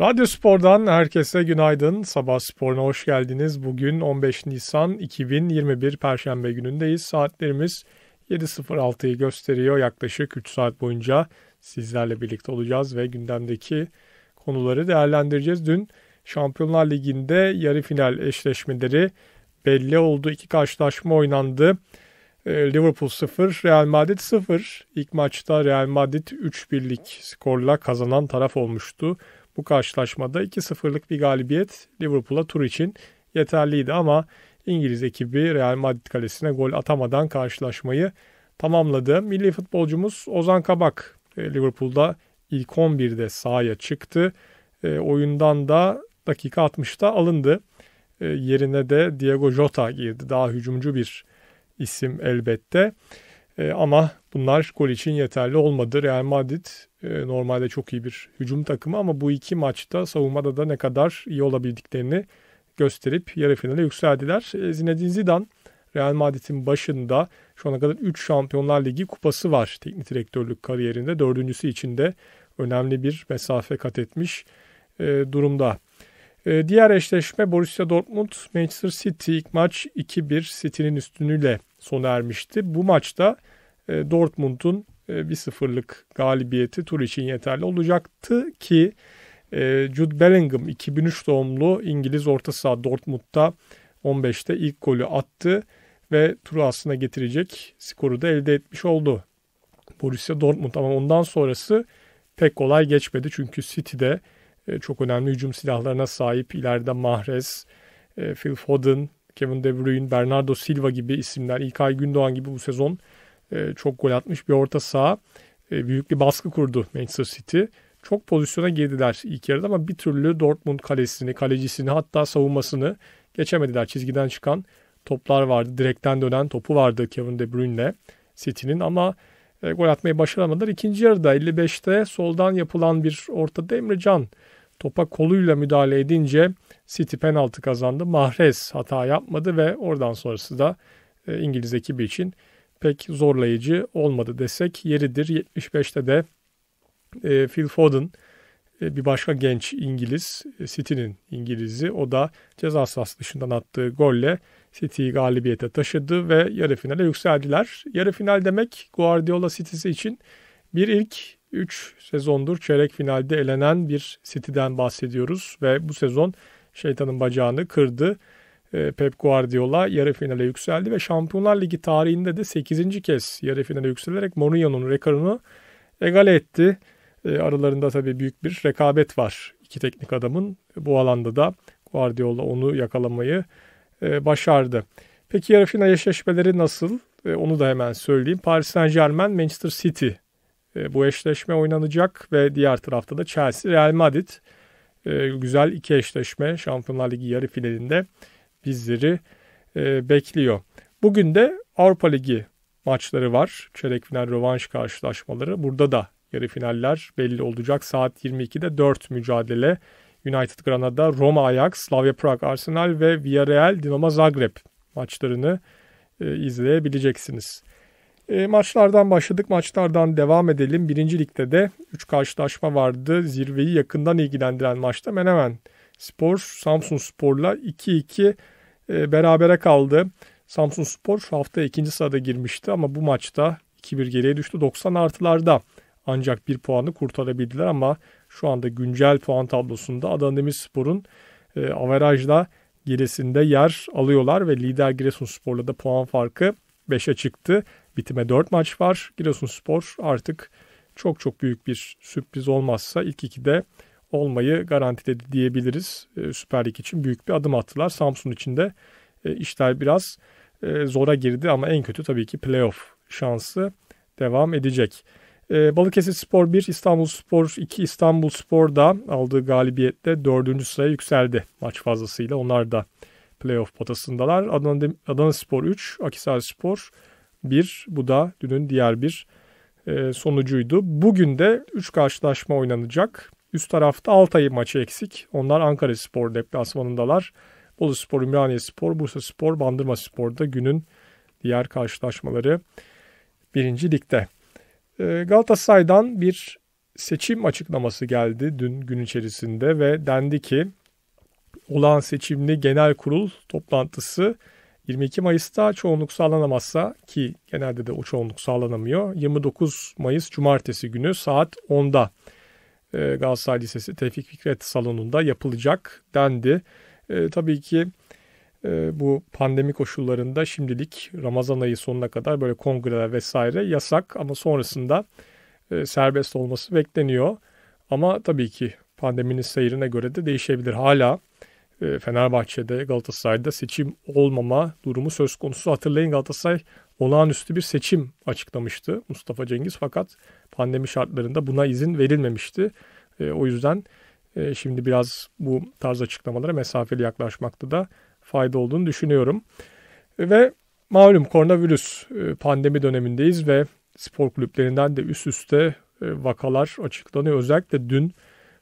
Radyo Spor'dan herkese günaydın. Sabah Spor'una hoş geldiniz. Bugün 15 Nisan 2021 Perşembe günündeyiz. Saatlerimiz 7.06'yı gösteriyor. Yaklaşık 3 saat boyunca sizlerle birlikte olacağız ve gündemdeki konuları değerlendireceğiz. Dün Şampiyonlar Ligi'nde yarı final eşleşmeleri belli oldu. İki karşılaşma oynandı. Ee, Liverpool 0, Real Madrid 0. İlk maçta Real Madrid 3-1'lik skorla kazanan taraf olmuştu. Bu karşılaşmada 2-0'lık bir galibiyet Liverpool'a tur için yeterliydi ama İngiliz ekibi Real Madrid kalesine gol atamadan karşılaşmayı tamamladı. Milli futbolcumuz Ozan Kabak e, Liverpool'da ilk 11'de sahaya çıktı. E, oyundan da dakika 60'ta alındı. E, yerine de Diego Jota girdi. Daha hücumcu bir isim elbette. E, ama bunlar gol için yeterli olmadı. Real Madrid e, normalde çok iyi bir hücum takımı ama bu iki maçta savunmada da ne kadar iyi olabildiklerini gösterip yarı finale yükseldiler. E, Zinedine Zidane Real Madrid'in başında şu ana kadar 3 Şampiyonlar Ligi kupası var teknik direktörlük kariyerinde. Dördüncüsü içinde önemli bir mesafe kat etmiş e, durumda. Diğer eşleşme Borussia Dortmund Manchester City ilk maç 2-1 City'nin üstünlüğüyle sona ermişti. Bu maçta Dortmund'un e, bir sıfırlık galibiyeti tur için yeterli olacaktı ki e, Jude Bellingham 2003 doğumlu İngiliz orta saha Dortmund'da 15'te ilk golü attı ve turu aslında getirecek skoru da elde etmiş oldu. Borussia Dortmund ama ondan sonrası pek kolay geçmedi. Çünkü City'de e, çok önemli hücum silahlarına sahip ileride Mahrez, Phil Foden, Kevin De Bruyne, Bernardo Silva gibi isimler, İlkay Gündoğan gibi bu sezon ee, çok gol atmış bir orta saha. Ee, büyük bir baskı kurdu Manchester City. Çok pozisyona girdiler ilk yarıda ama bir türlü Dortmund kalesini, kalecisini hatta savunmasını geçemediler. Çizgiden çıkan toplar vardı. Direkten dönen topu vardı Kevin De Bruyne'le City'nin ama e, gol atmayı başaramadılar. İkinci yarıda 55'te soldan yapılan bir orta Emre Can topa koluyla müdahale edince City penaltı kazandı. Mahrez hata yapmadı ve oradan sonrası da e, İngiliz ekibi için pek zorlayıcı olmadı desek yeridir. 75'te de e, Phil Foden e, bir başka genç İngiliz, e, City'nin İngiliz'i o da ceza sahası dışından attığı golle City'yi galibiyete taşıdı ve yarı finale yükseldiler. Yarı final demek Guardiola City'si için bir ilk 3 sezondur çeyrek finalde elenen bir City'den bahsediyoruz ve bu sezon şeytanın bacağını kırdı. Ee, Pep Guardiola yarı finale yükseldi ve Şampiyonlar Ligi tarihinde de 8. kez yarı finale yükselerek Mourinho'nun rekorunu egale etti. Ee, aralarında tabii büyük bir rekabet var iki teknik adamın. Bu alanda da Guardiola onu yakalamayı e, başardı. Peki yarı final eşleşmeleri nasıl? Onu da hemen söyleyeyim. Paris Saint Germain, Manchester City e, bu eşleşme oynanacak ve diğer tarafta da Chelsea, Real Madrid. E, güzel iki eşleşme Şampiyonlar Ligi yarı finalinde bizleri e, bekliyor. Bugün de Avrupa Ligi maçları var. Çeyrek final rövanş karşılaşmaları. Burada da yarı finaller belli olacak. Saat 22'de 4 mücadele. United Granada, Roma Ajax, Slavia Prag Arsenal ve Villarreal Dinamo Zagreb maçlarını e, izleyebileceksiniz. E, maçlardan başladık. Maçlardan devam edelim. Birinci ligde de 3 karşılaşma vardı. Zirveyi yakından ilgilendiren maçta Menemen Spor Samsun Spor'la 2-2 e, berabere kaldı. Samsun Spor şu hafta ikinci sırada girmişti ama bu maçta 2-1 geriye düştü. 90 artılarda ancak bir puanı kurtarabildiler ama şu anda güncel puan tablosunda Adana Demirspor'un e, averajla gerisinde yer alıyorlar ve lider Giresun Sporla da puan farkı 5'e çıktı. Bitime 4 maç var. Giresun Spor artık çok çok büyük bir sürpriz olmazsa ilk ikide de olmayı garantiledi diyebiliriz. E, Süper Lig için büyük bir adım attılar. Samsun için de e, işler biraz e, zora girdi ama en kötü tabii ki playoff şansı devam edecek. E, Balıkesir Spor 1, İstanbul Spor 2, İstanbul Spor da aldığı galibiyette 4. sıraya yükseldi maç fazlasıyla. Onlar da playoff potasındalar. Adana, Adana Spor 3, Akisar Spor 1. Bu da dünün diğer bir e, sonucuydu. Bugün de 3 karşılaşma oynanacak. Üst tarafta Altay maçı eksik. Onlar Ankara Spor deplasmanındalar. Bolu Spor, Ümraniye Spor, Bursa Spor, Bandırma Spor'da günün diğer karşılaşmaları birinci ligde. Ee, Galatasaray'dan bir seçim açıklaması geldi dün gün içerisinde ve dendi ki olağan seçimli genel kurul toplantısı 22 Mayıs'ta çoğunluk sağlanamazsa ki genelde de o çoğunluk sağlanamıyor 29 Mayıs Cumartesi günü saat 10'da e, Galatasaray Lisesi Tevfik Fikret Salonu'nda yapılacak dendi. E, tabii ki e, bu pandemi koşullarında şimdilik Ramazan ayı sonuna kadar böyle kongreler vesaire yasak ama sonrasında e, serbest olması bekleniyor. Ama tabii ki pandeminin seyrine göre de değişebilir. Hala e, Fenerbahçe'de, Galatasaray'da seçim olmama durumu söz konusu. Hatırlayın Galatasaray olağanüstü bir seçim açıklamıştı Mustafa Cengiz fakat pandemi şartlarında buna izin verilmemişti. E, o yüzden e, şimdi biraz bu tarz açıklamalara mesafeli yaklaşmakta da fayda olduğunu düşünüyorum. E, ve malum koronavirüs e, pandemi dönemindeyiz ve spor kulüplerinden de üst üste e, vakalar açıklanıyor. Özellikle dün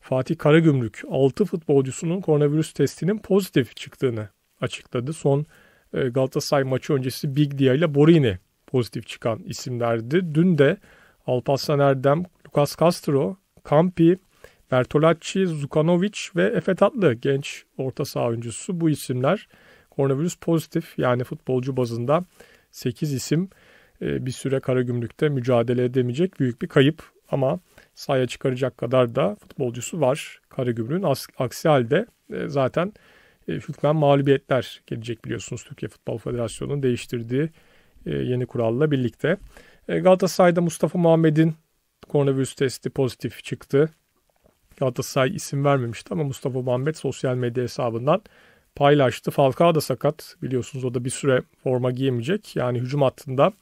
Fatih Karagümrük 6 futbolcusunun koronavirüs testinin pozitif çıktığını açıkladı. Son e, Galatasaray maçı öncesi Big Dia ile Borini pozitif çıkan isimlerdi. Dün de Alpaslan Erdem, Lucas Castro, Campi, Bertolacci, Zukanovic ve Efe Tatlı genç orta saha oyuncusu bu isimler koronavirüs pozitif yani futbolcu bazında 8 isim e, bir süre Karagümrük'te mücadele edemeyecek büyük bir kayıp ama sahaya çıkaracak kadar da futbolcusu var Karagümrük'ün. Aksi halde e, zaten e, hükmen mağlubiyetler gelecek biliyorsunuz Türkiye Futbol Federasyonu'nun değiştirdiği e, yeni kuralla birlikte. E, Galatasaray'da Mustafa Muhammed'in koronavirüs testi pozitif çıktı. Galatasaray isim vermemişti ama Mustafa Muhammed sosyal medya hesabından paylaştı. Falcao da sakat biliyorsunuz o da bir süre forma giyemeyecek. Yani hücum hattında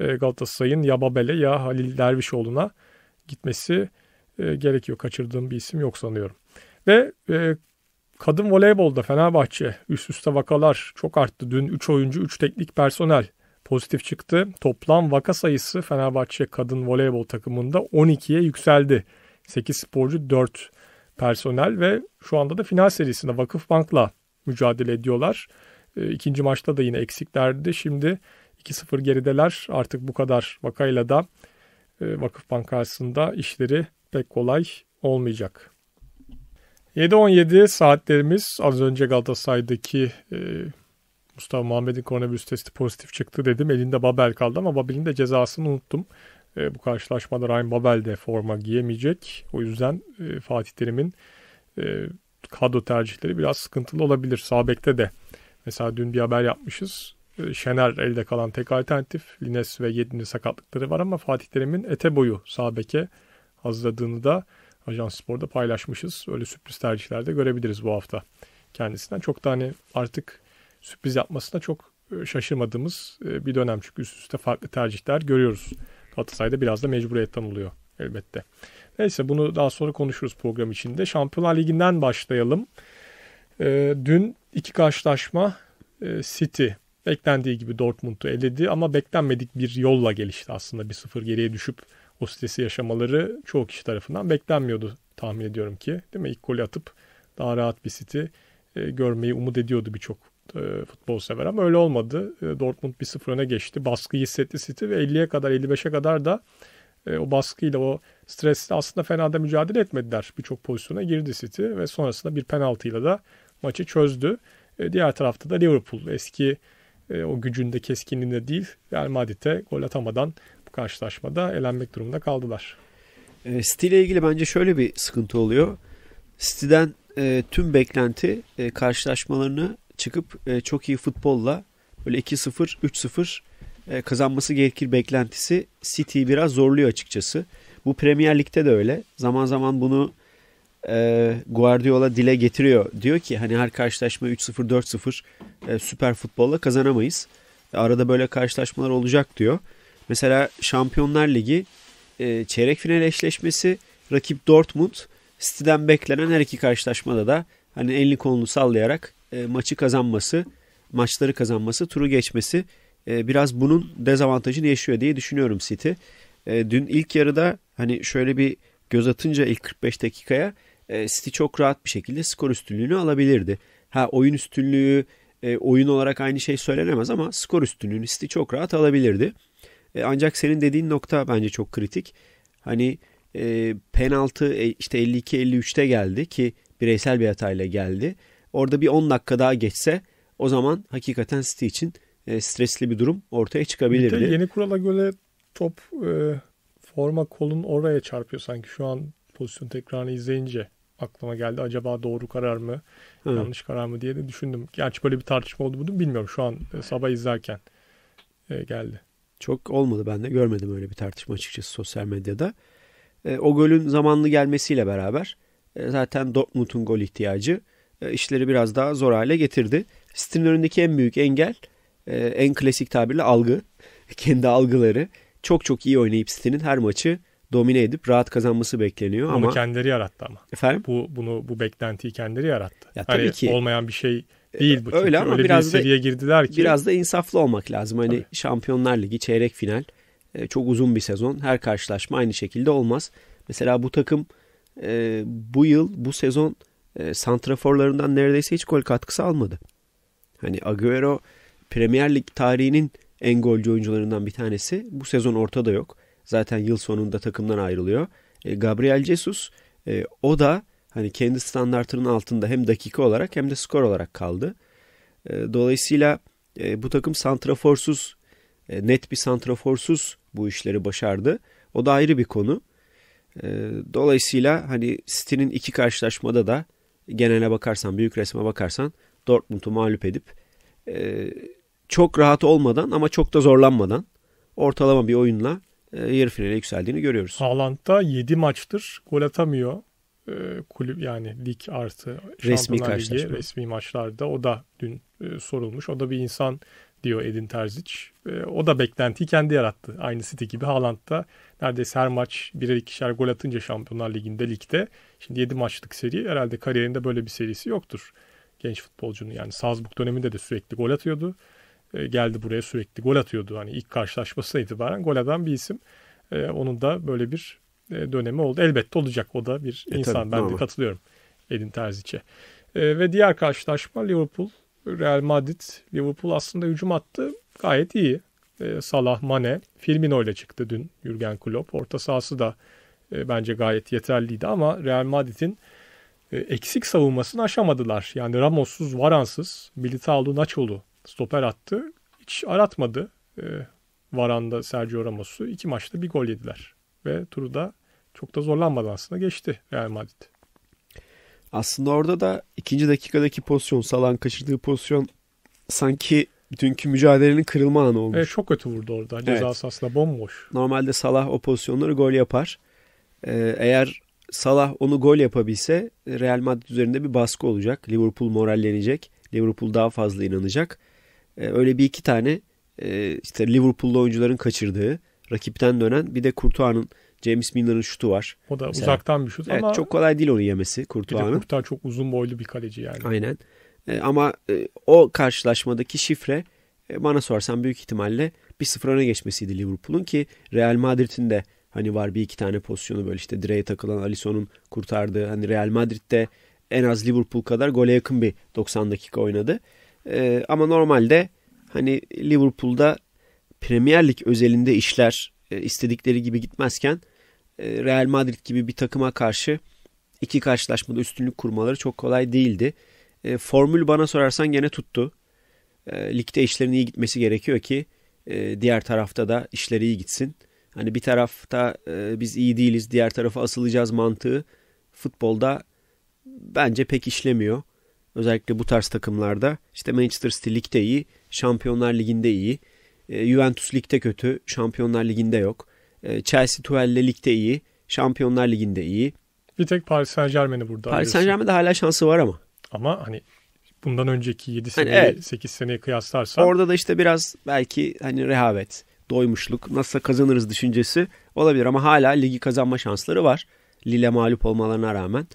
e, Galatasaray'ın ya Babel'e ya Halil Dervişoğlu'na gitmesi gerekiyor. Kaçırdığım bir isim yok sanıyorum. Ve Kadın voleybolda Fenerbahçe üst üste vakalar çok arttı. Dün 3 oyuncu 3 teknik personel pozitif çıktı. Toplam vaka sayısı Fenerbahçe kadın voleybol takımında 12'ye yükseldi. 8 sporcu 4 personel ve şu anda da final serisinde Vakıfbank'la mücadele ediyorlar. Ee, ikinci maçta da yine eksiklerdi. Şimdi 2-0 gerideler. Artık bu kadar vakayla da e, Vakıfbank karşısında işleri pek kolay olmayacak. 7.17 saatlerimiz az önce Galatasaray'daki e, Mustafa Muhammed'in koronavirüs testi pozitif çıktı dedim. Elinde Babel kaldı ama Babel'in de cezasını unuttum. E, bu karşılaşmada Ryan Babel de forma giyemeyecek. O yüzden e, Fatih Terim'in e, kadro tercihleri biraz sıkıntılı olabilir. Sabek'te de mesela dün bir haber yapmışız. E, Şener elde kalan tek alternatif. Lines ve Yedin'in sakatlıkları var ama Fatih Terim'in ete boyu Sabek'e hazırladığını da Ajans Spor'da paylaşmışız. Öyle sürpriz tercihler de görebiliriz bu hafta kendisinden. Çok da hani artık sürpriz yapmasına çok e, şaşırmadığımız e, bir dönem. Çünkü üst üste farklı tercihler görüyoruz. Galatasaray'da biraz da mecburiyetten oluyor elbette. Neyse bunu daha sonra konuşuruz program içinde. Şampiyonlar Ligi'nden başlayalım. E, dün iki karşılaşma City beklendiği gibi Dortmund'u eledi ama beklenmedik bir yolla gelişti aslında. Bir sıfır geriye düşüp o stresi yaşamaları çoğu kişi tarafından beklenmiyordu tahmin ediyorum ki. Değil mi? İlk golü atıp daha rahat bir City e, görmeyi umut ediyordu birçok e, futbol sever ama öyle olmadı. E, Dortmund 1-0 öne geçti. Baskıyı hissetti City ve 50'ye kadar 55'e kadar da e, o baskıyla o stresle aslında fena da mücadele etmediler. Birçok pozisyona girdi City ve sonrasında bir penaltıyla da maçı çözdü. E, diğer tarafta da Liverpool eski e, o gücünde keskinliğinde değil Real Madrid'e gol atamadan karşılaşmada elenmek durumunda kaldılar. E, ile ilgili bence şöyle bir sıkıntı oluyor. City'den e, tüm beklenti e, karşılaşmalarını çıkıp e, çok iyi futbolla böyle 2-0, 3-0 e, kazanması gerekir beklentisi City'yi biraz zorluyor açıkçası. Bu Premier Lig'de de öyle. Zaman zaman bunu e, Guardiola dile getiriyor. Diyor ki hani her karşılaşma 3-0, 4-0 e, süper futbolla kazanamayız. E, arada böyle karşılaşmalar olacak diyor. Mesela Şampiyonlar Ligi e, çeyrek final eşleşmesi rakip Dortmund City'den beklenen her iki karşılaşmada da hani elini kolunu sallayarak e, maçı kazanması, maçları kazanması, turu geçmesi e, biraz bunun dezavantajını yaşıyor diye düşünüyorum City. E, dün ilk yarıda hani şöyle bir göz atınca ilk 45 dakikaya e, City çok rahat bir şekilde skor üstünlüğünü alabilirdi. Ha oyun üstünlüğü e, oyun olarak aynı şey söylenemez ama skor üstünlüğünü City çok rahat alabilirdi. E, ancak senin dediğin nokta bence çok kritik. Hani e, penaltı e, işte 52-53'te geldi ki bireysel bir hatayla geldi. Orada bir 10 dakika daha geçse o zaman hakikaten City için e, stresli bir durum ortaya çıkabilirdi. Bir de yeni kurala göre top e, forma kolun oraya çarpıyor sanki şu an pozisyon tekrarını izleyince aklıma geldi. Acaba doğru karar mı, Hı. yanlış karar mı diye de düşündüm. Gerçi böyle bir tartışma oldu bunu bilmiyorum şu an e, sabah izlerken e, geldi. Çok olmadı ben de görmedim öyle bir tartışma açıkçası sosyal medyada. E, o golün zamanlı gelmesiyle beraber e, zaten Dortmund'un gol ihtiyacı e, işleri biraz daha zor hale getirdi. City'nin önündeki en büyük engel e, en klasik tabirle algı. Kendi algıları. Çok çok iyi oynayıp City'nin her maçı domine edip rahat kazanması bekleniyor bunu ama kendileri yarattı ama. Efendim? Bu bunu bu beklentiyi kendileri yarattı. Ya, tabii hani ki. olmayan bir şey ee, Değil bu çünkü. Öyle ama Öyle biraz bir seviye da, girdiler ki. Biraz da insaflı olmak lazım. Hani Tabii. Şampiyonlar Ligi çeyrek final e, çok uzun bir sezon. Her karşılaşma aynı şekilde olmaz. Mesela bu takım e, bu yıl bu sezon e, santraforlarından neredeyse hiç gol katkısı almadı. Hani Agüero Premier Lig tarihinin en golcü oyuncularından bir tanesi. Bu sezon ortada yok. Zaten yıl sonunda takımdan ayrılıyor. Gabriel Jesus o da hani kendi standartının altında hem dakika olarak hem de skor olarak kaldı. Ee, dolayısıyla e, bu takım santraforsuz, e, net bir santraforsuz bu işleri başardı. O da ayrı bir konu. Ee, dolayısıyla hani City'nin iki karşılaşmada da genele bakarsan, büyük resme bakarsan Dortmund'u mağlup edip e, çok rahat olmadan ama çok da zorlanmadan ortalama bir oyunla yarı finale yükseldiğini görüyoruz. Haaland da 7 maçtır gol atamıyor e, kulüp yani lig artı resmi ligi, resmi maçlarda o da dün e, sorulmuş. O da bir insan diyor Edin Terzic. E, o da beklentiyi kendi yarattı. Aynı City gibi da neredeyse her maç birer ikişer gol atınca Şampiyonlar Ligi'nde ligde. Şimdi 7 maçlık seri herhalde kariyerinde böyle bir serisi yoktur genç futbolcunun. Yani Salzburg döneminde de sürekli gol atıyordu. E, geldi buraya sürekli gol atıyordu. Hani ilk karşılaşmasına itibaren gol atan bir isim. E, onun da böyle bir e, dönemi oldu. Elbette olacak o da bir e, insan. Tabii, ben doğru. de katılıyorum Edin Terzic'e. E, ve diğer karşılaşma Liverpool, Real Madrid. Liverpool aslında hücum attı gayet iyi. E, Salah, Mane, Firmino ile çıktı dün Jurgen Klopp. Orta sahası da e, bence gayet yeterliydi ama Real Madrid'in e, eksik savunmasını aşamadılar. Yani Ramos'suz, Varans'sız, Militao, Nacho'lu stoper attı. Hiç aratmadı. E, Varanda Sergio Ramos'u. iki maçta bir gol yediler ve turu da çok da zorlanmadan aslında geçti Real Madrid. Aslında orada da ikinci dakikadaki pozisyon, Salah'ın kaçırdığı pozisyon sanki dünkü mücadelenin kırılma anı olmuş. Evet, çok kötü vurdu orada. Ceza evet. sahasında bomboş. Normalde Salah o pozisyonları gol yapar. Ee, eğer Salah onu gol yapabilse Real Madrid üzerinde bir baskı olacak. Liverpool morallenecek. Liverpool daha fazla inanacak. Ee, öyle bir iki tane e, işte Liverpool'lu oyuncuların kaçırdığı rakipten dönen bir de Kurtuğa'nın James Miller'ın şutu var. O da Mesela, uzaktan bir şut evet, ama çok kolay değil onu yemesi Kurtuğa'nın. Bir çok uzun boylu bir kaleci yani. Aynen. E, ama e, o karşılaşmadaki şifre e, bana sorsan büyük ihtimalle bir 0 öne geçmesiydi Liverpool'un ki Real Madrid'in de hani var bir iki tane pozisyonu böyle işte direğe takılan Alisson'un kurtardığı hani Real Madrid'de en az Liverpool kadar gole yakın bir 90 dakika oynadı. E, ama normalde hani Liverpool'da Premier Lig özelinde işler e, istedikleri gibi gitmezken e, Real Madrid gibi bir takıma karşı iki karşılaşmada üstünlük kurmaları çok kolay değildi. E, formül bana sorarsan gene tuttu. ligde işlerin iyi gitmesi gerekiyor ki diğer tarafta da işleri iyi gitsin. Hani bir tarafta biz iyi değiliz, diğer tarafa asılacağız mantığı futbolda bence pek işlemiyor. Özellikle bu tarz takımlarda işte Manchester City ligde iyi, Şampiyonlar Ligi'nde iyi. E, Juventus ligde kötü, Şampiyonlar Ligi'nde yok. E, Chelsea Tuel'le ligde iyi, Şampiyonlar Ligi'nde iyi. Bir tek Paris Saint Germain'i burada. Paris Saint Germain'de hala şansı var ama. Ama hani bundan önceki 7 sene, hani evet. 8 seneye kıyaslarsan. Orada da işte biraz belki hani rehavet, doymuşluk, nasıl kazanırız düşüncesi olabilir ama hala ligi kazanma şansları var. Lille mağlup olmalarına rağmen.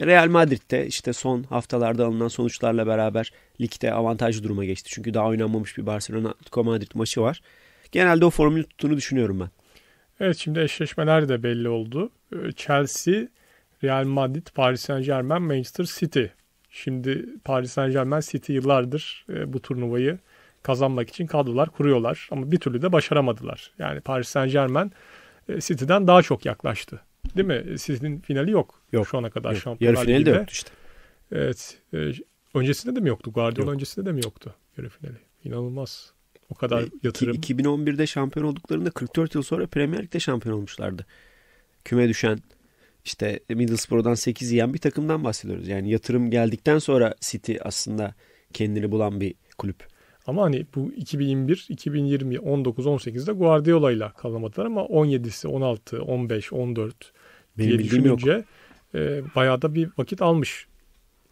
Real Madrid'de işte son haftalarda alınan sonuçlarla beraber ligde avantajlı duruma geçti. Çünkü daha oynanmamış bir Barcelona Atletico Madrid maçı var. Genelde o formülü tuttuğunu düşünüyorum ben. Evet şimdi eşleşmeler de belli oldu. Ee, Chelsea, Real Madrid, Paris Saint Germain, Manchester City. Şimdi Paris Saint Germain City yıllardır e, bu turnuvayı kazanmak için kadrolar kuruyorlar. Ama bir türlü de başaramadılar. Yani Paris Saint Germain e, City'den daha çok yaklaştı Değil mi? Sizin finali yok. Yok. Şu ana kadar yok. şampiyonlar Yarı finali de yoktu işte. Evet. E, öncesinde de mi yoktu? Guardiola yok. öncesinde de mi yoktu yarı finali? İnanılmaz. O kadar e, yatırım. 2011'de şampiyon olduklarında 44 yıl sonra Premier Lig'de şampiyon olmuşlardı. Küme düşen işte e, Middlesbrough'dan 8 yiyen bir takımdan bahsediyoruz. Yani yatırım geldikten sonra City aslında kendini bulan bir kulüp. Ama hani bu 2021, 2020, 19, 18'de Guardiola ile kalamadılar ama 17'si, 16, 15, 14 benim diye düşününce E, bayağı da bir vakit almış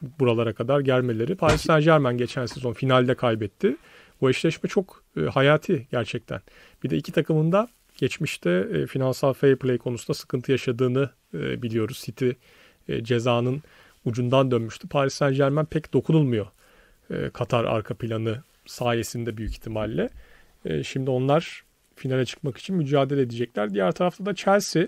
buralara kadar gelmeleri. Paris Saint Germain geçen sezon finalde kaybetti. Bu eşleşme çok e, hayati gerçekten. Bir de iki takımın da geçmişte e, finansal fair play konusunda sıkıntı yaşadığını e, biliyoruz. City e, cezanın ucundan dönmüştü. Paris Saint Germain pek dokunulmuyor. E, Katar arka planı sayesinde büyük ihtimalle. E, şimdi onlar finale çıkmak için mücadele edecekler. Diğer tarafta da Chelsea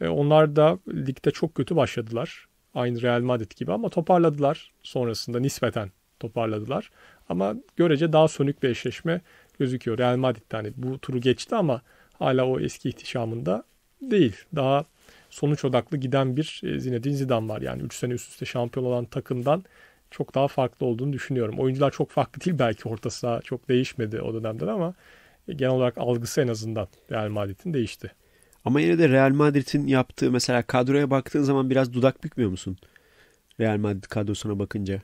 e, onlar da ligde çok kötü başladılar. Aynı Real Madrid gibi ama toparladılar sonrasında nispeten toparladılar. Ama görece daha sönük bir eşleşme gözüküyor. Real Madrid Yani bu turu geçti ama hala o eski ihtişamında değil. Daha sonuç odaklı giden bir e, Zinedine Zidane var. Yani 3 sene üst üste şampiyon olan takımdan çok daha farklı olduğunu düşünüyorum. Oyuncular çok farklı değil belki orta saha çok değişmedi o dönemden ama e, genel olarak algısı en azından Real Madrid'in değişti. Ama yine de Real Madrid'in yaptığı mesela kadroya baktığın zaman biraz dudak bükmüyor musun? Real Madrid kadrosuna bakınca.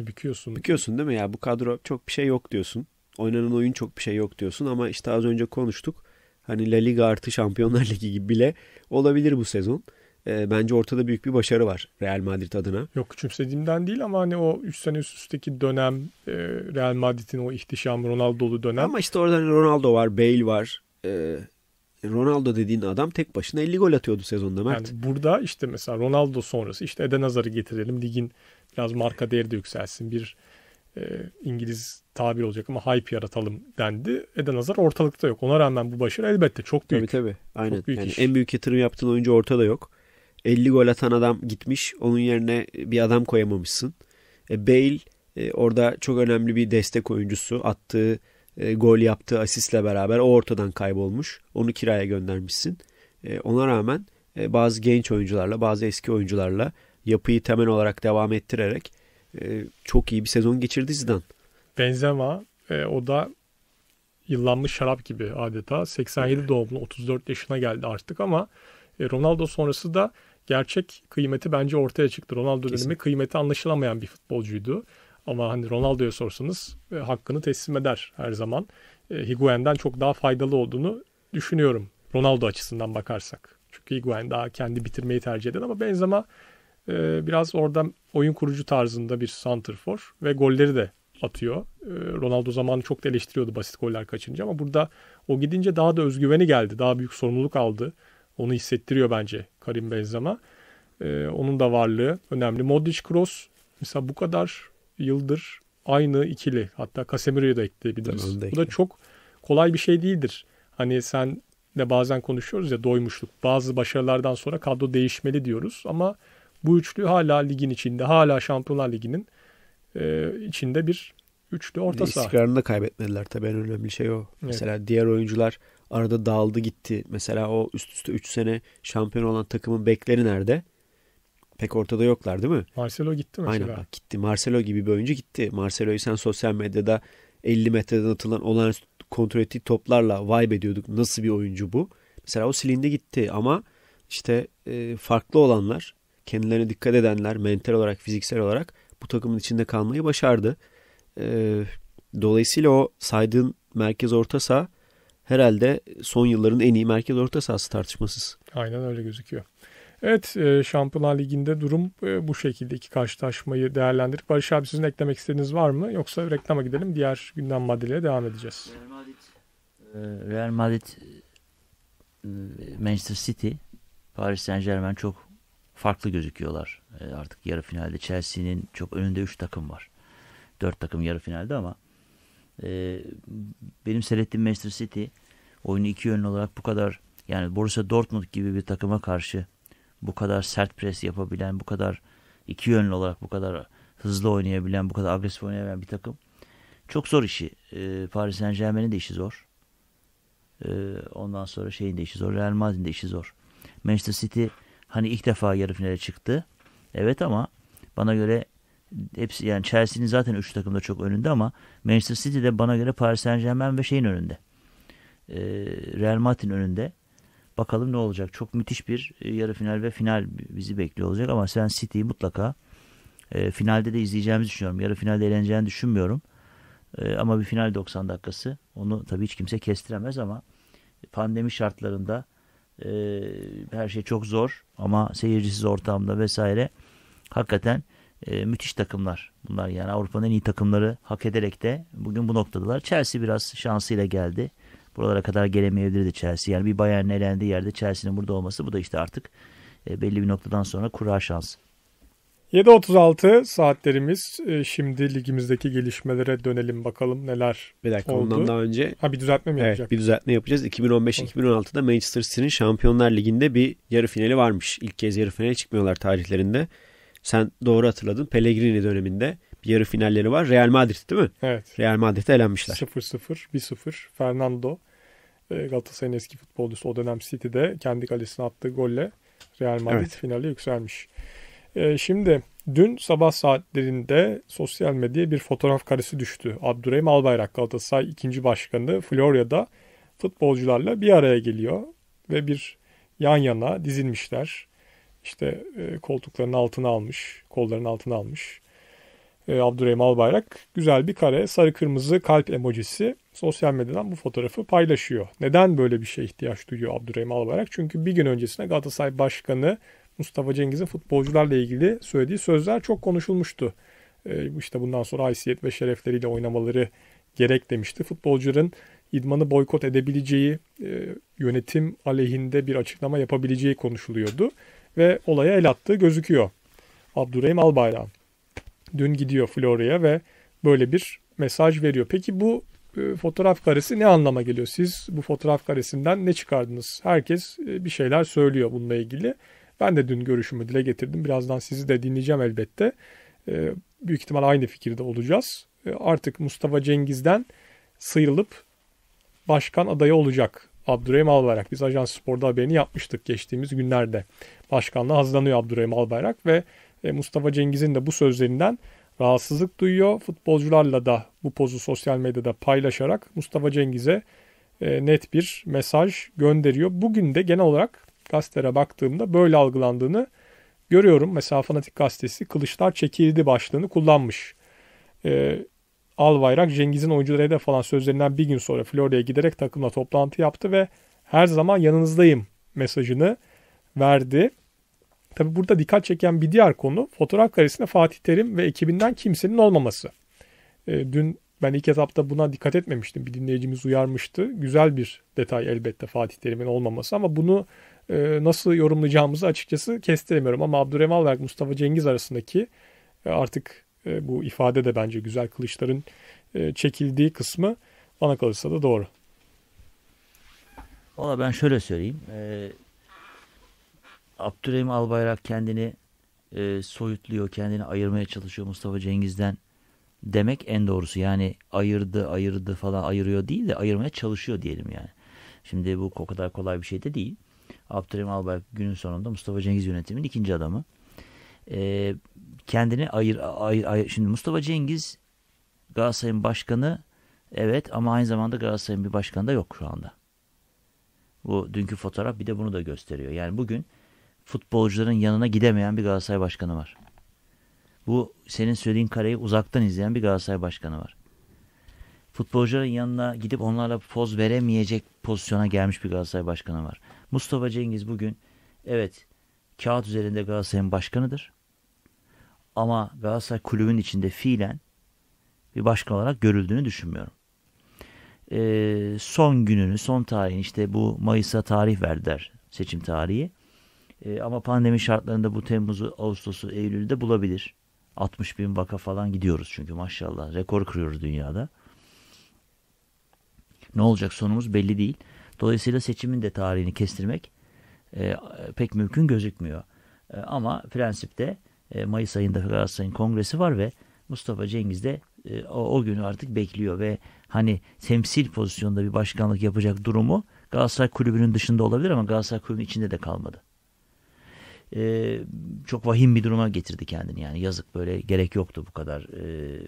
E, büküyorsun. Büküyorsun değil mi? Ya bu kadro çok bir şey yok diyorsun. Oynanan oyun çok bir şey yok diyorsun ama işte az önce konuştuk. Hani La Liga artı Şampiyonlar Ligi gibi bile olabilir bu sezon. E, bence ortada büyük bir başarı var Real Madrid adına. Yok küçümsediğimden değil ama hani o 3 sene üst üsteki dönem e, Real Madrid'in o ihtişam Ronaldo'lu dönem. Ama işte orada hani Ronaldo var, Bale var. E, Ronaldo dediğin adam tek başına 50 gol atıyordu sezonda Mert. Yani burada işte mesela Ronaldo sonrası işte Eden Hazard'ı getirelim. Ligin biraz marka değeri de yükselsin. Bir e, İngiliz tabir olacak ama hype yaratalım dendi. Eden Hazar ortalıkta yok. Ona rağmen bu başarı elbette çok büyük. Tabii tabii. Aynen. büyük yani en büyük yatırım yaptığın oyuncu ortada yok. 50 gol atan adam gitmiş. Onun yerine e, bir adam koyamamışsın. E, Bale e, orada çok önemli bir destek oyuncusu. Attığı e, gol yaptığı asistle beraber o ortadan kaybolmuş. Onu kiraya göndermişsin. E, ona rağmen e, bazı genç oyuncularla, bazı eski oyuncularla yapıyı temel olarak devam ettirerek e, çok iyi bir sezon geçirdi Zidane. Benzema e, o da yıllanmış şarap gibi adeta. 87 doğumlu 34 yaşına geldi artık ama e, Ronaldo sonrası da gerçek kıymeti bence ortaya çıktı. Ronaldo Kesin. dönemi kıymeti anlaşılamayan bir futbolcuydu. Ama hani Ronaldo'ya sorsanız e, hakkını teslim eder her zaman. E, Higuain'den çok daha faydalı olduğunu düşünüyorum. Ronaldo açısından bakarsak. Çünkü Higuain daha kendi bitirmeyi tercih eder. ama Benzema e, biraz orada oyun kurucu tarzında bir santrfor ve golleri de atıyor. E, Ronaldo zamanı çok da eleştiriyordu basit goller kaçınca ama burada o gidince daha da özgüveni geldi. Daha büyük sorumluluk aldı. Onu hissettiriyor bence Karim Benzema. E, onun da varlığı önemli. Modric cross mesela bu kadar yıldır aynı ikili. Hatta Casemiro'yu da ekleyebiliriz. Tabii, da ekle. Bu da çok kolay bir şey değildir. Hani sen de bazen konuşuyoruz ya doymuşluk. Bazı başarılardan sonra kadro değişmeli diyoruz ama bu üçlü hala ligin içinde, hala Şampiyonlar Ligi'nin e, içinde bir üçlü orta saha. İstikrarını da kaybetmediler tabii en önemli şey o. Evet. Mesela diğer oyuncular arada dağıldı gitti. Mesela o üst üste 3 sene şampiyon olan takımın bekleri nerede? pek ortada yoklar değil mi? Marcelo gitti mesela. Aynen bak gitti. Marcelo gibi bir oyuncu gitti. Marcelo'yu sen sosyal medyada 50 metreden atılan olan kontrol ettiği toplarla vibe ediyorduk. Nasıl bir oyuncu bu? Mesela o silinde gitti ama işte e, farklı olanlar, kendilerine dikkat edenler mental olarak, fiziksel olarak bu takımın içinde kalmayı başardı. E, dolayısıyla o saydığın merkez orta saha herhalde son yılların en iyi merkez orta sahası tartışmasız. Aynen öyle gözüküyor. Evet e, Şampiyonlar Ligi'nde durum e, bu şekilde iki karşılaşmayı değerlendirip Barış abi sizin eklemek istediğiniz var mı? Yoksa reklama gidelim diğer gündem maddeyle devam edeceğiz. Real Madrid, e, Real Madrid Manchester City, Paris Saint Germain çok farklı gözüküyorlar artık yarı finalde. Chelsea'nin çok önünde 3 takım var. 4 takım yarı finalde ama benim seyrettiğim Manchester City oyunu iki yönlü olarak bu kadar yani Borussia Dortmund gibi bir takıma karşı bu kadar sert pres yapabilen, bu kadar iki yönlü olarak bu kadar hızlı oynayabilen, bu kadar agresif oynayabilen bir takım. Çok zor işi. E, Paris Saint Germain'in de işi zor. E, ondan sonra şeyin de işi zor. Real Madrid'in de işi zor. Manchester City hani ilk defa yarı finale çıktı. Evet ama bana göre hepsi yani Chelsea'nin zaten 3 takım da çok önünde ama Manchester City de bana göre Paris Saint Germain ve şeyin önünde. E, Real Madrid'in önünde. Bakalım ne olacak. Çok müthiş bir e, yarı final ve final bizi bekliyor olacak ama sen City'yi mutlaka e, finalde de izleyeceğimizi düşünüyorum. Yarı finalde eğleneceğini düşünmüyorum. E, ama bir final 90 dakikası. Onu tabii hiç kimse kestiremez ama pandemi şartlarında e, her şey çok zor ama seyircisiz ortamda vesaire hakikaten e, müthiş takımlar bunlar yani Avrupa'nın en iyi takımları hak ederek de bugün bu noktadalar. Chelsea biraz şansıyla geldi buralara kadar gelemeyebilirdi Chelsea. Yani bir Bayern elendiği yerde Chelsea'nin burada olması bu da işte artık e, belli bir noktadan sonra kura şansı. 7.36 saatlerimiz. E, şimdi ligimizdeki gelişmelere dönelim bakalım neler Bir dakika oldu. ondan daha önce. Ha bir düzeltme mi evet, yapacak? bir düzeltme yapacağız. 2015-2016'da Manchester City'nin Şampiyonlar Ligi'nde bir yarı finali varmış. İlk kez yarı finale çıkmıyorlar tarihlerinde. Sen doğru hatırladın. Pellegrini döneminde yarı finalleri var. Real Madrid değil mi? Evet. Real Madrid'e elenmişler. 0-0, 1-0. Fernando e, Galatasaray'ın eski futbolcusu o dönem City'de kendi kalesine attığı golle Real Madrid evet. finale yükselmiş. E, şimdi dün sabah saatlerinde sosyal medyaya bir fotoğraf karesi düştü. Abdurrahim Albayrak Galatasaray ikinci başkanı Florya'da futbolcularla bir araya geliyor ve bir yan yana dizilmişler. İşte e, koltuklarının altına almış, kollarının altına almış e, Abdurrahim Albayrak güzel bir kare sarı kırmızı kalp emojisi sosyal medyadan bu fotoğrafı paylaşıyor. Neden böyle bir şeye ihtiyaç duyuyor Abdurrahim Albayrak? Çünkü bir gün öncesine Galatasaray Başkanı Mustafa Cengiz'in futbolcularla ilgili söylediği sözler çok konuşulmuştu. E, işte bundan sonra haysiyet ve şerefleriyle oynamaları gerek demişti. Futbolcuların idmanı boykot edebileceği, e, yönetim aleyhinde bir açıklama yapabileceği konuşuluyordu ve olaya el attığı gözüküyor. Abdurrahim Albayrak'ın. Dün gidiyor Florya'ya ve böyle bir mesaj veriyor. Peki bu e, fotoğraf karesi ne anlama geliyor? Siz bu fotoğraf karesinden ne çıkardınız? Herkes e, bir şeyler söylüyor bununla ilgili. Ben de dün görüşümü dile getirdim. Birazdan sizi de dinleyeceğim elbette. E, büyük ihtimal aynı fikirde olacağız. E, artık Mustafa Cengiz'den sıyrılıp başkan adayı olacak Abdurrahim Albayrak. Biz Ajans Spor'da haberini yapmıştık geçtiğimiz günlerde. Başkanlığa hazırlanıyor Abdurrahim Albayrak ve e, Mustafa Cengiz'in de bu sözlerinden rahatsızlık duyuyor. Futbolcularla da bu pozu sosyal medyada paylaşarak Mustafa Cengiz'e e, net bir mesaj gönderiyor. Bugün de genel olarak gazetelere baktığımda böyle algılandığını görüyorum. Mesela Fanatik Gazetesi Kılıçlar çekildi başlığını kullanmış. E, Albayrak Cengiz'in oyunculara hedef falan sözlerinden bir gün sonra Florya'ya giderek takımla toplantı yaptı ve her zaman yanınızdayım mesajını verdi. Tabi burada dikkat çeken bir diğer konu fotoğraf karesinde Fatih Terim ve ekibinden kimsenin olmaması. E, dün ben ilk etapta buna dikkat etmemiştim. Bir dinleyicimiz uyarmıştı. Güzel bir detay elbette Fatih Terim'in olmaması ama bunu e, nasıl yorumlayacağımızı açıkçası kestiremiyorum. Ama Abdurrahman ve Mustafa Cengiz arasındaki e, artık e, bu ifade de bence güzel kılıçların e, çekildiği kısmı bana kalırsa da doğru. Valla ben şöyle söyleyeyim. E, Abdülhamim Albayrak kendini e, soyutluyor, kendini ayırmaya çalışıyor Mustafa Cengiz'den demek en doğrusu. Yani ayırdı, ayırdı falan ayırıyor değil de ayırmaya çalışıyor diyelim yani. Şimdi bu o kadar kolay bir şey de değil. Abdülhamim Albayrak günün sonunda Mustafa Cengiz yönetiminin ikinci adamı. E, kendini ayır, ayır, ayır. Şimdi Mustafa Cengiz Galatasaray'ın başkanı evet ama aynı zamanda Galatasaray'ın bir başkanı da yok şu anda. Bu dünkü fotoğraf bir de bunu da gösteriyor. Yani bugün futbolcuların yanına gidemeyen bir Galatasaray başkanı var. Bu senin söylediğin kareyi uzaktan izleyen bir Galatasaray başkanı var. Futbolcuların yanına gidip onlarla poz veremeyecek pozisyona gelmiş bir Galatasaray başkanı var. Mustafa Cengiz bugün evet kağıt üzerinde Galatasaray'ın başkanıdır. Ama Galatasaray kulübün içinde fiilen bir başkan olarak görüldüğünü düşünmüyorum. Ee, son gününü, son tarihini işte bu Mayıs'a tarih verdiler seçim tarihi. E, ama pandemi şartlarında bu Temmuz'u, Ağustos'u, Eylül'de bulabilir. 60 bin vaka falan gidiyoruz çünkü maşallah. Rekor kırıyoruz dünyada. Ne olacak sonumuz belli değil. Dolayısıyla seçimin de tarihini kestirmek e, pek mümkün gözükmüyor. E, ama prensipte e, Mayıs ayında Galatasaray'ın kongresi var ve Mustafa Cengiz de e, o, o günü artık bekliyor ve hani temsil pozisyonda bir başkanlık yapacak durumu Galatasaray kulübünün dışında olabilir ama Galatasaray kulübünün içinde de kalmadı e, çok vahim bir duruma getirdi kendini yani yazık böyle gerek yoktu bu kadar e,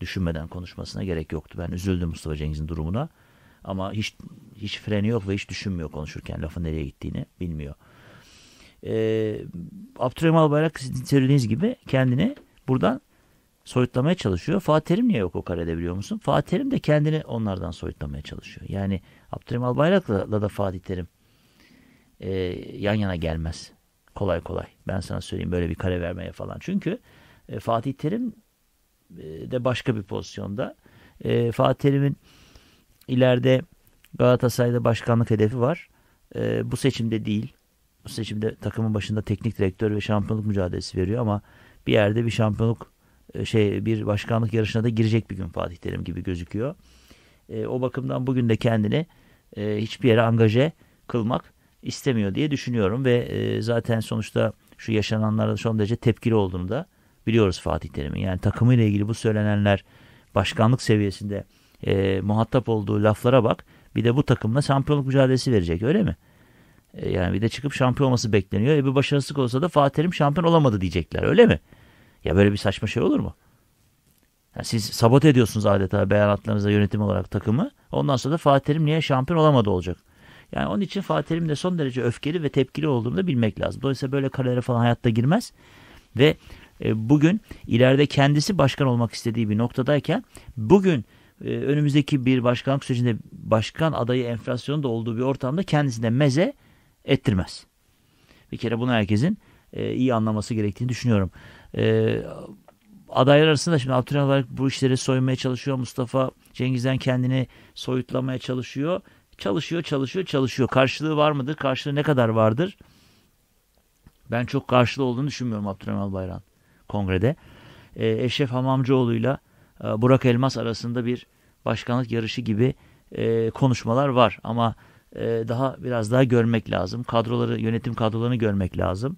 düşünmeden konuşmasına gerek yoktu. Ben üzüldüm Mustafa Cengiz'in durumuna ama hiç hiç freni yok ve hiç düşünmüyor konuşurken lafın nereye gittiğini bilmiyor. E, Abdurrahim Albayrak söylediğiniz gibi kendini buradan soyutlamaya çalışıyor. Fatih Terim niye yok o karede biliyor musun? Fatih Terim de kendini onlardan soyutlamaya çalışıyor. Yani Abdurrahim Albayrak'la da Fatih Terim e, yan yana gelmez. Kolay kolay. Ben sana söyleyeyim böyle bir kare vermeye falan. Çünkü e, Fatih Terim e, de başka bir pozisyonda. E, Fatih Terim'in ileride Galatasaray'da başkanlık hedefi var. E, bu seçimde değil. Bu seçimde takımın başında teknik direktör ve şampiyonluk mücadelesi veriyor ama bir yerde bir şampiyonluk e, şey bir başkanlık yarışına da girecek bir gün Fatih Terim gibi gözüküyor. E, o bakımdan bugün de kendini e, hiçbir yere angaje kılmak istemiyor diye düşünüyorum ve e, zaten sonuçta şu yaşananlara son derece tepkili olduğunu da biliyoruz Fatih Terim'in. Yani takımıyla ilgili bu söylenenler başkanlık seviyesinde e, muhatap olduğu laflara bak. Bir de bu takımla şampiyonluk mücadelesi verecek öyle mi? E, yani bir de çıkıp şampiyon olması bekleniyor. E bir başarısızlık olsa da Fatih Terim şampiyon olamadı diyecekler öyle mi? Ya böyle bir saçma şey olur mu? Yani siz sabote ediyorsunuz adeta beyanatlarınızda yönetim olarak takımı. Ondan sonra da Fatih Terim niye şampiyon olamadı olacak. Yani onun için Fatih de son derece öfkeli ve tepkili olduğunu da bilmek lazım. Dolayısıyla böyle karelere falan hayatta girmez. Ve e, bugün ileride kendisi başkan olmak istediği bir noktadayken bugün e, önümüzdeki bir başkanlık sürecinde başkan adayı enflasyonun da olduğu bir ortamda kendisine meze ettirmez. Bir kere bunu herkesin e, iyi anlaması gerektiğini düşünüyorum. Adaylar arasında şimdi Abdülhamit olarak bu işleri soymaya çalışıyor. Mustafa Cengiz'den kendini soyutlamaya çalışıyor. Çalışıyor, çalışıyor, çalışıyor. Karşılığı var mıdır? Karşılığı ne kadar vardır? Ben çok karşılığı olduğunu düşünmüyorum Abdurrahman Albayrak'ın kongrede. E, Eşref Hamamcıoğlu'yla e, Burak Elmas arasında bir başkanlık yarışı gibi e, konuşmalar var. Ama e, daha biraz daha görmek lazım. Kadroları, yönetim kadrolarını görmek lazım.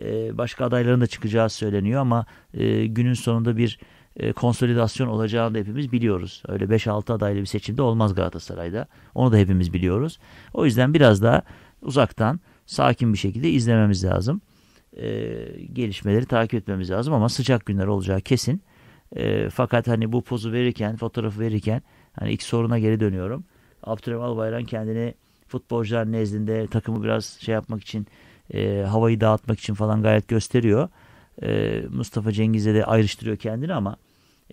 E, başka adayların da çıkacağı söyleniyor ama e, günün sonunda bir e, konsolidasyon olacağını da hepimiz biliyoruz. Öyle 5-6 adaylı bir seçimde olmaz Galatasaray'da. Onu da hepimiz biliyoruz. O yüzden biraz daha uzaktan sakin bir şekilde izlememiz lazım. Ee, gelişmeleri takip etmemiz lazım ama sıcak günler olacağı kesin. Ee, fakat hani bu pozu verirken, fotoğrafı verirken hani ilk soruna geri dönüyorum. Abdurrahman Albayrak kendini futbolcular nezdinde takımı biraz şey yapmak için e, havayı dağıtmak için falan gayet gösteriyor. Ee, Mustafa Cengiz'e de ayrıştırıyor kendini ama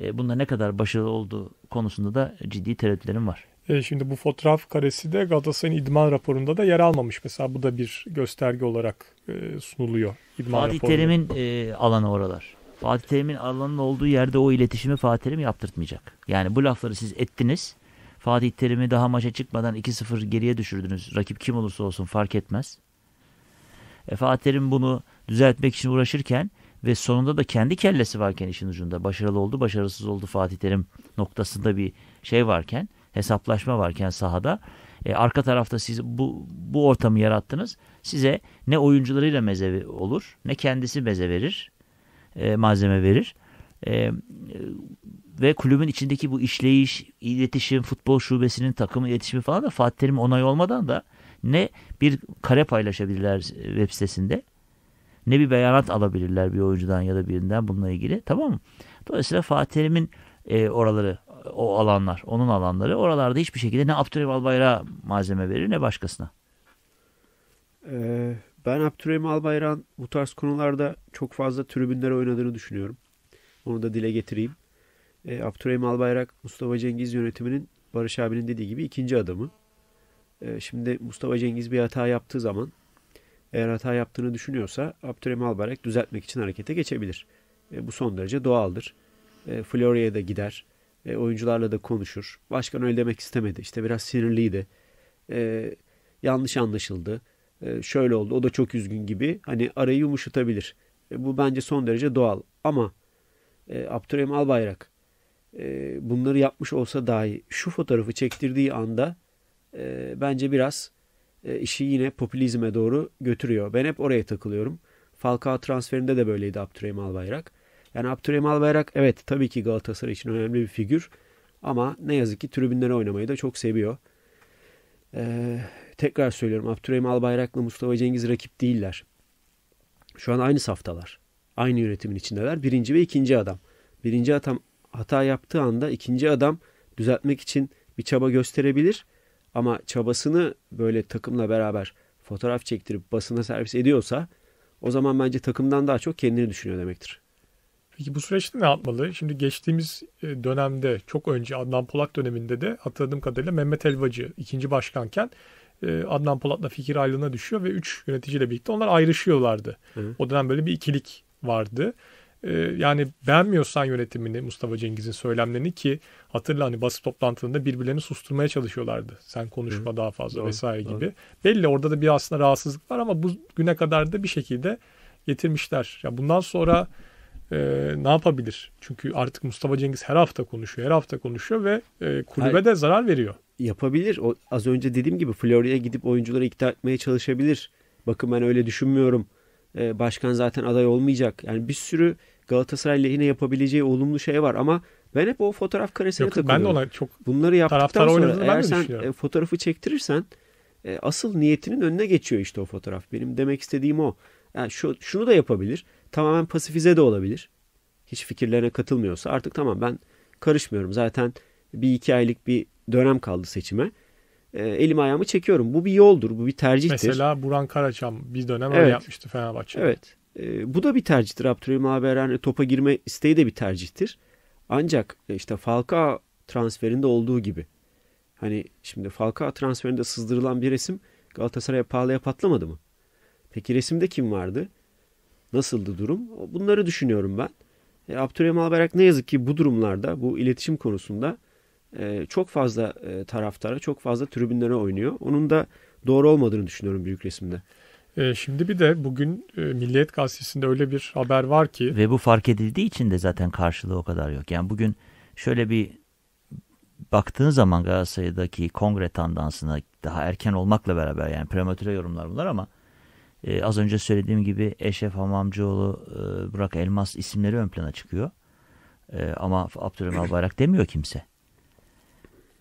e, bunda ne kadar başarılı olduğu konusunda da ciddi tereddütlerim var. E, şimdi bu fotoğraf karesi de Galatasaray'ın idman raporunda da yer almamış. Mesela bu da bir gösterge olarak e, sunuluyor. İdman Fatih Terim'in e, alanı oralar. Fatih Terim'in alanının olduğu yerde o iletişimi Fatih Terim yaptırtmayacak. Yani bu lafları siz ettiniz. Fatih Terim'i daha maça çıkmadan 2-0 geriye düşürdünüz. Rakip kim olursa olsun fark etmez. E, Fatih Terim bunu düzeltmek için uğraşırken ve sonunda da kendi kellesi varken işin ucunda başarılı oldu başarısız oldu Fatih Terim noktasında bir şey varken hesaplaşma varken sahada e, arka tarafta siz bu, bu ortamı yarattınız size ne oyuncularıyla meze olur ne kendisi meze verir e, malzeme verir e, e ve kulübün içindeki bu işleyiş iletişim futbol şubesinin takım iletişimi falan da Fatih Terim onay olmadan da ne bir kare paylaşabilirler e, web sitesinde ne bir beyanat alabilirler bir oyuncudan ya da birinden bununla ilgili. Tamam mı? Dolayısıyla Fatih Terim'in e, oraları o alanlar, onun alanları oralarda hiçbir şekilde ne Abdurrahim Albayrak'a malzeme verir ne başkasına. Ee, ben Abdurrahim Albayrak'ın bu tarz konularda çok fazla tribünlere oynadığını düşünüyorum. Onu da dile getireyim. Ee, Abdurrahim Albayrak Mustafa Cengiz yönetiminin Barış abinin dediği gibi ikinci adamı. Ee, şimdi Mustafa Cengiz bir hata yaptığı zaman eğer hata yaptığını düşünüyorsa Abdurrahim Albarek düzeltmek için harekete geçebilir. E, bu son derece doğaldır. E, Florya'ya da gider. E, oyuncularla da konuşur. Başkan öyle demek istemedi. İşte biraz sinirliydi. E, yanlış anlaşıldı. E, şöyle oldu. O da çok üzgün gibi. Hani arayı yumuşatabilir. E, bu bence son derece doğal. Ama e, Abdurrahim Albayrak e, bunları yapmış olsa dahi şu fotoğrafı çektirdiği anda e, bence biraz e, işi yine popülizme doğru götürüyor. Ben hep oraya takılıyorum. Falcao transferinde de böyleydi Abdurrahim Albayrak. Yani Abdurrahim Albayrak evet tabii ki Galatasaray için önemli bir figür. Ama ne yazık ki tribünlere oynamayı da çok seviyor. Ee, tekrar söylüyorum Abdurrahim Albayrak'la Mustafa Cengiz rakip değiller. Şu an aynı saftalar. Aynı yönetimin içindeler. Birinci ve ikinci adam. Birinci adam hata yaptığı anda ikinci adam düzeltmek için bir çaba gösterebilir. Ama çabasını böyle takımla beraber fotoğraf çektirip basına servis ediyorsa o zaman bence takımdan daha çok kendini düşünüyor demektir. Peki bu süreçte ne yapmalı? Şimdi geçtiğimiz e, dönemde çok önce Adnan Polat döneminde de hatırladığım kadarıyla Mehmet Elvacı ikinci başkanken e, Adnan Polat'la fikir ayrılığına düşüyor ve üç yöneticiyle birlikte onlar ayrışıyorlardı. Hı. O dönem böyle bir ikilik vardı. Ee, yani beğenmiyorsan yönetimini Mustafa Cengiz'in söylemlerini ki hatırla hani basın toplantılarında birbirlerini susturmaya çalışıyorlardı. Sen konuşma Hı. daha fazla doğru, vesaire doğru. gibi. Belli orada da bir aslında rahatsızlık var ama bu güne kadar da bir şekilde getirmişler. Ya bundan sonra e, ne yapabilir? Çünkü artık Mustafa Cengiz her hafta konuşuyor, her hafta konuşuyor ve e, kulübe de zarar veriyor. Yapabilir. O, az önce dediğim gibi Florya'ya gidip oyuncuları ikna etmeye çalışabilir. Bakın ben öyle düşünmüyorum ee, başkan zaten aday olmayacak. Yani bir sürü Galatasaray lehine yapabileceği olumlu şey var ama ben hep o fotoğraf karesine Yok, takılıyorum. Ben de ona çok Bunları yaptıktan sonra eğer sen e, fotoğrafı çektirirsen e, asıl niyetinin önüne geçiyor işte o fotoğraf. Benim demek istediğim o. Yani şu, şunu da yapabilir. Tamamen pasifize de olabilir. Hiç fikirlerine katılmıyorsa artık tamam ben karışmıyorum. Zaten bir iki aylık bir dönem kaldı seçime. E, elimi ayağımı çekiyorum. Bu bir yoldur, bu bir tercihtir. Mesela Buran Karaçam bir dönem evet. öyle yapmıştı Fenerbahçe. Evet. E, bu da bir tercihtir. Abdülhalim Haberhan topa girme isteği de bir tercihtir. Ancak e, işte Falcao transferinde olduğu gibi. Hani şimdi Falcao transferinde sızdırılan bir resim Galatasaray'a pahalıya patlamadı mı? Peki resimde kim vardı? Nasıldı durum? Bunları düşünüyorum ben. E, Abdülhalim Albayrak ne yazık ki bu durumlarda, bu iletişim konusunda e, çok fazla e, taraftara, çok fazla tribünlere oynuyor. Onun da doğru olmadığını düşünüyorum büyük resimde. E, şimdi bir de bugün Milliyet Gazetesi'nde öyle bir haber var ki. Ve bu fark edildiği için de zaten karşılığı o kadar yok. Yani bugün şöyle bir baktığın zaman Galatasaray'daki kongre tandansına daha erken olmakla beraber yani prematüre yorumlar bunlar ama e, az önce söylediğim gibi Eşref Hamamcıoğlu, e, Burak Elmas isimleri ön plana çıkıyor. E, ama Abdülhamid Bayrak demiyor kimse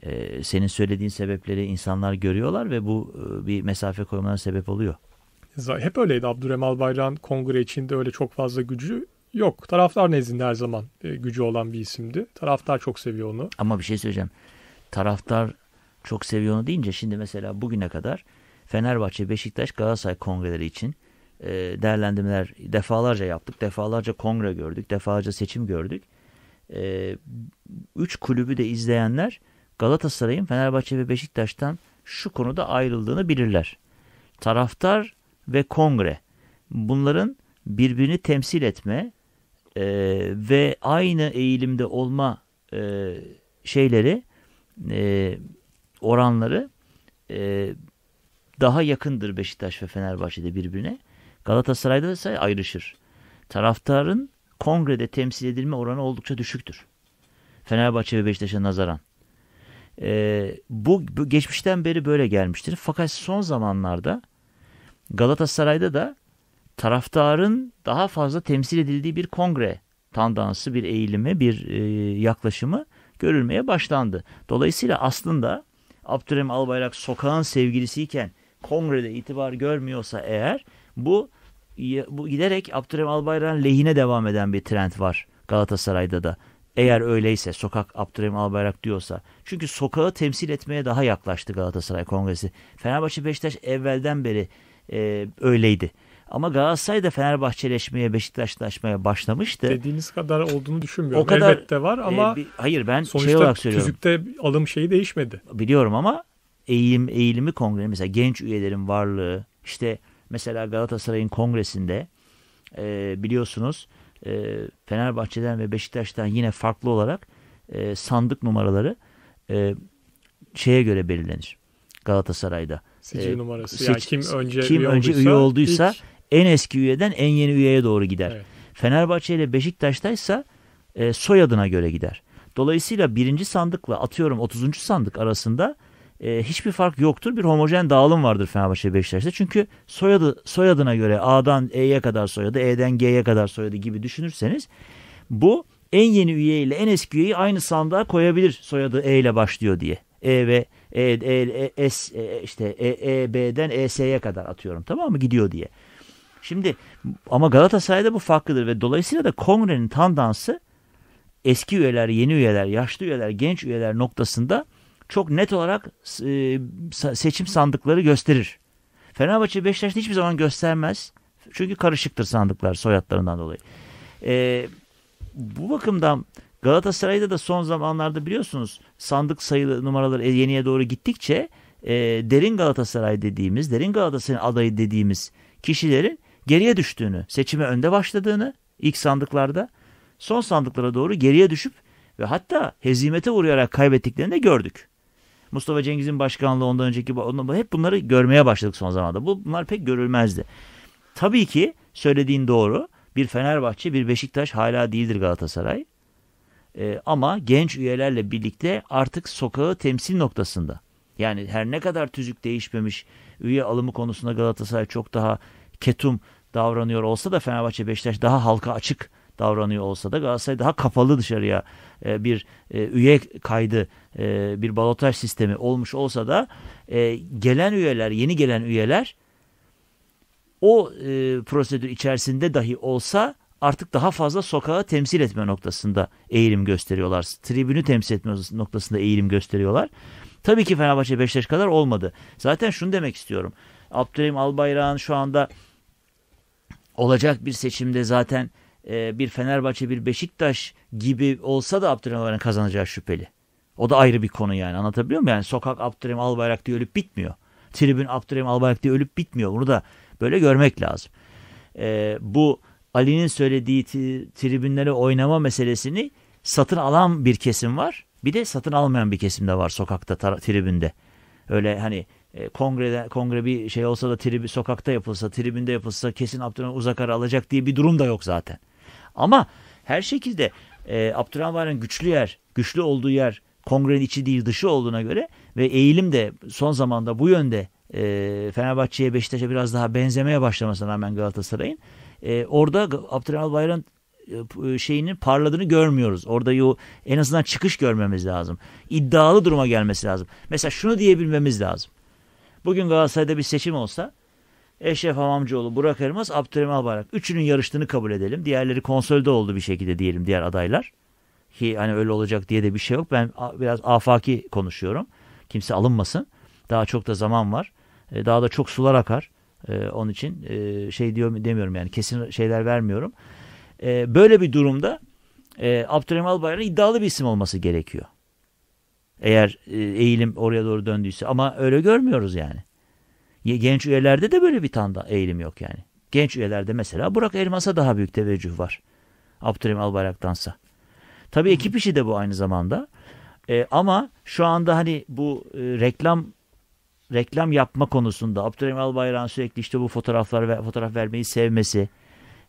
e, senin söylediğin sebepleri insanlar görüyorlar ve bu e, bir mesafe koymana sebep oluyor. Hep öyleydi Abdurrahman Bayrak'ın kongre içinde öyle çok fazla gücü yok. Taraftar nezdinde her zaman e, gücü olan bir isimdi. Taraftar çok seviyor onu. Ama bir şey söyleyeceğim. Taraftar çok seviyor onu deyince şimdi mesela bugüne kadar Fenerbahçe, Beşiktaş, Galatasaray kongreleri için e, değerlendirmeler defalarca yaptık. Defalarca kongre gördük. Defalarca seçim gördük. E, üç kulübü de izleyenler Galatasaray'ın Fenerbahçe ve Beşiktaş'tan şu konuda ayrıldığını bilirler. Taraftar ve kongre bunların birbirini temsil etme e, ve aynı eğilimde olma e, şeyleri e, oranları e, daha yakındır Beşiktaş ve Fenerbahçe'de birbirine. Galatasaray'da ise ayrışır. Taraftarın kongrede temsil edilme oranı oldukça düşüktür. Fenerbahçe ve Beşiktaş'a nazaran. E, bu, bu geçmişten beri böyle gelmiştir. Fakat son zamanlarda Galatasaray'da da taraftarın daha fazla temsil edildiği bir kongre tandansı, bir eğilimi, bir e, yaklaşımı görülmeye başlandı. Dolayısıyla aslında Abdurrahim Albayrak sokağın sevgilisiyken kongrede itibar görmüyorsa eğer bu bu giderek Abdurrahim Albayrak'ın lehine devam eden bir trend var Galatasaray'da da. Eğer öyleyse sokak Abdurrahim Albayrak diyorsa. Çünkü sokağı temsil etmeye daha yaklaştı Galatasaray Kongresi. Fenerbahçe Beşiktaş evvelden beri e, öyleydi. Ama Galatasaray da Fenerbahçeleşmeye, Beşiktaşlaşmaya başlamıştı. Dediğiniz kadar olduğunu düşünmüyorum. O kadar, Elbette var ama e, bir, hayır ben şey sonuçta şey olarak söylüyorum. tüzükte alım şeyi değişmedi. Biliyorum ama eğilim eğilimi kongre mesela genç üyelerin varlığı işte mesela Galatasaray'ın kongresinde e, biliyorsunuz e, Fenerbahçe'den ve Beşiktaş'tan yine farklı olarak e, sandık numaraları e, şeye göre belirlenir Galatasaray'da. Sicil e, numarası. Seç, yani kim önce, kim üye, önce olduysa, üye olduysa ilk... en eski üyeden en yeni üyeye doğru gider. Evet. Fenerbahçe ile Beşiktaş'taysa e, soyadına göre gider. Dolayısıyla birinci sandıkla atıyorum 30. sandık arasında e, hiçbir fark yoktur. Bir homojen dağılım vardır Fenerbahçe Beşiktaş'ta. Çünkü soyadı soyadına göre A'dan E'ye kadar soyadı, E'den G'ye kadar soyadı gibi düşünürseniz bu en yeni üye ile en eski üyeyi aynı sandığa koyabilir soyadı E ile başlıyor diye. E ve e, e, e, S, e, işte e, e, B'den ES'ye kadar atıyorum tamam mı gidiyor diye. Şimdi ama Galatasaray'da bu farklıdır ve dolayısıyla da kongrenin tandansı eski üyeler, yeni üyeler, yaşlı üyeler, genç üyeler noktasında çok net olarak e, seçim sandıkları gösterir. Fenerbahçe Beşiktaş'ta hiçbir zaman göstermez. Çünkü karışıktır sandıklar soyadlarından dolayı. E, bu bakımdan Galatasaray'da da son zamanlarda biliyorsunuz sandık sayılı numaraları e, yeniye doğru gittikçe e, derin Galatasaray dediğimiz, derin Galatasaray'ın adayı dediğimiz kişilerin geriye düştüğünü, seçime önde başladığını ilk sandıklarda son sandıklara doğru geriye düşüp ve hatta hezimete uğrayarak kaybettiklerini de gördük. Mustafa Cengiz'in başkanlığı ondan önceki ondan, hep bunları görmeye başladık son zamanda. Bu, bunlar pek görülmezdi. Tabii ki söylediğin doğru. Bir Fenerbahçe, bir Beşiktaş hala değildir Galatasaray. E, ama genç üyelerle birlikte artık sokağı temsil noktasında. Yani her ne kadar tüzük değişmemiş, üye alımı konusunda Galatasaray çok daha ketum davranıyor olsa da Fenerbahçe Beşiktaş daha halka açık davranıyor olsa da Galatasaray daha kapalı dışarıya e, bir e, üye kaydı, e, bir balotaj sistemi olmuş olsa da gelen üyeler, yeni gelen üyeler o prosedür içerisinde dahi olsa artık daha fazla sokağı temsil etme noktasında eğilim gösteriyorlar. Tribünü temsil etme noktasında eğilim gösteriyorlar. Tabii ki Fenerbahçe Beşiktaş kadar olmadı. Zaten şunu demek istiyorum. Abdurrahim Albayrak'ın şu anda olacak bir seçimde zaten e, bir Fenerbahçe, bir Beşiktaş gibi olsa da Abdurrahim Albayrak'ın kazanacağı şüpheli. O da ayrı bir konu yani anlatabiliyor muyum? Yani sokak Abdurrahim Albayrak diye ölüp bitmiyor. Tribün Abdurrahim Albayrak diye ölüp bitmiyor. Bunu da böyle görmek lazım. E, bu Ali'nin söylediği tribünlere oynama meselesini satın alan bir kesim var. Bir de satın almayan bir kesim de var sokakta, tribünde. Öyle hani e, kongrede kongre bir şey olsa da tribi sokakta yapılsa, tribünde yapılsa kesin Abdurrahman Uzakar'ı alacak diye bir durum da yok zaten. Ama her şekilde e, Abdurrahman Varın güçlü yer, güçlü olduğu yer kongrenin içi değil dışı olduğuna göre ve eğilim de son zamanda bu yönde e, Fenerbahçe'ye Beşiktaş'a biraz daha benzemeye başlamasına rağmen Galatasaray'ın e, orada Abdurrahman Bayram e, şeyinin parladığını görmüyoruz. Orada o en azından çıkış görmemiz lazım. İddialı duruma gelmesi lazım. Mesela şunu diyebilmemiz lazım. Bugün Galatasaray'da bir seçim olsa Eşref Hamamcıoğlu, Burak Elmas, Abdurrahman Albayrak. Üçünün yarıştığını kabul edelim. Diğerleri konsolide oldu bir şekilde diyelim diğer adaylar. Ki hani öyle olacak diye de bir şey yok. Ben biraz afaki konuşuyorum. Kimse alınmasın. Daha çok da zaman var. E, daha da çok sular akar. E, onun için e, şey diyorum demiyorum yani kesin şeyler vermiyorum. Böyle bir durumda Abdurrahman Albayrak'ın iddialı bir isim olması gerekiyor. Eğer eğilim oraya doğru döndüyse. Ama öyle görmüyoruz yani. Genç üyelerde de böyle bir tanda eğilim yok yani. Genç üyelerde mesela Burak Elmas'a daha büyük teveccüh var. Abdurrahim Albayrak'tansa. Tabii ekip işi de bu aynı zamanda. E, ama şu anda hani bu e, reklam reklam yapma konusunda Abdurrahim Albayrak'ın sürekli işte bu fotoğraflar ve fotoğraf vermeyi sevmesi,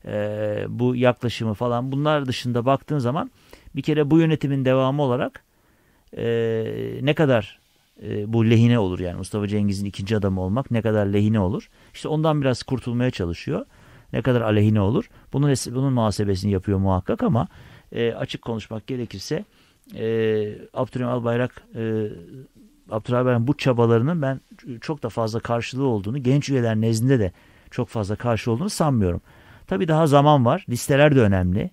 e, bu yaklaşımı falan bunlar dışında baktığın zaman bir kere bu yönetimin devamı olarak e, ne kadar ee, bu lehine olur yani Mustafa Cengiz'in ikinci adamı olmak ne kadar lehine olur. İşte ondan biraz kurtulmaya çalışıyor. Ne kadar aleyhine olur. Bunun bunun muhasebesini yapıyor muhakkak ama e, açık konuşmak gerekirse e, Abdurrahim Albayrak e, Abdurrahim bu çabalarının ben çok da fazla karşılığı olduğunu genç üyeler nezdinde de çok fazla karşı olduğunu sanmıyorum. Tabi daha zaman var. Listeler de önemli.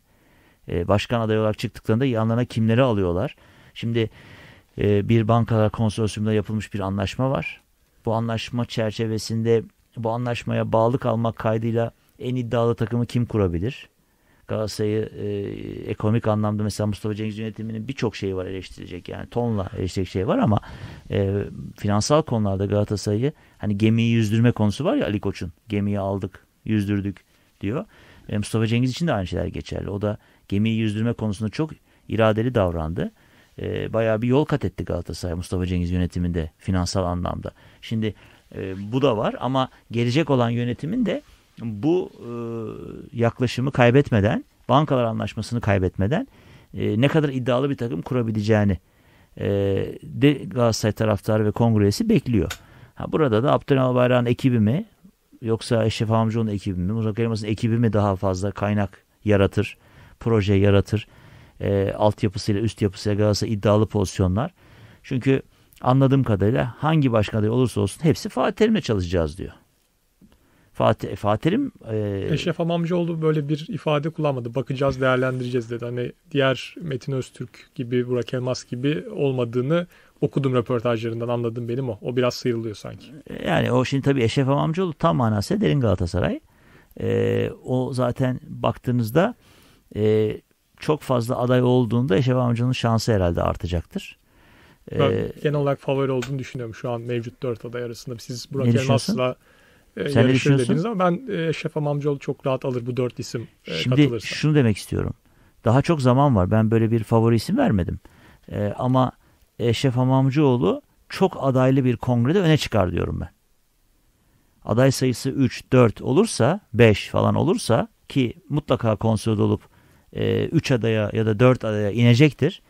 E, başkan aday olarak çıktıklarında yanlarına kimleri alıyorlar. Şimdi ee, bir bankalar konsorsiyumda yapılmış bir anlaşma var. Bu anlaşma çerçevesinde bu anlaşmaya bağlı kalmak kaydıyla en iddialı takımı kim kurabilir? Galatasaray'ı e, ekonomik anlamda mesela Mustafa Cengiz yönetiminin birçok şeyi var eleştirecek yani tonla eleştirecek şey var ama e, finansal konularda Galatasaray'ı hani gemiyi yüzdürme konusu var ya Ali Koç'un gemiyi aldık yüzdürdük diyor. E, Mustafa Cengiz için de aynı şeyler geçerli. O da gemiyi yüzdürme konusunda çok iradeli davrandı e, bayağı bir yol kat etti Galatasaray Mustafa Cengiz yönetiminde finansal anlamda. Şimdi e, bu da var ama gelecek olan yönetimin de bu e, yaklaşımı kaybetmeden, bankalar anlaşmasını kaybetmeden e, ne kadar iddialı bir takım kurabileceğini e, de Galatasaray taraftarı ve kongresi bekliyor. Ha, burada da Abdülhamid Bayrak'ın ekibi mi yoksa Eşref Amcaoğlu'nun ekibi mi, Murat ekibi mi daha fazla kaynak yaratır, proje yaratır? e, altyapısıyla üst yapısıyla Galatasaray iddialı pozisyonlar. Çünkü anladığım kadarıyla hangi başkan olursa olsun hepsi Fatih Terim'le çalışacağız diyor. Fatih, e, Fatih Terim... E, Eşref Amamcıoğlu böyle bir ifade kullanmadı. Bakacağız, değerlendireceğiz dedi. Hani diğer Metin Öztürk gibi, Burak Elmas gibi olmadığını okudum röportajlarından anladım benim o. O biraz sıyrılıyor sanki. Yani o şimdi tabii Eşref Amamcıoğlu tam manasıyla derin Galatasaray. E, o zaten baktığınızda e, çok fazla aday olduğunda Eşref amcanın şansı herhalde artacaktır. Ben ee, genel olarak favori olduğunu düşünüyorum şu an mevcut dört aday arasında. Siz Burak Elmas'la e, Sen yarışır dediniz ama ben e, Eşref Amamcıoğlu çok rahat alır bu dört isim e, Şimdi katılırsa. şunu demek istiyorum. Daha çok zaman var. Ben böyle bir favori isim vermedim. E, ama Eşref Amamcıoğlu çok adaylı bir kongrede öne çıkar diyorum ben. Aday sayısı 3, 4 olursa, 5 falan olursa ki mutlaka konsolide olup e, adaya ya da 4 adaya inecektir.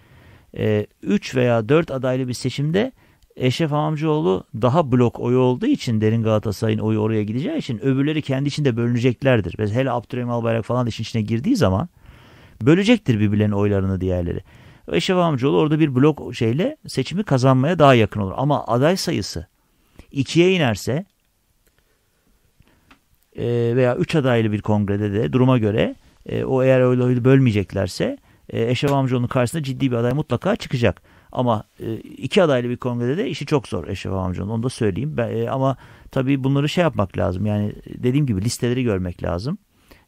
E, veya 4 adaylı bir seçimde Eşref Amamcıoğlu daha blok oyu olduğu için Derin Galatasaray'ın oyu oraya gideceği için öbürleri kendi içinde bölüneceklerdir. Mesela hele Abdurrahim Albayrak falan işin içine girdiği zaman bölecektir birbirlerinin oylarını diğerleri. Eşref Amamcıoğlu orada bir blok şeyle seçimi kazanmaya daha yakın olur. Ama aday sayısı ikiye inerse e, veya üç adaylı bir kongrede de duruma göre e, o eğer öyle öyle bölmeyeceklerse e, Eşref Amcaoğlu'nun karşısında ciddi bir aday mutlaka çıkacak. Ama e, iki adaylı bir kongrede de işi çok zor Eşref Amcaoğlu onu da söyleyeyim. Ben, e, ama tabii bunları şey yapmak lazım yani e, dediğim gibi listeleri görmek lazım.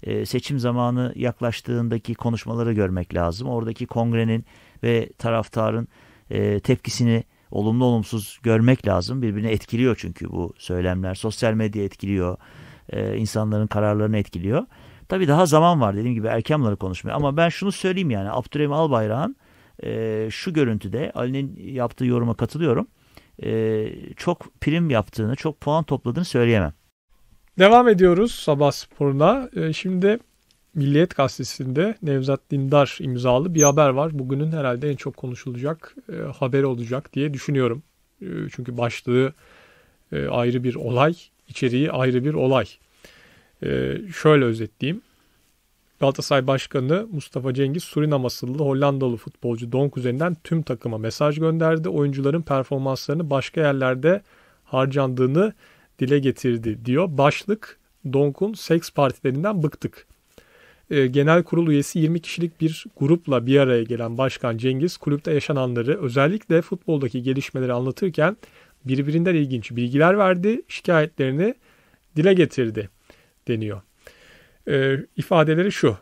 E, seçim zamanı yaklaştığındaki konuşmaları görmek lazım. Oradaki kongrenin ve taraftarın e, tepkisini olumlu olumsuz görmek lazım. Birbirini etkiliyor çünkü bu söylemler. Sosyal medya etkiliyor. E, insanların kararlarını etkiliyor. Tabii daha zaman var dediğim gibi erken konuşmaya. Ama ben şunu söyleyeyim yani Abdurrahim Albayrak'ın e, şu görüntüde Ali'nin yaptığı yoruma katılıyorum. E, çok prim yaptığını, çok puan topladığını söyleyemem. Devam ediyoruz sabah sporuna. E, şimdi Milliyet Gazetesi'nde Nevzat Dindar imzalı bir haber var. Bugünün herhalde en çok konuşulacak e, haberi olacak diye düşünüyorum. E, çünkü başlığı e, ayrı bir olay, içeriği ayrı bir olay. Ee, şöyle özetleyeyim. Galatasaray Başkanı Mustafa Cengiz Surinam asıllı Hollandalı futbolcu Donk üzerinden tüm takıma mesaj gönderdi. Oyuncuların performanslarını başka yerlerde harcandığını dile getirdi diyor. Başlık Donk'un seks partilerinden bıktık. Ee, genel kurul üyesi 20 kişilik bir grupla bir araya gelen Başkan Cengiz kulüpte yaşananları özellikle futboldaki gelişmeleri anlatırken birbirinden ilginç bilgiler verdi, şikayetlerini dile getirdi deniyor. E, ifadeleri şu.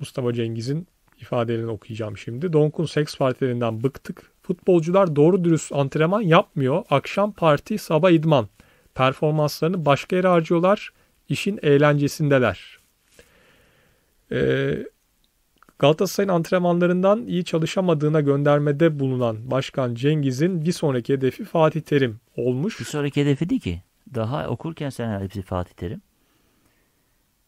Mustafa Cengiz'in ifadelerini okuyacağım şimdi. Donk'un seks partilerinden bıktık. Futbolcular doğru dürüst antrenman yapmıyor. Akşam parti, sabah idman. Performanslarını başka yere harcıyorlar. İşin eğlencesindeler. Ee, Galatasaray'ın antrenmanlarından iyi çalışamadığına göndermede bulunan Başkan Cengiz'in bir sonraki hedefi Fatih Terim olmuş. Bir sonraki hedefi değil ki. Daha okurken sen hedefi Fatih Terim.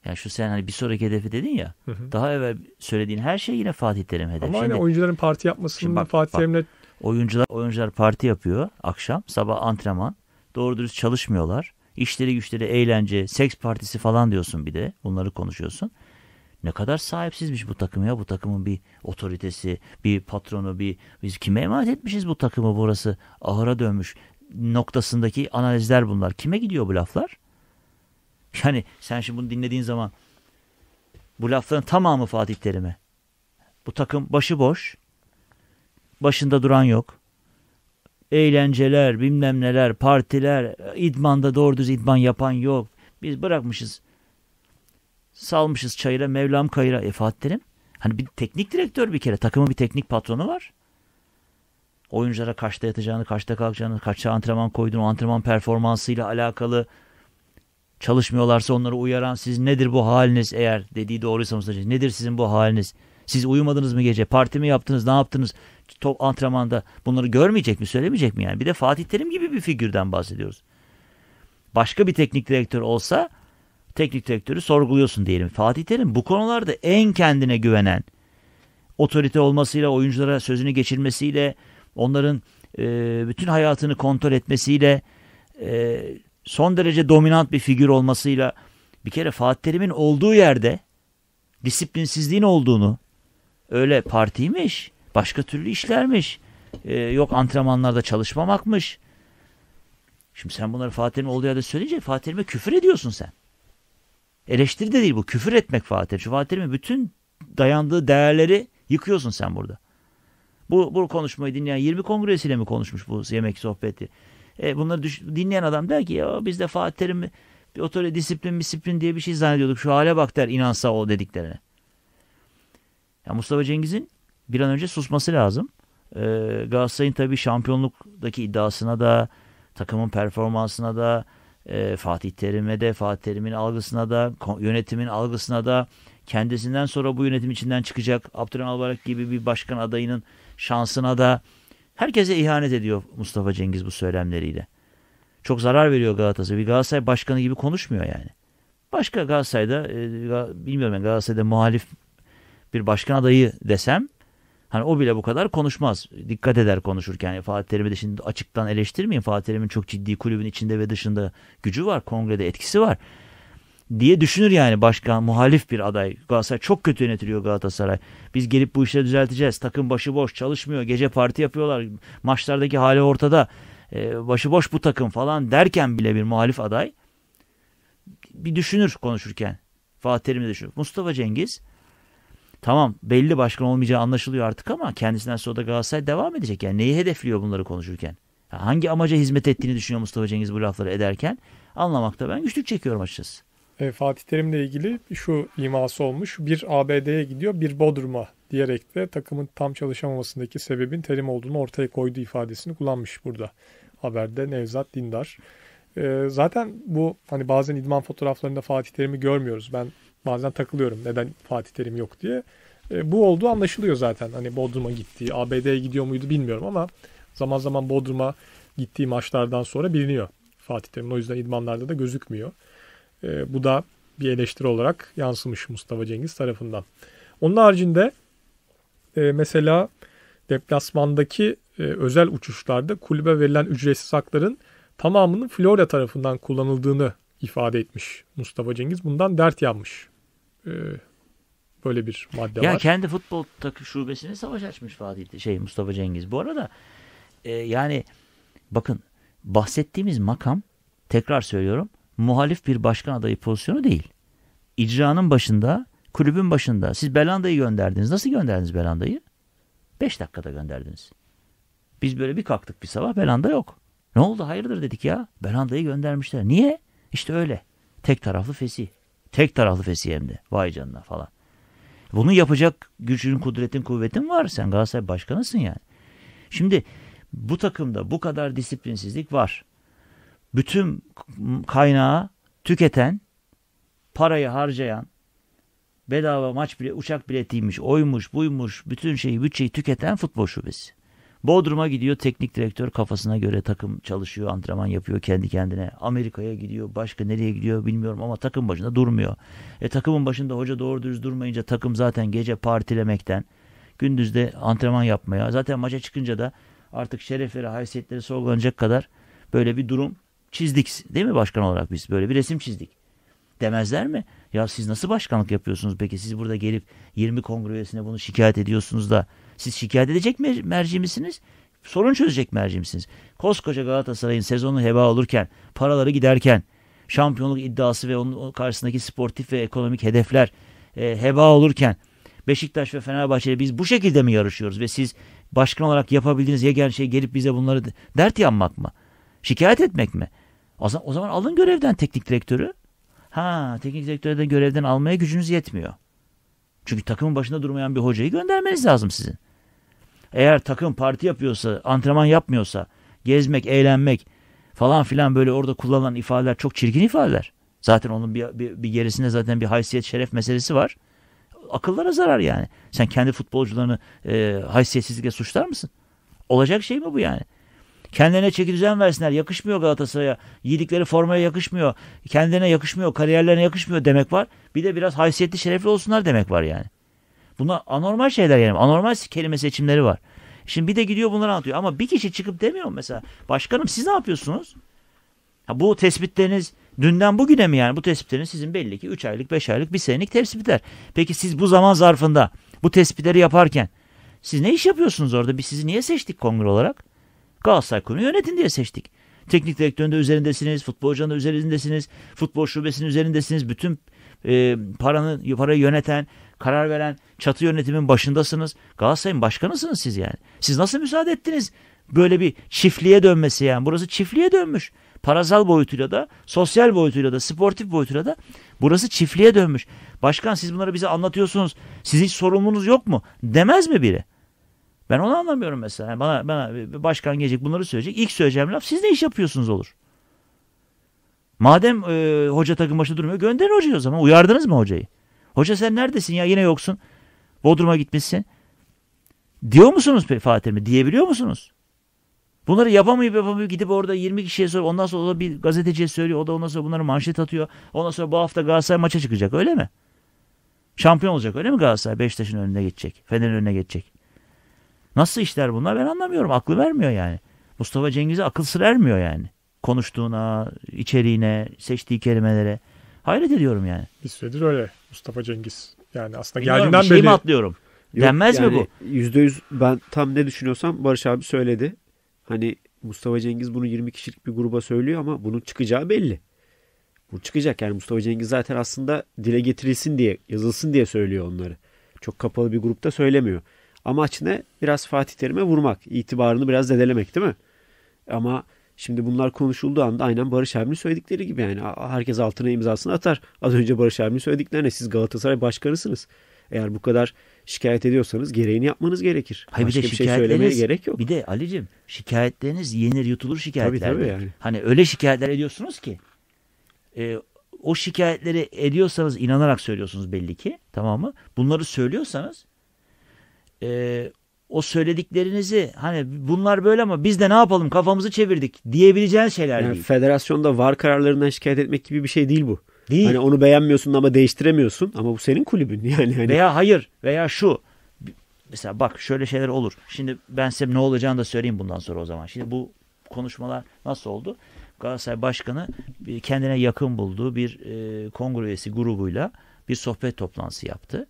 Yani şu sen hani bir sonraki hedefi dedin ya. Hı hı. Daha evvel söylediğin her şey yine Fatih Terim hedefi. Ama şimdi, aynen hani oyuncuların parti yapmasının bak, Fatih Terim'le... Oyuncular, oyuncular parti yapıyor akşam. Sabah antrenman. Doğru dürüst çalışmıyorlar. İşleri güçleri eğlence, seks partisi falan diyorsun bir de. Bunları konuşuyorsun. Ne kadar sahipsizmiş bu takım ya. Bu takımın bir otoritesi, bir patronu, bir biz kime emanet etmişiz bu takımı burası? Ahıra dönmüş noktasındaki analizler bunlar. Kime gidiyor bu laflar? Yani sen şimdi bunu dinlediğin zaman bu lafların tamamı Fatih Terim'e. Bu takım başı boş. Başında duran yok. Eğlenceler, bilmem neler, partiler, idmanda doğru düz idman yapan yok. Biz bırakmışız. Salmışız çayıra, Mevlam kayıra. E Fatih Terim? Hani bir teknik direktör bir kere. Takımın bir teknik patronu var. Oyunculara kaçta yatacağını, kaçta kalkacağını, kaçta antrenman koyduğunu, antrenman performansıyla alakalı çalışmıyorlarsa onları uyaran siz nedir bu haliniz eğer dediği doğruysa Mustafa nedir sizin bu haliniz? Siz uyumadınız mı gece? Parti mi yaptınız? Ne yaptınız? Top antrenmanda bunları görmeyecek mi? Söylemeyecek mi yani? Bir de Fatih Terim gibi bir figürden bahsediyoruz. Başka bir teknik direktör olsa teknik direktörü sorguluyorsun diyelim. Fatih Terim bu konularda en kendine güvenen otorite olmasıyla, oyunculara sözünü geçirmesiyle, onların e, bütün hayatını kontrol etmesiyle e, son derece dominant bir figür olmasıyla bir kere Fatih Terim'in olduğu yerde disiplinsizliğin olduğunu öyle partiymiş, başka türlü işlermiş, e, yok antrenmanlarda çalışmamakmış. Şimdi sen bunları Fatih Terim olduğu yerde söyleyince Fatih Terim'e küfür ediyorsun sen. Eleştiri de değil bu. Küfür etmek Fatih Terim. Şu Fatih Terim'in bütün dayandığı değerleri yıkıyorsun sen burada. Bu, bu konuşmayı dinleyen 20 kongresiyle mi konuşmuş bu yemek sohbeti? E, bunları düş- dinleyen adam der ki ya biz de Fatih Terim bir otorite disiplin disiplin diye bir şey zannediyorduk. Şu hale bak der inansa o dediklerine. Ya Mustafa Cengiz'in bir an önce susması lazım. E, Galatasaray'ın tabii şampiyonluktaki iddiasına da takımın performansına da e, Fatih Terim'e de Fatih Terim'in algısına da yönetimin algısına da kendisinden sonra bu yönetim içinden çıkacak Abdurrahman Albarak gibi bir başkan adayının şansına da Herkese ihanet ediyor Mustafa Cengiz bu söylemleriyle. Çok zarar veriyor Galatasaray'a. Bir Galatasaray başkanı gibi konuşmuyor yani. Başka Galatasaray'da e, bilmiyorum ben Galatasaray'da muhalif bir başkan adayı desem hani o bile bu kadar konuşmaz. Dikkat eder konuşurken. Yani Fatih Terim'i de şimdi açıktan eleştirmeyin. Fatih Terim'in çok ciddi kulübün içinde ve dışında gücü var. Kongrede etkisi var diye düşünür yani başkan muhalif bir aday. Galatasaray çok kötü yönetiliyor Galatasaray. Biz gelip bu işleri düzelteceğiz. Takım başı boş çalışmıyor. Gece parti yapıyorlar. Maçlardaki hali ortada. E, başı boş bu takım falan derken bile bir muhalif aday bir düşünür konuşurken. Fatih Terim de düşünür. Mustafa Cengiz tamam belli başkan olmayacağı anlaşılıyor artık ama kendisinden sonra da Galatasaray devam edecek. Yani neyi hedefliyor bunları konuşurken? Hangi amaca hizmet ettiğini düşünüyor Mustafa Cengiz bu lafları ederken anlamakta ben güçlük çekiyorum açıkçası e, Fatih Terim'le ilgili şu iması olmuş. Bir ABD'ye gidiyor, bir Bodrum'a diyerek de takımın tam çalışamamasındaki sebebin Terim olduğunu ortaya koydu ifadesini kullanmış burada. Haberde Nevzat Dindar. E, zaten bu hani bazen idman fotoğraflarında Fatih Terim'i görmüyoruz. Ben bazen takılıyorum neden Fatih Terim yok diye. E, bu olduğu anlaşılıyor zaten. Hani Bodrum'a gittiği, ABD'ye gidiyor muydu bilmiyorum ama zaman zaman Bodrum'a gittiği maçlardan sonra biliniyor Fatih Terim. O yüzden idmanlarda da gözükmüyor. E, bu da bir eleştiri olarak yansımış Mustafa Cengiz tarafından. Onun haricinde e, mesela deplasmandaki e, özel uçuşlarda kulübe verilen ücretsiz hakların tamamının Florya tarafından kullanıldığını ifade etmiş Mustafa Cengiz. Bundan dert yanmış. E, böyle bir madde ya var. Ya kendi futbol takı şubesine savaş açmış Fatih şey Mustafa Cengiz. Bu arada e, yani bakın bahsettiğimiz makam tekrar söylüyorum muhalif bir başkan adayı pozisyonu değil. İcranın başında, kulübün başında. Siz Belanda'yı gönderdiniz. Nasıl gönderdiniz Belanda'yı? Beş dakikada gönderdiniz. Biz böyle bir kalktık bir sabah Belanda yok. Ne oldu hayırdır dedik ya. Belanda'yı göndermişler. Niye? İşte öyle. Tek taraflı fesih. Tek taraflı fesih hem de. Vay canına falan. Bunu yapacak gücün, kudretin, kuvvetin var. Sen Galatasaray başkanısın yani. Şimdi bu takımda bu kadar disiplinsizlik var bütün kaynağı tüketen, parayı harcayan, bedava maç bile uçak biletiymiş, oymuş, buymuş, bütün şeyi, bütçeyi tüketen futbol şubesi. Bodrum'a gidiyor teknik direktör kafasına göre takım çalışıyor, antrenman yapıyor kendi kendine. Amerika'ya gidiyor, başka nereye gidiyor bilmiyorum ama takım başında durmuyor. E takımın başında hoca doğru düz durmayınca takım zaten gece partilemekten, gündüz de antrenman yapmaya, zaten maça çıkınca da artık şerefleri, haysiyetleri sorgulanacak kadar böyle bir durum çizdik değil mi başkan olarak biz böyle bir resim çizdik demezler mi? Ya siz nasıl başkanlık yapıyorsunuz peki siz burada gelip 20 kongre üyesine bunu şikayet ediyorsunuz da siz şikayet edecek mi? merci misiniz? Sorun çözecek merci misiniz? Koskoca Galatasaray'ın sezonu heba olurken, paraları giderken, şampiyonluk iddiası ve onun karşısındaki sportif ve ekonomik hedefler e, heba olurken Beşiktaş ve Fenerbahçe'yle biz bu şekilde mi yarışıyoruz ve siz başkan olarak yapabildiğiniz yegane şey gelip bize bunları dert yanmak mı? Şikayet etmek mi? O zaman alın görevden teknik direktörü. Ha teknik direktörü de görevden almaya gücünüz yetmiyor. Çünkü takımın başında durmayan bir hocayı göndermeniz lazım sizin. Eğer takım parti yapıyorsa, antrenman yapmıyorsa, gezmek, eğlenmek falan filan böyle orada kullanılan ifadeler çok çirkin ifadeler. Zaten onun bir, bir, bir gerisinde zaten bir haysiyet şeref meselesi var. Akıllara zarar yani. Sen kendi futbolcularını e, haysiyetsizlikle suçlar mısın? Olacak şey mi bu yani? Kendilerine çekidüzen versinler. Yakışmıyor Galatasaray'a. Giydikleri formaya yakışmıyor. Kendilerine yakışmıyor. Kariyerlerine yakışmıyor demek var. Bir de biraz haysiyetli şerefli olsunlar demek var yani. Buna anormal şeyler yani. Anormal kelime seçimleri var. Şimdi bir de gidiyor bunları anlatıyor. Ama bir kişi çıkıp demiyor mesela. Başkanım siz ne yapıyorsunuz? Ha, bu tespitleriniz dünden bugüne mi yani? Bu tespitleriniz sizin belli ki 3 aylık, 5 aylık, 1 senelik tespitler. Peki siz bu zaman zarfında bu tespitleri yaparken siz ne iş yapıyorsunuz orada? Biz sizi niye seçtik kongre olarak? Galatasaray Kulübü'nü yönetin diye seçtik. Teknik direktörün üzerindesiniz, futbolcunun da üzerindesiniz, futbol şubesinin üzerindesiniz. Bütün e, paranı, parayı yöneten, karar veren çatı yönetimin başındasınız. Galatasaray'ın başkanısınız siz yani. Siz nasıl müsaade ettiniz böyle bir çiftliğe dönmesi yani? Burası çiftliğe dönmüş. Parasal boyutuyla da, sosyal boyutuyla da, sportif boyutuyla da burası çiftliğe dönmüş. Başkan siz bunları bize anlatıyorsunuz. Siz hiç sorumluluğunuz yok mu? Demez mi biri? Ben onu anlamıyorum mesela. Yani bana, bana başkan gelecek bunları söyleyecek. İlk söyleyeceğim laf siz ne iş yapıyorsunuz olur. Madem e, hoca takım başında durmuyor gönderin hocayı o zaman. Uyardınız mı hocayı? Hoca sen neredesin ya yine yoksun. Bodrum'a gitmişsin. Diyor musunuz Fatih mi? Diyebiliyor musunuz? Bunları yapamayıp yapamayıp gidip orada 20 kişiye sor. Ondan sonra o da bir gazeteciye söylüyor. O da ondan sonra bunları manşet atıyor. Ondan sonra bu hafta Galatasaray maça çıkacak öyle mi? Şampiyon olacak öyle mi Galatasaray? Beşiktaş'ın önüne geçecek. Fener'in önüne geçecek. Nasıl işler bunlar ben anlamıyorum. Aklı vermiyor yani. Mustafa Cengiz'e akıl sır ermiyor yani. Konuştuğuna, içeriğine, seçtiği kelimelere. Hayret ediyorum yani. Bir süredir öyle Mustafa Cengiz. Yani aslında Bilmiyorum, geldiğinden şey beri... mi atlıyorum? Yok, Denmez yani mi bu? Yüzde yüz ben tam ne düşünüyorsam Barış abi söyledi. Hani Mustafa Cengiz bunu 20 kişilik bir gruba söylüyor ama bunun çıkacağı belli. Bu çıkacak yani Mustafa Cengiz zaten aslında dile getirilsin diye, yazılsın diye söylüyor onları. Çok kapalı bir grupta söylemiyor. Amaç ne? Biraz Fatih Terim'e vurmak. itibarını biraz zedelemek değil mi? Ama şimdi bunlar konuşulduğu anda aynen Barış Ermin'in söyledikleri gibi yani herkes altına imzasını atar. Az önce Barış Ermin'in söylediklerine siz Galatasaray başkanısınız. Eğer bu kadar şikayet ediyorsanız gereğini yapmanız gerekir. Hayır, Başka bir, de bir şey söylemeye gerek yok. Bir de Ali'cim şikayetleriniz yenir yutulur şikayetler. Tabii, tabii yani. Hani öyle şikayetler ediyorsunuz ki e, o şikayetleri ediyorsanız inanarak söylüyorsunuz belli ki tamam mı? Bunları söylüyorsanız e, o söylediklerinizi hani bunlar böyle ama biz de ne yapalım kafamızı çevirdik diyebileceğiniz şeyler yani değil. Federasyonda var kararlarından şikayet etmek gibi bir şey değil bu. Değil. Hani onu beğenmiyorsun ama değiştiremiyorsun ama bu senin kulübün yani. Hani... Veya hayır veya şu mesela bak şöyle şeyler olur. Şimdi ben size ne olacağını da söyleyeyim bundan sonra o zaman. Şimdi bu konuşmalar nasıl oldu? Galatasaray Başkanı kendine yakın bulduğu bir e, kongre üyesi grubuyla bir sohbet toplantısı yaptı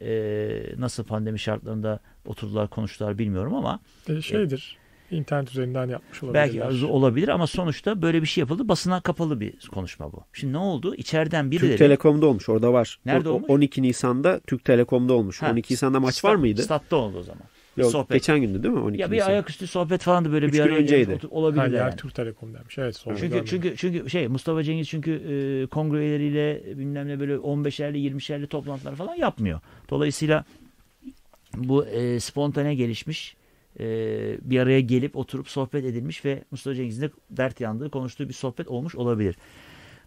e, nasıl pandemi şartlarında oturdular konuştular bilmiyorum ama. E, e şeydir. E, internet üzerinden yapmış olabilirler. Belki olabilir ama sonuçta böyle bir şey yapıldı. Basına kapalı bir konuşma bu. Şimdi ne oldu? İçeriden birileri... Türk Telekom'da olmuş. Orada var. Nerede o, olmuş? 12 Nisan'da Türk Telekom'da olmuş. Ha, 12 Nisan'da maç stat, var mıydı? Statta oldu o zaman. Yok, sohbet. Geçen gündü değil mi? 12 ya bir Nisan. ayaküstü sohbet falan da böyle Üç bir araya önceydi. olabilir. Her yani. Türk Telekom demiş. Evet, çünkü, görmedim. çünkü, çünkü şey Mustafa Cengiz çünkü e, kongre üyeleriyle bilmem ne böyle 15'erli 20'şerli toplantılar falan yapmıyor. Dolayısıyla bu e, spontane gelişmiş e, bir araya gelip oturup sohbet edilmiş ve Mustafa Cengiz'in de dert yandığı konuştuğu bir sohbet olmuş olabilir.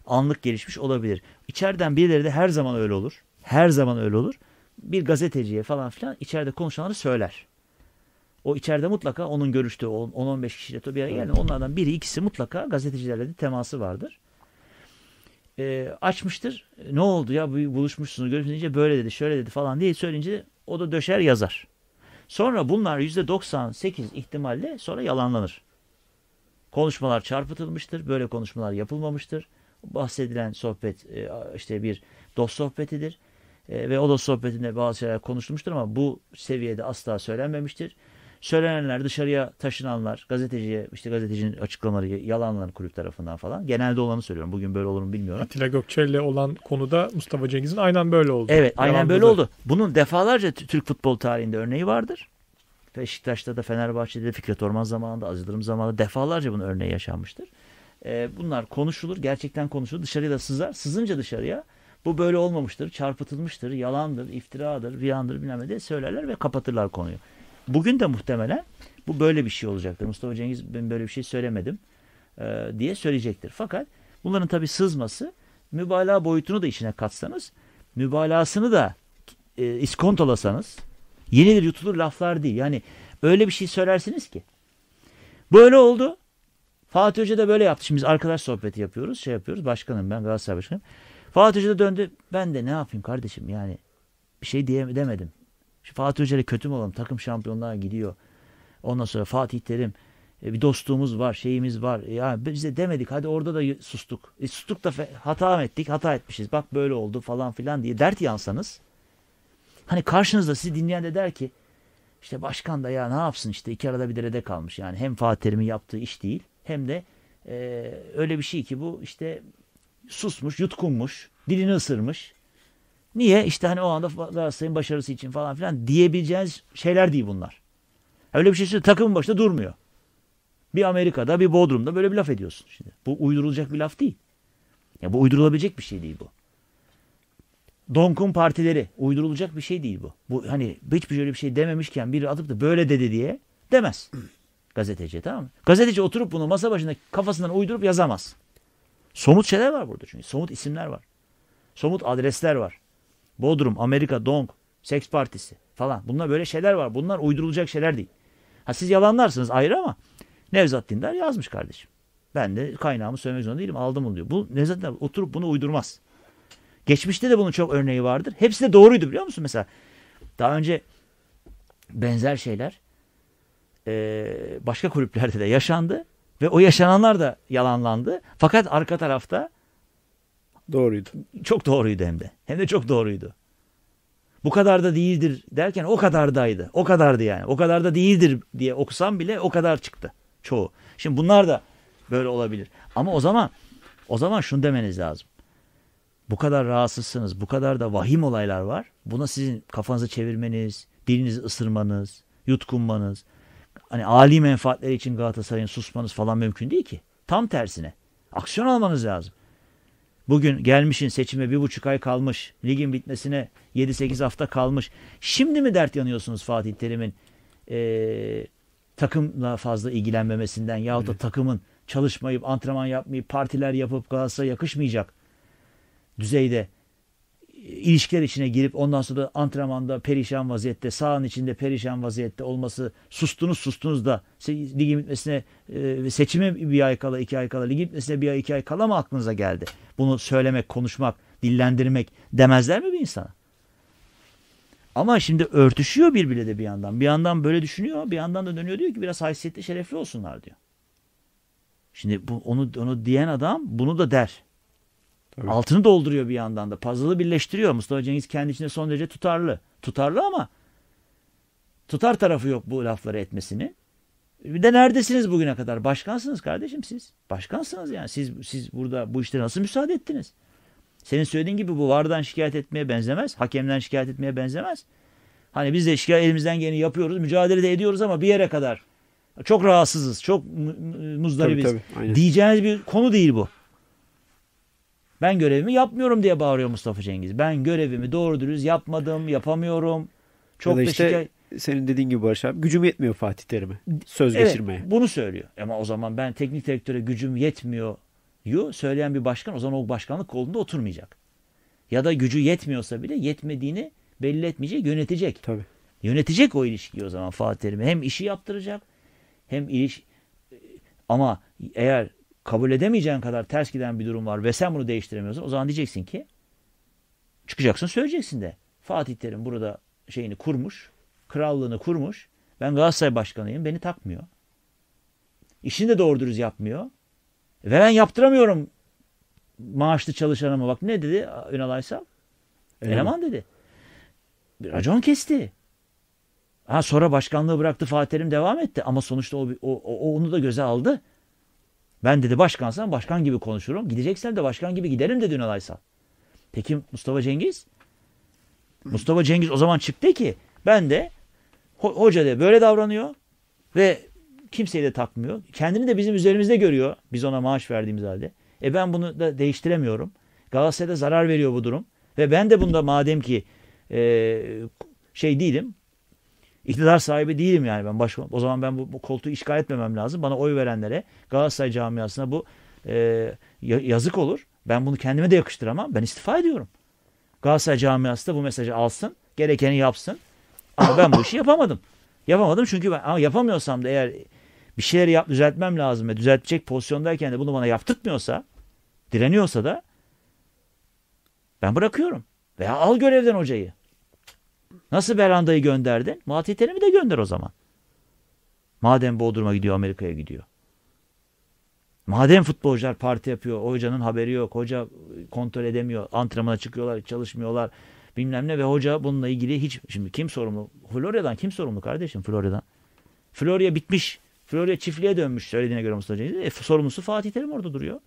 Anlık gelişmiş olabilir. İçeriden birileri de her zaman öyle olur. Her zaman öyle olur. Bir gazeteciye falan filan içeride konuşanları söyler. O içeride mutlaka onun görüştüğü 10-15 kişiyle bir araya geldi. Onlardan biri ikisi mutlaka gazetecilerle de teması vardır. E, açmıştır. Ne oldu ya buluşmuşsunuz görüşünce böyle dedi şöyle dedi falan diye söyleyince o da döşer yazar. Sonra bunlar %98 ihtimalle sonra yalanlanır. Konuşmalar çarpıtılmıştır. Böyle konuşmalar yapılmamıştır. Bahsedilen sohbet e, işte bir dost sohbetidir. E, ve o dost sohbetinde bazı şeyler konuşulmuştur ama bu seviyede asla söylenmemiştir. Söylenenler dışarıya taşınanlar, gazeteciye işte gazetecinin açıklamaları yalanlar kulüp tarafından falan. Genelde olanı söylüyorum. Bugün böyle olur mu bilmiyorum. Atilla Gökçe'yle olan konuda Mustafa Cengiz'in aynen böyle oldu. Evet aynen Yalandadı. böyle oldu. Bunun defalarca Türk futbol tarihinde örneği vardır. Beşiktaş'ta da Fenerbahçe'de de Fikret Orman zamanında, Aziz Yıldırım zamanında defalarca bunun örneği yaşanmıştır. E, bunlar konuşulur, gerçekten konuşulur. Dışarıya da sızar. Sızınca dışarıya bu böyle olmamıştır, çarpıtılmıştır, yalandır, iftiradır, riyandır bilmem ne diye söylerler ve kapatırlar konuyu. Bugün de muhtemelen bu böyle bir şey olacaktır. Mustafa Cengiz ben böyle bir şey söylemedim e, diye söyleyecektir. Fakat bunların tabii sızması mübalağa boyutunu da içine katsanız, mübalağasını da e, iskontolasanız yenidir yutulur laflar değil. Yani öyle bir şey söylersiniz ki. Böyle oldu. Fatih Hoca da böyle yaptı. Şimdi biz arkadaş sohbeti yapıyoruz, şey yapıyoruz. Başkanım ben Galatasaray Başkanım. Fatih Hoca da döndü. Ben de ne yapayım kardeşim yani bir şey diye demedim. Fatih Hoca'yla kötü mü olalım? Takım şampiyonluğa gidiyor. Ondan sonra Fatih Terim e, bir dostluğumuz var, şeyimiz var. E, yani bize demedik. Hadi orada da sustuk. E, sustuk da hata ettik, hata etmişiz. Bak böyle oldu falan filan diye dert yansanız. Hani karşınızda sizi dinleyen de der ki işte başkan da ya ne yapsın işte iki arada bir derede kalmış. Yani hem Fatih Terim'in yaptığı iş değil hem de e, öyle bir şey ki bu işte susmuş, yutkunmuş, dilini ısırmış. Niye? İşte hani o anda Galatasaray'ın başarısı için falan filan diyebileceğiniz şeyler değil bunlar. Öyle bir şey işte takımın başında durmuyor. Bir Amerika'da bir Bodrum'da böyle bir laf ediyorsun şimdi. Bu uydurulacak bir laf değil. Ya bu uydurulabilecek bir şey değil bu. Donk'un partileri uydurulacak bir şey değil bu. Bu hani hiçbir şey öyle bir şey dememişken biri atıp da böyle dedi diye demez. Gazeteci tamam mı? Gazeteci oturup bunu masa başında kafasından uydurup yazamaz. Somut şeyler var burada çünkü. Somut isimler var. Somut adresler var. Bodrum, Amerika, Dong, Seks Partisi falan. Bunlar böyle şeyler var. Bunlar uydurulacak şeyler değil. Ha siz yalanlarsınız ayrı ama Nevzat Dindar yazmış kardeşim. Ben de kaynağımı söylemek zorunda değilim. Aldım onu diyor. Bu Nevzat Dindar oturup bunu uydurmaz. Geçmişte de bunun çok örneği vardır. Hepsi de doğruydu biliyor musun? Mesela daha önce benzer şeyler başka kulüplerde de yaşandı. Ve o yaşananlar da yalanlandı. Fakat arka tarafta Doğruydu. Çok doğruydu hem de. Hem de çok doğruydu. Bu kadar da değildir derken o kadardaydı. O kadardı yani. O kadar da değildir diye okusam bile o kadar çıktı çoğu. Şimdi bunlar da böyle olabilir. Ama o zaman o zaman şunu demeniz lazım. Bu kadar rahatsızsınız. Bu kadar da vahim olaylar var. Buna sizin kafanızı çevirmeniz, dilinizi ısırmanız, yutkunmanız, hani ali menfaatleri için Galatasaray'ın susmanız falan mümkün değil ki. Tam tersine. Aksiyon almanız lazım. Bugün gelmişin seçime bir buçuk ay kalmış. Ligin bitmesine 7-8 hafta kalmış. Şimdi mi dert yanıyorsunuz Fatih Terim'in e, takımla fazla ilgilenmemesinden yahut da evet. takımın çalışmayıp antrenman yapmayıp partiler yapıp Galatasaray'a yakışmayacak düzeyde ilişkiler içine girip ondan sonra antrenmanda perişan vaziyette, sahanın içinde perişan vaziyette olması, sustunuz sustunuz da ligin bitmesine e, seçime bir ay kala, iki ay kala, ligin bitmesine bir ay, iki ay kala mı aklınıza geldi? Bunu söylemek, konuşmak, dillendirmek demezler mi bir insana? Ama şimdi örtüşüyor birbiriyle de bir yandan. Bir yandan böyle düşünüyor, bir yandan da dönüyor diyor ki biraz haysiyetli, şerefli olsunlar diyor. Şimdi bu, onu, onu diyen adam bunu da der. Tabii. Altını dolduruyor bir yandan da. Puzzle'ı birleştiriyor. Mustafa Cengiz kendi içinde son derece tutarlı. Tutarlı ama tutar tarafı yok bu lafları etmesini. Bir de neredesiniz bugüne kadar? Başkansınız kardeşim siz. Başkansınız yani. Siz siz burada bu işte nasıl müsaade ettiniz? Senin söylediğin gibi bu vardan şikayet etmeye benzemez. Hakemden şikayet etmeye benzemez. Hani biz de şikayet elimizden geleni yapıyoruz. Mücadele de ediyoruz ama bir yere kadar. Çok rahatsızız. Çok muzdaribiz. Tabii, tabii, Diyeceğiniz bir konu değil bu. Ben görevimi yapmıyorum diye bağırıyor Mustafa Cengiz. Ben görevimi doğru dürüst yapmadım, yapamıyorum. Çok ya da işte... şikayet senin dediğin gibi Barış abi gücüm yetmiyor Fatih Terim'e söz evet, geçirmeye. Bunu söylüyor. Ama o zaman ben teknik direktöre gücüm yetmiyor yu söyleyen bir başkan o zaman o başkanlık kolunda oturmayacak. Ya da gücü yetmiyorsa bile yetmediğini belli etmeyecek yönetecek. Tabii. Yönetecek o ilişkiyi o zaman Fatih Terim'e. Hem işi yaptıracak hem iliş ama eğer kabul edemeyeceğin kadar ters giden bir durum var ve sen bunu değiştiremiyorsun. O zaman diyeceksin ki çıkacaksın söyleyeceksin de. Fatih Terim burada şeyini kurmuş, krallığını kurmuş. Ben Galatasaray başkanıyım, beni takmıyor. İşini de doğru dürüst yapmıyor. Ve ben yaptıramıyorum maaşlı çalışanıma. Bak ne dedi Ünal Aysal? Eleman, Eleman dedi. Bir racon kesti. Ha sonra başkanlığı bıraktı Fatih Terim devam etti ama sonuçta o, o, o onu da göze aldı. Ben dedi başkansam başkan gibi konuşurum. Gideceksem de başkan gibi giderim dedi Ünal Aysal. Peki Mustafa Cengiz? Mustafa Cengiz o zaman çıktı ki ben de ho hoca de böyle davranıyor ve kimseyi de takmıyor. Kendini de bizim üzerimizde görüyor. Biz ona maaş verdiğimiz halde. E ben bunu da değiştiremiyorum. Galatasaray'da zarar veriyor bu durum. Ve ben de bunda madem ki e, şey değilim, İktidar sahibi değilim yani ben başka. O zaman ben bu, bu koltuğu işgal etmemem lazım. Bana oy verenlere Galatasaray camiasına bu e, yazık olur. Ben bunu kendime de yakıştıramam. Ben istifa ediyorum. Galatasaray camiası da bu mesajı alsın. Gerekeni yapsın. Ama ben bu işi yapamadım. Yapamadım çünkü ben ama yapamıyorsam da eğer bir şeyleri yap, düzeltmem lazım ve düzeltecek pozisyondayken de bunu bana yaptırtmıyorsa, direniyorsa da ben bırakıyorum. Veya al görevden hocayı. Nasıl Belanda'yı gönderdin? Muati Terim'i de gönder o zaman. Madem Bodrum'a gidiyor, Amerika'ya gidiyor. Madem futbolcular parti yapıyor, hocanın haberi yok, hoca kontrol edemiyor, antrenmana çıkıyorlar, çalışmıyorlar bilmem ne ve hoca bununla ilgili hiç... Şimdi kim sorumlu? Florya'dan kim sorumlu kardeşim Florya'dan? Florya bitmiş. Florya çiftliğe dönmüş söylediğine göre Mustafa Cengiz. E, sorumlusu Fatih Terim orada duruyor.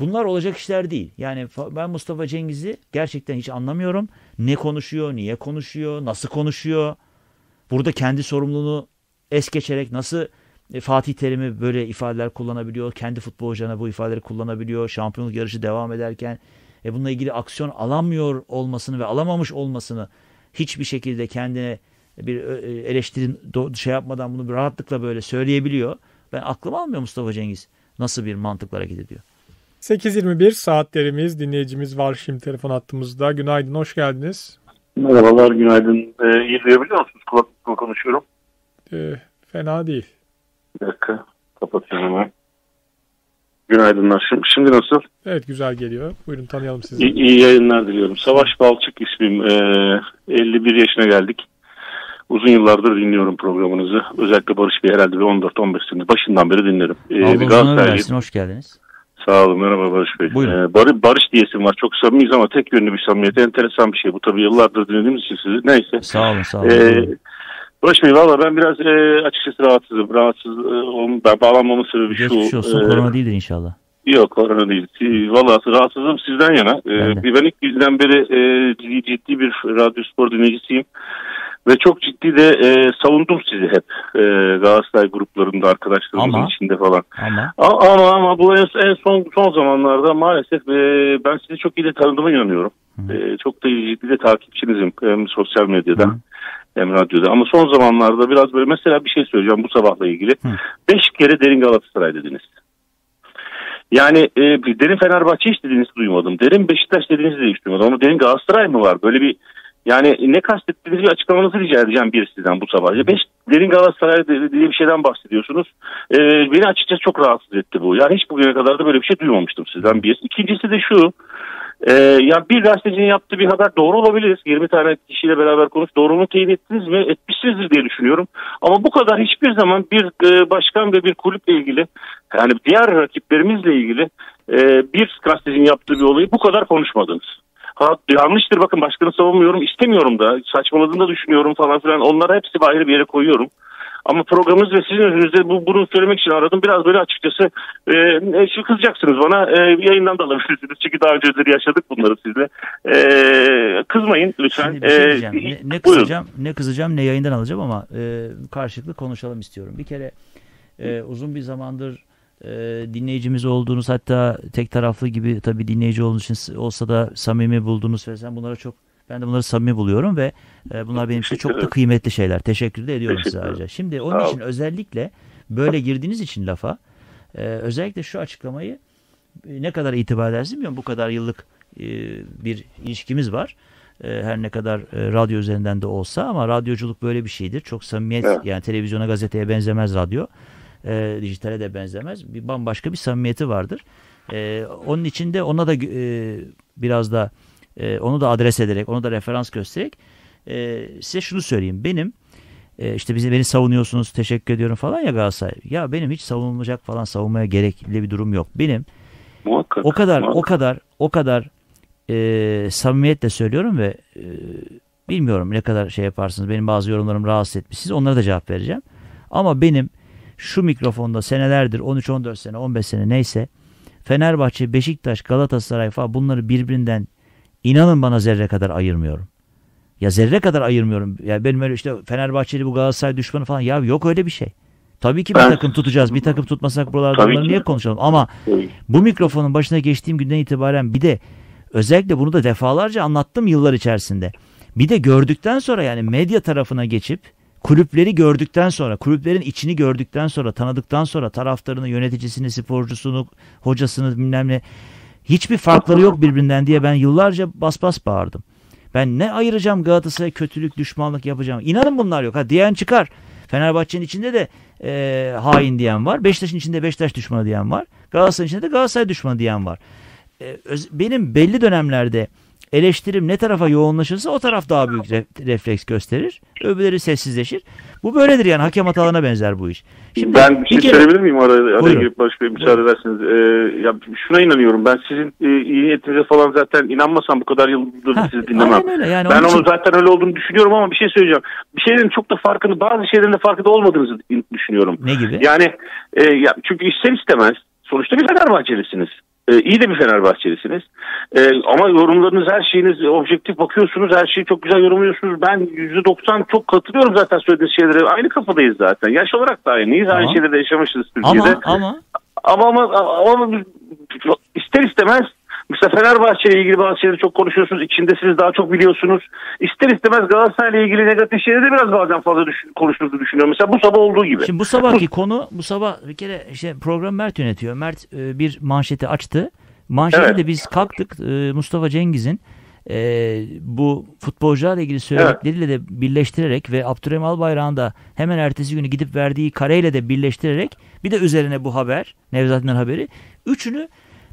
Bunlar olacak işler değil. Yani ben Mustafa Cengiz'i gerçekten hiç anlamıyorum. Ne konuşuyor, niye konuşuyor, nasıl konuşuyor? Burada kendi sorumluluğunu es geçerek nasıl e, Fatih Terim'i böyle ifadeler kullanabiliyor? Kendi futbolcularına bu ifadeleri kullanabiliyor. Şampiyonluk yarışı devam ederken e, bununla ilgili aksiyon alamıyor olmasını ve alamamış olmasını hiçbir şekilde kendine bir e, e, eleştirin şey yapmadan bunu rahatlıkla böyle söyleyebiliyor. Ben aklım almıyor Mustafa Cengiz nasıl bir mantıklara gidiyor. 8.21 saatlerimiz. Dinleyicimiz var şimdi telefon attığımızda. Günaydın, hoş geldiniz. Merhabalar, günaydın. Ee, iyi duyabiliyor musunuz? Kulaklıkla konuşuyorum. Ee, fena değil. Bir dakika, kapatayım hemen. Günaydınlar. Şimdi, şimdi nasıl? Evet, güzel geliyor. Buyurun tanıyalım sizi. İyi, iyi yayınlar diliyorum. Savaş Balçık ismim. Ee, 51 yaşına geldik. Uzun yıllardır dinliyorum programınızı. Özellikle Barış Bey herhalde bir 14-15 sene başından beri dinlerim. Ee, Allah Hoş geldiniz. Sağ olun merhaba Barış Bey. Buyurun. Ee, Bar Barış diyesim var çok samimiz ama tek yönlü bir samimiyet enteresan bir şey. Bu tabii yıllardır dinlediğimiz için sizi neyse. Sağ olun sağ olun. Ee, Barış Bey valla ben biraz e, açıkçası rahatsızım. Rahatsız, e, ben bağlanmamın sebebi Geçmiş şu. Geçmiş olsun e, korona değildir inşallah. Yok korona değil. Ee, valla rahatsızım sizden yana. Ee, ben, ben ilk günden beri e, ciddi, ciddi bir radyo spor dinleyicisiyim. Ve çok ciddi de e, savundum sizi hep e, Galatasaray gruplarında arkadaşlarımızın içinde falan. Ama ama, ama bu en, en son son zamanlarda maalesef e, ben sizi çok iyi de tanıdığıma inanıyorum. E, çok da ciddi de takipçinizim hem sosyal medyada Hı hem radyoda. Ama son zamanlarda biraz böyle mesela bir şey söyleyeceğim bu sabahla ilgili. Hı. Beş kere derin Galatasaray dediniz. Yani e, derin Fenerbahçe hiç dediğinizi duymadım. Derin Beşiktaş dediğinizi de hiç duymadım. Ama derin Galatasaray mı var? Böyle bir yani ne kastettiğinizi açıklamanızı rica edeceğim bir bu sabah. Beş derin Galatasaray diye bir şeyden bahsediyorsunuz. Ee, beni açıkçası çok rahatsız etti bu. Yani hiç bugüne kadar da böyle bir şey duymamıştım sizden bir. İkincisi de şu. E, ya bir gazetecinin yaptığı bir haber doğru olabilir. 20 tane kişiyle beraber konuş. Doğruluğunu teyit ettiniz mi? Etmişsinizdir diye düşünüyorum. Ama bu kadar hiçbir zaman bir e, başkan ve bir kulüple ilgili yani diğer rakiplerimizle ilgili e, bir gazetecinin yaptığı bir olayı bu kadar konuşmadınız. Ha, yanlıştır bakın başkanı savunmuyorum istemiyorum da saçmaladığını da düşünüyorum falan filan onları hepsi ayrı bir yere koyuyorum. Ama programınız ve sizin önünüzde bu, bunu söylemek için aradım. Biraz böyle açıkçası e, şu e, kızacaksınız bana e, yayından da alabilirsiniz. Çünkü daha önceleri yaşadık bunları sizle. E, kızmayın lütfen. Şimdi bir şey e, diyeceğim. ne, ne, kızacağım, ne kızacağım ne yayından alacağım ama e, karşılıklı konuşalım istiyorum. Bir kere e, uzun bir zamandır e, dinleyicimiz olduğunuz hatta tek taraflı gibi tabii dinleyici olduğunuz için olsa da samimi bulduğunuz falan bunlara çok ben de bunları samimi buluyorum ve e, bunlar benim için çok da kıymetli şeyler. Teşekkür de ediyorum size ayrıca. Şimdi onun için özellikle böyle girdiğiniz için lafa e, özellikle şu açıklamayı e, ne kadar itibar edersin bilmiyorum. Bu kadar yıllık e, bir ilişkimiz var. E, her ne kadar e, radyo üzerinden de olsa ama radyoculuk böyle bir şeydir. Çok samimiyet evet. yani televizyona gazeteye benzemez radyo. E, dijitale de benzemez. Bir bambaşka bir samimiyeti vardır. E, onun içinde ona da e, biraz da e, onu da adres ederek, onu da referans göstererek e, size şunu söyleyeyim. Benim e, işte bizi beni savunuyorsunuz, teşekkür ediyorum falan ya Galatasaray. Ya benim hiç savunulacak falan savunmaya gerekli bir durum yok. Benim muhakkak, o kadar muhakkak. o kadar o kadar e, samimiyetle söylüyorum ve e, bilmiyorum ne kadar şey yaparsınız. Benim bazı yorumlarım rahatsız etmiş. Siz onlara da cevap vereceğim. Ama benim şu mikrofonda senelerdir 13-14 sene 15 sene neyse Fenerbahçe, Beşiktaş, Galatasaray falan bunları birbirinden inanın bana zerre kadar ayırmıyorum. Ya zerre kadar ayırmıyorum. Ya benim öyle işte Fenerbahçeli bu Galatasaray düşmanı falan ya yok öyle bir şey. Tabii ki bir ben, takım tutacağız. Bir takım tutmasak buralarda bunları niye konuşalım? Ama bu mikrofonun başına geçtiğim günden itibaren bir de özellikle bunu da defalarca anlattım yıllar içerisinde. Bir de gördükten sonra yani medya tarafına geçip kulüpleri gördükten sonra, kulüplerin içini gördükten sonra, tanıdıktan sonra taraftarını, yöneticisini, sporcusunu, hocasını bilmem ne hiçbir farkları yok birbirinden diye ben yıllarca bas bas bağırdım. Ben ne ayıracağım Galatasaray'a kötülük, düşmanlık yapacağım. İnanın bunlar yok. Ha diyen çıkar. Fenerbahçe'nin içinde de e, hain diyen var. Beşiktaş'ın içinde Beşiktaş düşmanı diyen var. Galatasaray'ın içinde de Galatasaray düşmanı diyen var. E, öz, benim belli dönemlerde eleştirim ne tarafa yoğunlaşırsa o taraf daha büyük refleks gösterir. Öbürleri sessizleşir. Bu böyledir yani hakem hatalarına benzer bu iş. Şimdi ben bir şey kere... söyleyebilir miyim araya, araya girip başka bir müsaade edersiniz. Ee, ya şuna inanıyorum. Ben sizin e, iyi niyetinize falan zaten inanmasam bu kadar yıldır ha, sizi dinlemem. Öyle yani, ben için... onu zaten öyle olduğunu düşünüyorum ama bir şey söyleyeceğim. Bir şeylerin çok da farkını bazı şeylerin de farkında olmadığınızı düşünüyorum. Ne gibi? Yani e, ya, çünkü ister istemez sonuçta bir Fenerbahçelisiniz. E, iyi de bir Fenerbahçelisiniz. E, ama yorumlarınız her şeyiniz objektif bakıyorsunuz. Her şeyi çok güzel yorumluyorsunuz. Ben %90 çok katılıyorum zaten söylediğiniz şeylere. Aynı kafadayız zaten. Yaş olarak da aynıyız. aynı şeyleri de yaşamışız Türkiye'de. Ama ama ama ama, ama ister istemez Mesela Fenerbahçe ile ilgili bazı şeyleri çok konuşuyorsunuz. İçinde siz daha çok biliyorsunuz. İster istemez Galatasaray ile ilgili negatif şeyleri de biraz bazen fazla düş konuştuğunuzu düşünüyorum. Mesela bu sabah olduğu gibi. Şimdi bu sabahki bu... konu bu sabah bir kere işte program Mert yönetiyor. Mert e, bir manşeti açtı. Manşeti evet. de biz kalktık e, Mustafa Cengiz'in e, ee, bu futbolcularla ilgili söyledikleriyle evet. de birleştirerek ve Abdurrahim Albayrak'ın da hemen ertesi günü gidip verdiği kareyle de birleştirerek bir de üzerine bu haber Nevzat'ın haberi üçünü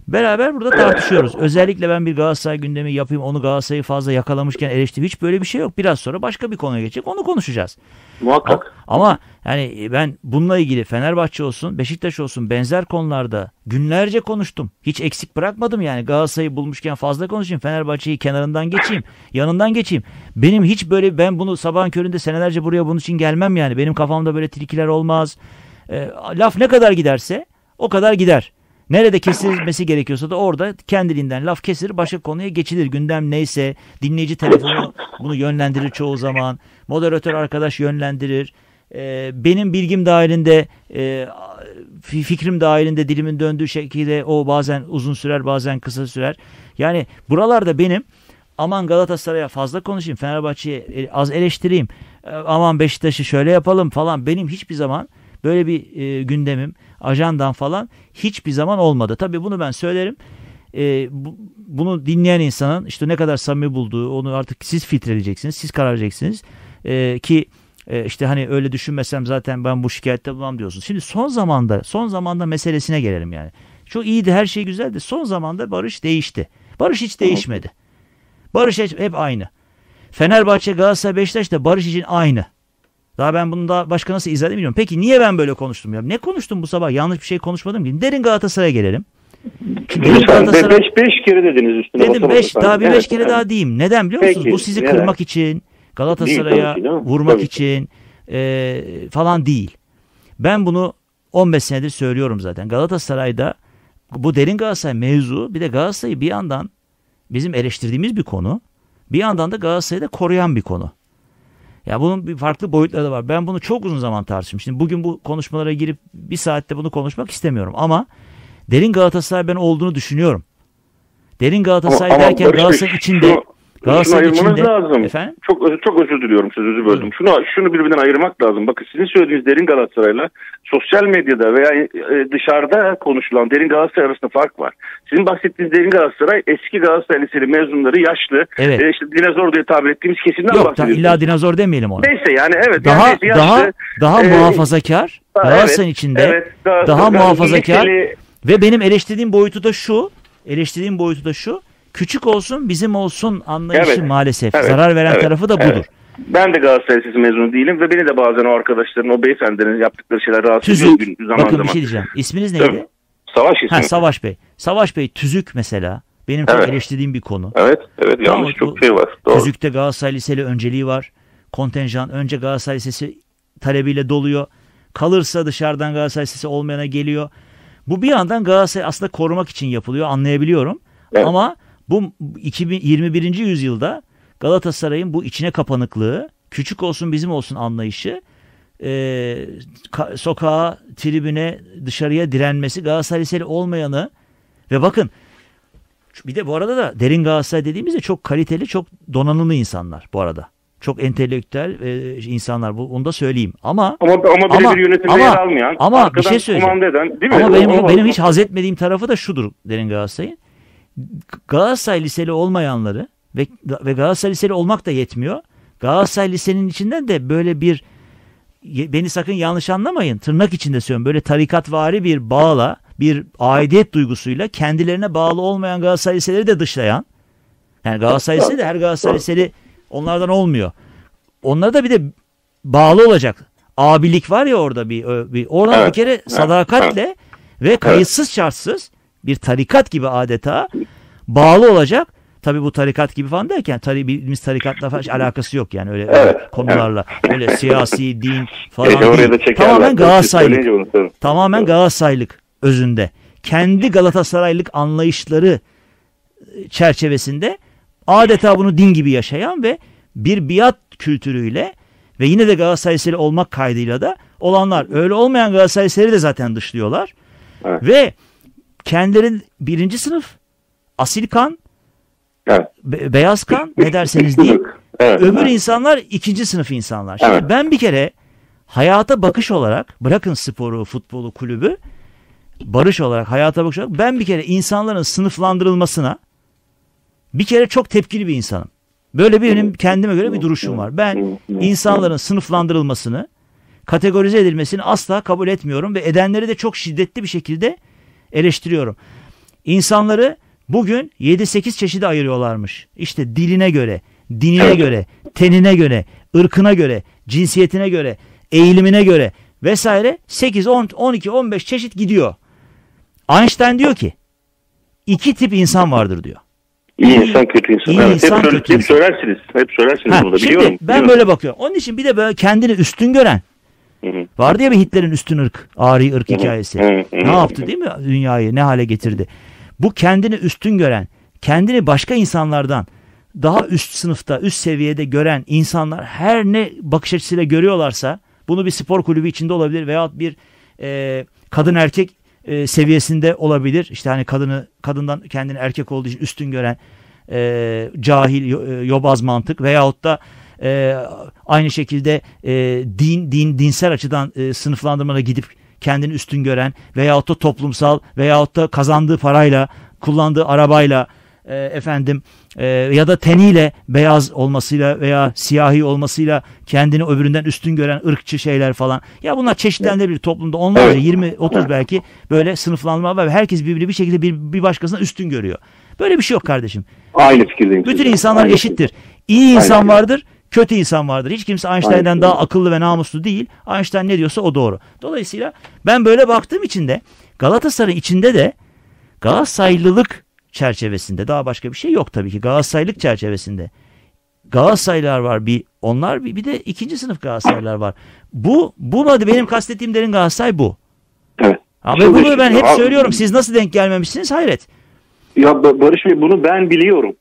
Beraber burada tartışıyoruz. Özellikle ben bir Galatasaray gündemi yapayım onu Galatasaray'ı fazla yakalamışken eleştireyim. Hiç böyle bir şey yok. Biraz sonra başka bir konuya geçecek onu konuşacağız. Muhakkak. Ama yani e, ben bununla ilgili Fenerbahçe olsun Beşiktaş olsun benzer konularda günlerce konuştum. Hiç eksik bırakmadım yani Galatasaray'ı bulmuşken fazla konuşayım. Fenerbahçe'yi kenarından geçeyim yanından geçeyim. Benim hiç böyle ben bunu sabahın köründe senelerce buraya bunun için gelmem yani. Benim kafamda böyle trikiler olmaz. E, laf ne kadar giderse o kadar gider. Nerede kesilmesi gerekiyorsa da orada kendiliğinden laf kesilir başka konuya geçilir. Gündem neyse dinleyici telefonu bunu yönlendirir çoğu zaman. Moderatör arkadaş yönlendirir. Ee, benim bilgim dahilinde e, fikrim dahilinde dilimin döndüğü şekilde o bazen uzun sürer bazen kısa sürer. Yani buralarda benim aman Galatasaray'a fazla konuşayım Fenerbahçe'yi e, az eleştireyim e, aman Beşiktaş'ı şöyle yapalım falan benim hiçbir zaman böyle bir e, gündemim ajandan falan hiçbir zaman olmadı. Tabii bunu ben söylerim. E, bu, bunu dinleyen insanın işte ne kadar samimi bulduğu onu artık siz filtreleyeceksiniz, siz karar vereceksiniz. E, ki e, işte hani öyle düşünmesem zaten ben bu şikayette bulamam diyorsun. Şimdi son zamanda, son zamanda meselesine gelelim yani. Çok iyiydi, her şey güzeldi. Son zamanda Barış değişti. Barış hiç değişmedi. Barış hep, hep aynı. Fenerbahçe, Galatasaray, Beşiktaş da Barış için aynı. Daha ben bunu da başka nasıl izah bilmiyorum. Peki niye ben böyle konuştum ya? Ne konuştum bu sabah? Yanlış bir şey konuşmadım ki. Derin Galatasaray'a gelelim. Derin Galatasaray... beş, beş kere dediniz üstüne. Dedim beş, daha bir evet, beş kere yani. daha diyeyim. Neden biliyor musunuz? Peki, bu sizi neden? kırmak için, Galatasaray'a vurmak tabii. için e, falan değil. Ben bunu 15 senedir söylüyorum zaten. Galatasaray'da bu derin Galatasaray mevzu bir de Galatasaray'ı bir yandan bizim eleştirdiğimiz bir konu. Bir yandan da Galatasaray'ı da koruyan bir konu. Ya bunun bir farklı boyutları da var. Ben bunu çok uzun zaman tartıştım. Şimdi bugün bu konuşmalara girip bir saatte bunu konuşmak istemiyorum ama derin Galatasaray ben olduğunu düşünüyorum. Derin Galatasaray ama, derken ama Galatasaray içinde şu, şunu ayırmamız içinde... lazım. Efendim? Çok çok özür diliyorum sözünüzü böldüm. Hı. Şunu şunu birbirinden ayırmak lazım. Bakın sizin söylediğiniz derin Galatasaray'la sosyal medyada veya e, dışarıda konuşulan derin Galatasaray arasında fark var. Sizin bahsettiğiniz derin Galatasaray eski Galatasaray liseli mezunları yaşlı. Evet. E, işte dinozor diye tabir ettiğimiz kesimden Yok, bahsediyorsunuz. illa dinozor demeyelim ona. Neyse yani evet. Daha yani yaşlı, daha daha e, muhafazakar. Galatasaray'ın evet, içinde evet, daha, daha, daha muhafazakar. Liseli... Ve benim eleştirdiğim boyutu da şu. Eleştirdiğim boyutu da şu küçük olsun bizim olsun anlayışı evet. maalesef. Evet. Zarar veren evet. tarafı da budur. Evet. Ben de Galatasaray mezunu değilim ve beni de bazen o arkadaşların, o beyefendinin yaptıkları şeyler rahatsız ediyor gün zaman Bakın zaman. bir şey diyeceğim. İsminiz neydi? Savaş ismi. Ha, Savaş Bey. Savaş Bey tüzük mesela. Benim çok evet. eleştirdiğim bir konu. Evet, evet yanlış Ama çok şey var. Doğru. Tüzükte Galatasaray Liseli önceliği var. Kontenjan önce Galatasaray Lisesi talebiyle doluyor. Kalırsa dışarıdan Galatasaray Lisesi olmayana geliyor. Bu bir yandan Galatasaray aslında korumak için yapılıyor anlayabiliyorum. Evet. Ama bu 2021. yüzyılda Galatasaray'ın bu içine kapanıklığı, küçük olsun bizim olsun anlayışı, e, sokağa, tribüne, dışarıya direnmesi Galatasaraylı olmayanı ve bakın bir de bu arada da derin Galatasaray dediğimizde çok kaliteli, çok donanımlı insanlar bu arada. Çok entelektüel e, insanlar. Bu, onu da söyleyeyim. Ama ama ama birebir yönetimde ama, yer almayan, ama bir şey söyleyeceğim. Eden, değil mi? Ama benim, o, benim hiç haz etmediğim tarafı da şudur Derin Galatasaray'ın. Galatasaray Liseli olmayanları ve, ve Galatasaray Liseli olmak da yetmiyor. Galatasaray Lisenin içinden de böyle bir beni sakın yanlış anlamayın tırnak içinde söylüyorum böyle tarikatvari bir bağla bir aidiyet duygusuyla kendilerine bağlı olmayan Galatasaray Liseleri de dışlayan yani Galatasaray Lisesi de her Galatasaray Liseli onlardan olmuyor. Onlara da bir de bağlı olacak. Abilik var ya orada bir, bir oradan bir kere sadakatle ve kayıtsız şartsız bir tarikat gibi adeta bağlı olacak. Tabi bu tarikat gibi falan derken tabi bildiğimiz tarikatla falan hiç alakası yok yani öyle evet, konularla. Evet. Öyle siyasi, din falan değil. Tamamen şey Galatasaraylık. Tamamen Galatasaraylık özünde. Kendi Galatasaraylık anlayışları e, çerçevesinde adeta bunu din gibi yaşayan ve bir biat kültürüyle ve yine de Galatasaraylı olmak kaydıyla da olanlar öyle olmayan Galatasaraylıları de zaten dışlıyorlar. Evet. Ve Kendilerin birinci sınıf asil kan, evet. be beyaz kan ne derseniz deyin. Evet, Öbür evet. insanlar ikinci sınıf insanlar. Şimdi evet. ben bir kere hayata bakış olarak bırakın sporu, futbolu, kulübü barış olarak hayata bakış olarak ben bir kere insanların sınıflandırılmasına bir kere çok tepkili bir insanım. Böyle bir benim kendime göre bir duruşum var. Ben insanların sınıflandırılmasını, kategorize edilmesini asla kabul etmiyorum ve edenleri de çok şiddetli bir şekilde eleştiriyorum. İnsanları bugün 7-8 çeşide ayırıyorlarmış. İşte diline göre, dinine göre, tenine göre, ırkına göre, cinsiyetine göre, eğilimine göre vesaire 8, 10, 12, 15 çeşit gidiyor. Einstein diyor ki iki tip insan vardır diyor. İyi insan kötü insan. İyi evet, insan hep, kötü hep söylersiniz. Hep söylersiniz ha, bunu da biliyorum. Ben biliyorum. böyle bakıyorum. Onun için bir de böyle kendini üstün gören Hı-hı. Vardı ya bir Hitler'in üstün ırk, ari ırk Hı-hı. hikayesi. Hı-hı. Ne yaptı değil mi dünyayı? Ne hale getirdi? Bu kendini üstün gören, kendini başka insanlardan daha üst sınıfta, üst seviyede gören insanlar her ne bakış açısıyla görüyorlarsa bunu bir spor kulübü içinde olabilir veyahut bir e, kadın erkek e, seviyesinde olabilir. İşte hani kadını kadından kendini erkek olduğu için üstün gören e, cahil e, yobaz mantık veyahut da e, aynı şekilde e, din din dinsel açıdan e, sınıflandırmada gidip kendini üstün gören veyahut da toplumsal veyahut da kazandığı parayla kullandığı arabayla e, efendim e, ya da teniyle beyaz olmasıyla veya siyahi olmasıyla kendini öbüründen üstün gören ırkçı şeyler falan. Ya bunlar çeşitlendirilebilir toplumda onlarca 20 30 belki böyle sınıflanma var. ve Herkes birbirini bir şekilde bir, bir başkasına üstün görüyor. Böyle bir şey yok kardeşim. Aynı fikirdeyim. Bütün insanlar Aynı eşittir. İyi insan vardır, kötü insan vardır. Hiç kimse Einstein'den daha akıllı ve namuslu değil. Einstein ne diyorsa o doğru. Dolayısıyla ben böyle baktığım için de Galatasaray'ın içinde de Galatasaraylılık çerçevesinde daha başka bir şey yok tabii ki Galatasaraylık çerçevesinde. Galatasaraylar var bir onlar bir, bir de ikinci sınıf Galatasaraylar var. Bu bu da benim kastettiğim derin Galatasaray bu. Evet. Ama bunu ben hep söylüyorum. Siz nasıl denk gelmemişsiniz? Hayret. Ya Barış Bey bunu ben biliyorum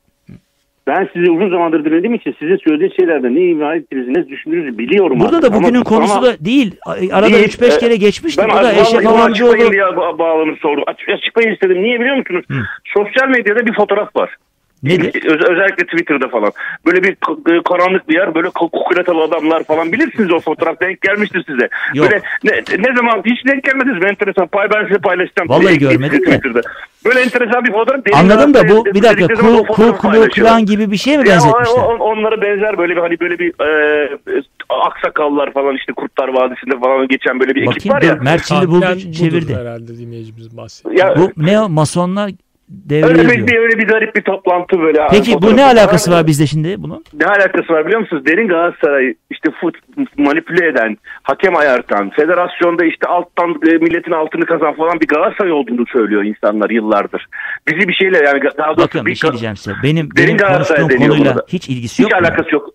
ben sizi uzun zamandır dinlediğim için sizin söylediğiniz şeylerde ne ima ettiniz, ne düşündüğünüzü biliyorum. Burada artık. da bugünün ama, konusu ama, da değil. Arada 3-5 e, kere geçmiş Ben bu da eşek alancı olur. diye bağlamını sordum. Açık, açıklayın istedim. Niye biliyor musunuz? Hı. Sosyal medyada bir fotoğraf var. Nedir? özellikle Twitter'da falan. Böyle bir e, karanlık bir yer, böyle kukulatalı adamlar falan. Bilirsiniz o fotoğraf denk gelmiştir size. Yok. Böyle ne, ne zaman hiç denk gelmediniz mi? Enteresan. Pay ben size paylaşacağım. Vallahi görmedim de. Böyle enteresan bir fotoğraf. Benim Anladım da bu bir dakika Ku Ku Kulu Klan gibi bir şey mi benzetmişler? On, onlara benzer böyle bir hani böyle bir e, aksakallar falan işte Kurtlar Vadisi'nde falan geçen böyle bir Bakayım, ekip var ya. Mert şimdi buldu çevirdi. Herhalde dinleyicimiz bahsediyor. Ya, bu ne masonlar devreye öyle bir, bir, öyle bir garip bir toplantı böyle. Peki bu ne alakası var bizde şimdi bunun? Ne alakası var biliyor musunuz? Derin Galatasaray işte fut manipüle eden, hakem ayartan, federasyonda işte alttan e, milletin altını kazan falan bir Galatasaray olduğunu söylüyor insanlar yıllardır. Bizi bir şeyle yani daha doğrusu Bakın, bir, bir şey diyeceğim size. Benim, derin benim konuştuğum konuyla hiç ilgisi yok. Hiç alakası yok.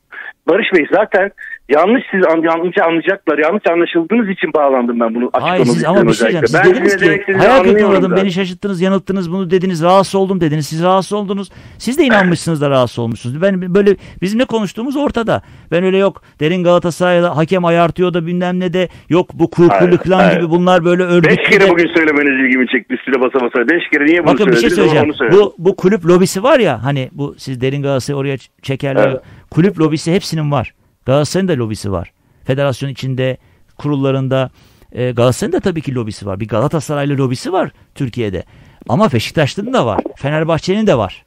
Barış Bey zaten Yanlış siz an yanlış anlayacaklar. Yanlış anlaşıldığınız için bağlandım ben bunu. Hayır siz ama bir şey diyeceğim. Siz ben dediniz ki hayal uğradım. Beni şaşırttınız, yanılttınız bunu dediniz. Rahatsız oldum dediniz. Siz rahatsız oldunuz. Siz de inanmışsınız da rahatsız olmuşsunuz. Ben böyle bizim ne konuştuğumuz ortada. Ben öyle yok derin Galatasaray'da hakem ayartıyor da bilmem ne de yok bu kurkuluk falan gibi bunlar böyle örgütlü. Beş kere de... bugün söylemeniz ilgimi çekti üstüne basa basa. Beş kere niye bunu Bakın bir şey söyleyeceğim. Bu, bu kulüp lobisi var ya hani bu siz derin Galatasaray'ı oraya çekerler. Evet. Kulüp lobisi hepsinin var. Galatasaray'ın da lobisi var. Federasyon içinde kurullarında e, Galatasaray'ın da tabii ki lobisi var. Bir Galatasaraylı lobisi var Türkiye'de. Ama Beşiktaşlı'nın da var. Fenerbahçe'nin de var.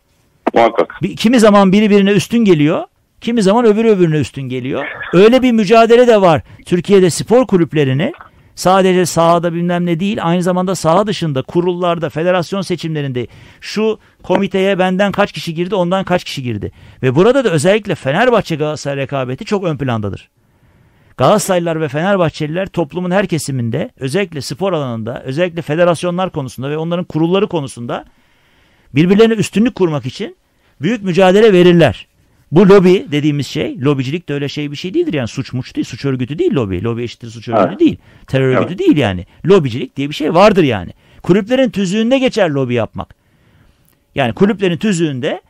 Muhakkak. Bir, kimi zaman biri birine üstün geliyor. Kimi zaman öbürü öbürüne üstün geliyor. Öyle bir mücadele de var. Türkiye'de spor kulüplerini Sadece sahada bilmem ne değil aynı zamanda saha dışında kurullarda federasyon seçimlerinde şu komiteye benden kaç kişi girdi ondan kaç kişi girdi. Ve burada da özellikle Fenerbahçe Galatasaray rekabeti çok ön plandadır. Galatasaraylılar ve Fenerbahçeliler toplumun her kesiminde özellikle spor alanında özellikle federasyonlar konusunda ve onların kurulları konusunda birbirlerine üstünlük kurmak için büyük mücadele verirler. Bu lobi dediğimiz şey, lobicilik de öyle şey bir şey değildir yani suç muç değil, suç örgütü değil lobi. Lobi eşittir suç örgütü evet. değil, terör örgütü evet. değil yani. Lobicilik diye bir şey vardır yani. Kulüplerin tüzüğünde geçer lobi yapmak. Yani kulüplerin tüzüğünde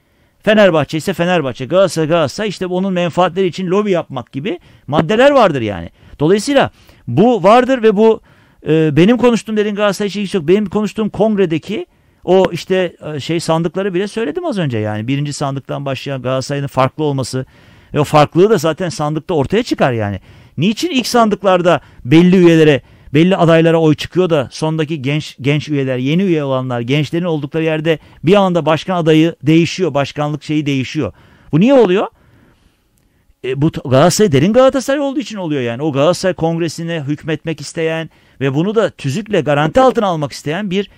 Fenerbahçe ise Fenerbahçe, Galatasaray Galatasaray işte onun menfaatleri için lobi yapmak gibi maddeler vardır yani. Dolayısıyla bu vardır ve bu e, benim konuştuğum derin Galatasaray için şey hiç yok. Benim konuştuğum kongredeki o işte e, şey sandıkları bile söyledim az önce yani. Birinci sandıktan başlayan Galatasaray'ın farklı olması. Ve o farklılığı da zaten sandıkta ortaya çıkar yani. Niçin ilk sandıklarda belli üyelere, belli adaylara oy çıkıyor da sondaki genç genç üyeler, yeni üye olanlar, gençlerin oldukları yerde bir anda başkan adayı değişiyor, başkanlık şeyi değişiyor. Bu niye oluyor? E, bu Galatasaray derin Galatasaray olduğu için oluyor yani. O Galatasaray Kongresi'ne hükmetmek isteyen ve bunu da tüzükle garanti altına almak isteyen bir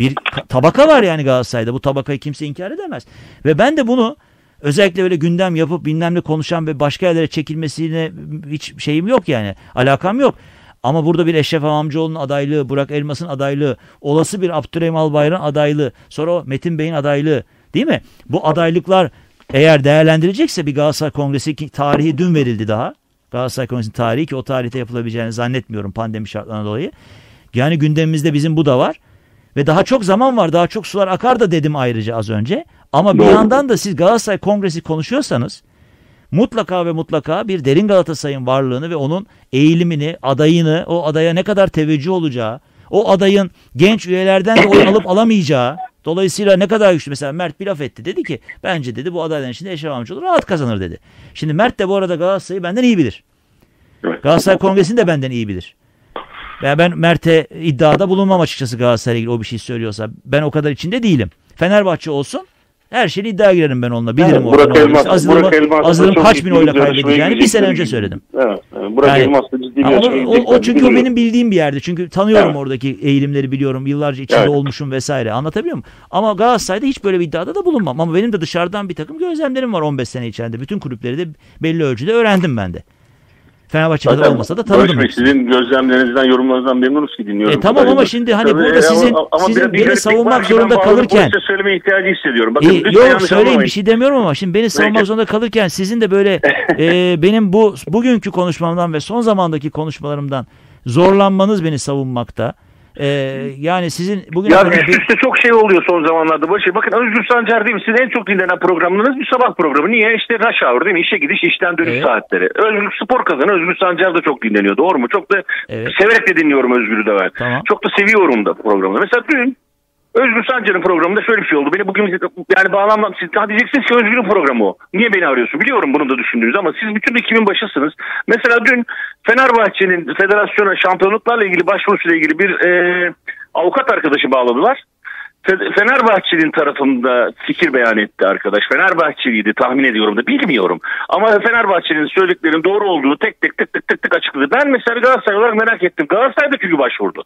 bir tabaka var yani Galatasaray'da. Bu tabakayı kimse inkar edemez. Ve ben de bunu özellikle böyle gündem yapıp bilmem ne konuşan ve başka yerlere çekilmesine hiç şeyim yok yani. Alakam yok. Ama burada bir Eşref Amamcıoğlu'nun adaylığı, Burak Elmas'ın adaylığı, olası bir Abdurrahim Albayrak'ın adaylığı, sonra o Metin Bey'in adaylığı değil mi? Bu adaylıklar eğer değerlendirecekse bir Galatasaray Kongresi ki tarihi dün verildi daha. Galatasaray Kongresi'nin tarihi ki o tarihte yapılabileceğini zannetmiyorum pandemi şartlarına dolayı. Yani gündemimizde bizim bu da var. Ve daha çok zaman var, daha çok sular akar da dedim ayrıca az önce. Ama bir yandan da siz Galatasaray Kongresi konuşuyorsanız mutlaka ve mutlaka bir derin Galatasaray'ın varlığını ve onun eğilimini, adayını, o adaya ne kadar teveccüh olacağı, o adayın genç üyelerden de oy alıp alamayacağı, dolayısıyla ne kadar güçlü mesela Mert bir laf etti dedi ki bence dedi bu adaydan içinde Eşref Amcaoğlu rahat kazanır dedi. Şimdi Mert de bu arada Galatasaray'ı benden iyi bilir. Galatasaray Kongresi'ni de benden iyi bilir. Veya ben Mert'e iddiada bulunmam açıkçası Galatasaray'la ilgili o bir şey söylüyorsa. Ben o kadar içinde değilim. Fenerbahçe olsun her şeyi iddia girerim ben onunla. Bilirim evet, Burak Elmas, Azılım'ı, Burak Elmas Azılım kaç bin oyla kaybedeceğini bir sene önce şey. söyledim. Evet, Burak yani, Elmas'la ciddi bir yarışmaya şey o, o çünkü o benim bildiğim bir yerde. Çünkü tanıyorum evet. oradaki eğilimleri biliyorum. Yıllarca içinde evet. olmuşum vesaire. Anlatabiliyor muyum? Ama Galatasaray'da hiç böyle bir iddiada da bulunmam. Ama benim de dışarıdan bir takım gözlemlerim var 15 sene içinde. Bütün kulüpleri de belli ölçüde öğrendim ben de. Fenerbahçe kadar olmasa da tanıdım. sizin gözlemlerinizden, yorumlarınızdan memnunuz ki dinliyorum. E, tamam ama şimdi hani Tabii, burada e, sizin, ama, ama sizin beni savunmak zorunda kalırken. Ben söylemeye ihtiyacı hissediyorum. Bakın, e, yok söyleyin bir şey demiyorum ama şimdi beni savunmak zorunda kalırken sizin de böyle e, benim bu bugünkü konuşmamdan ve son zamandaki konuşmalarımdan zorlanmanız beni savunmakta. Ee, yani sizin bugün... Ya üst üste bir... çok şey oluyor son zamanlarda başı. Bakın Özgür Sancar değil mi? Sizin en çok dinlenen programınız bir sabah programı. Niye? İşte rush hour değil mi? İşe gidiş, işten dönüş evet. saatleri. Özgür Spor kazanı Özgür Sancar da çok dinleniyor. Doğru mu? Çok da evet. severek de dinliyorum Özgür'ü de ben. Tamam. Çok da seviyorum da programı. Mesela dün Özgür Sancar'ın programında şöyle bir şey oldu. Beni bugün yani bağlanmam. Siz daha diyeceksiniz ki Özgür'ün programı o. Niye beni arıyorsun? Biliyorum bunu da düşündüğünüz ama siz bütün ekibin başısınız. Mesela dün Fenerbahçe'nin federasyona şampiyonluklarla ilgili başvurusuyla ilgili bir e, avukat arkadaşı bağladılar. Fenerbahçe'nin tarafında fikir beyan etti arkadaş. Fenerbahçeliydi tahmin ediyorum da bilmiyorum. Ama Fenerbahçe'nin söylediklerinin doğru olduğunu tek tek tek tek tek, tek açıkladı. Ben mesela Galatasaray olarak merak ettim. Galatasaray da çünkü başvurdu.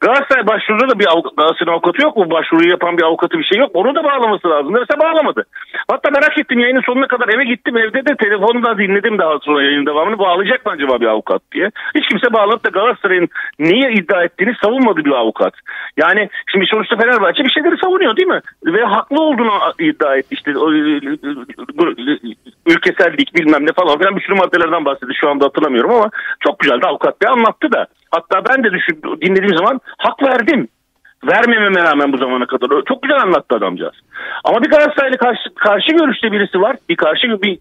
Galatasaray başvurdu da bir avukat, Galatasaray'ın avukatı yok mu? Başvuruyu yapan bir avukatı bir şey yok. Onu da bağlaması lazım. Mesela bağlamadı. Hatta merak ettim yayının sonuna kadar eve gittim. Evde de telefonda dinledim daha sonra yayın devamını. Bağlayacak mı acaba bir avukat diye. Hiç kimse bağlamadı da Galatasaray'ın niye iddia ettiğini savunmadı bir avukat. Yani şimdi sonuçta Fenerbahçe bir şeyleri savunuyor değil mi? Ve haklı olduğunu iddia etti işte e, e, e, ülkesellik bilmem ne falan filan bir sürü maddelerden bahsetti şu anda hatırlamıyorum ama çok güzel de avukat bir anlattı da. Hatta ben de düşün, dinlediğim zaman hak verdim vermememe rağmen bu zamana kadar çok güzel anlattı adamcağız. Ama bir Galatasaraylı karşı, karşı görüşte birisi var. Bir karşı bir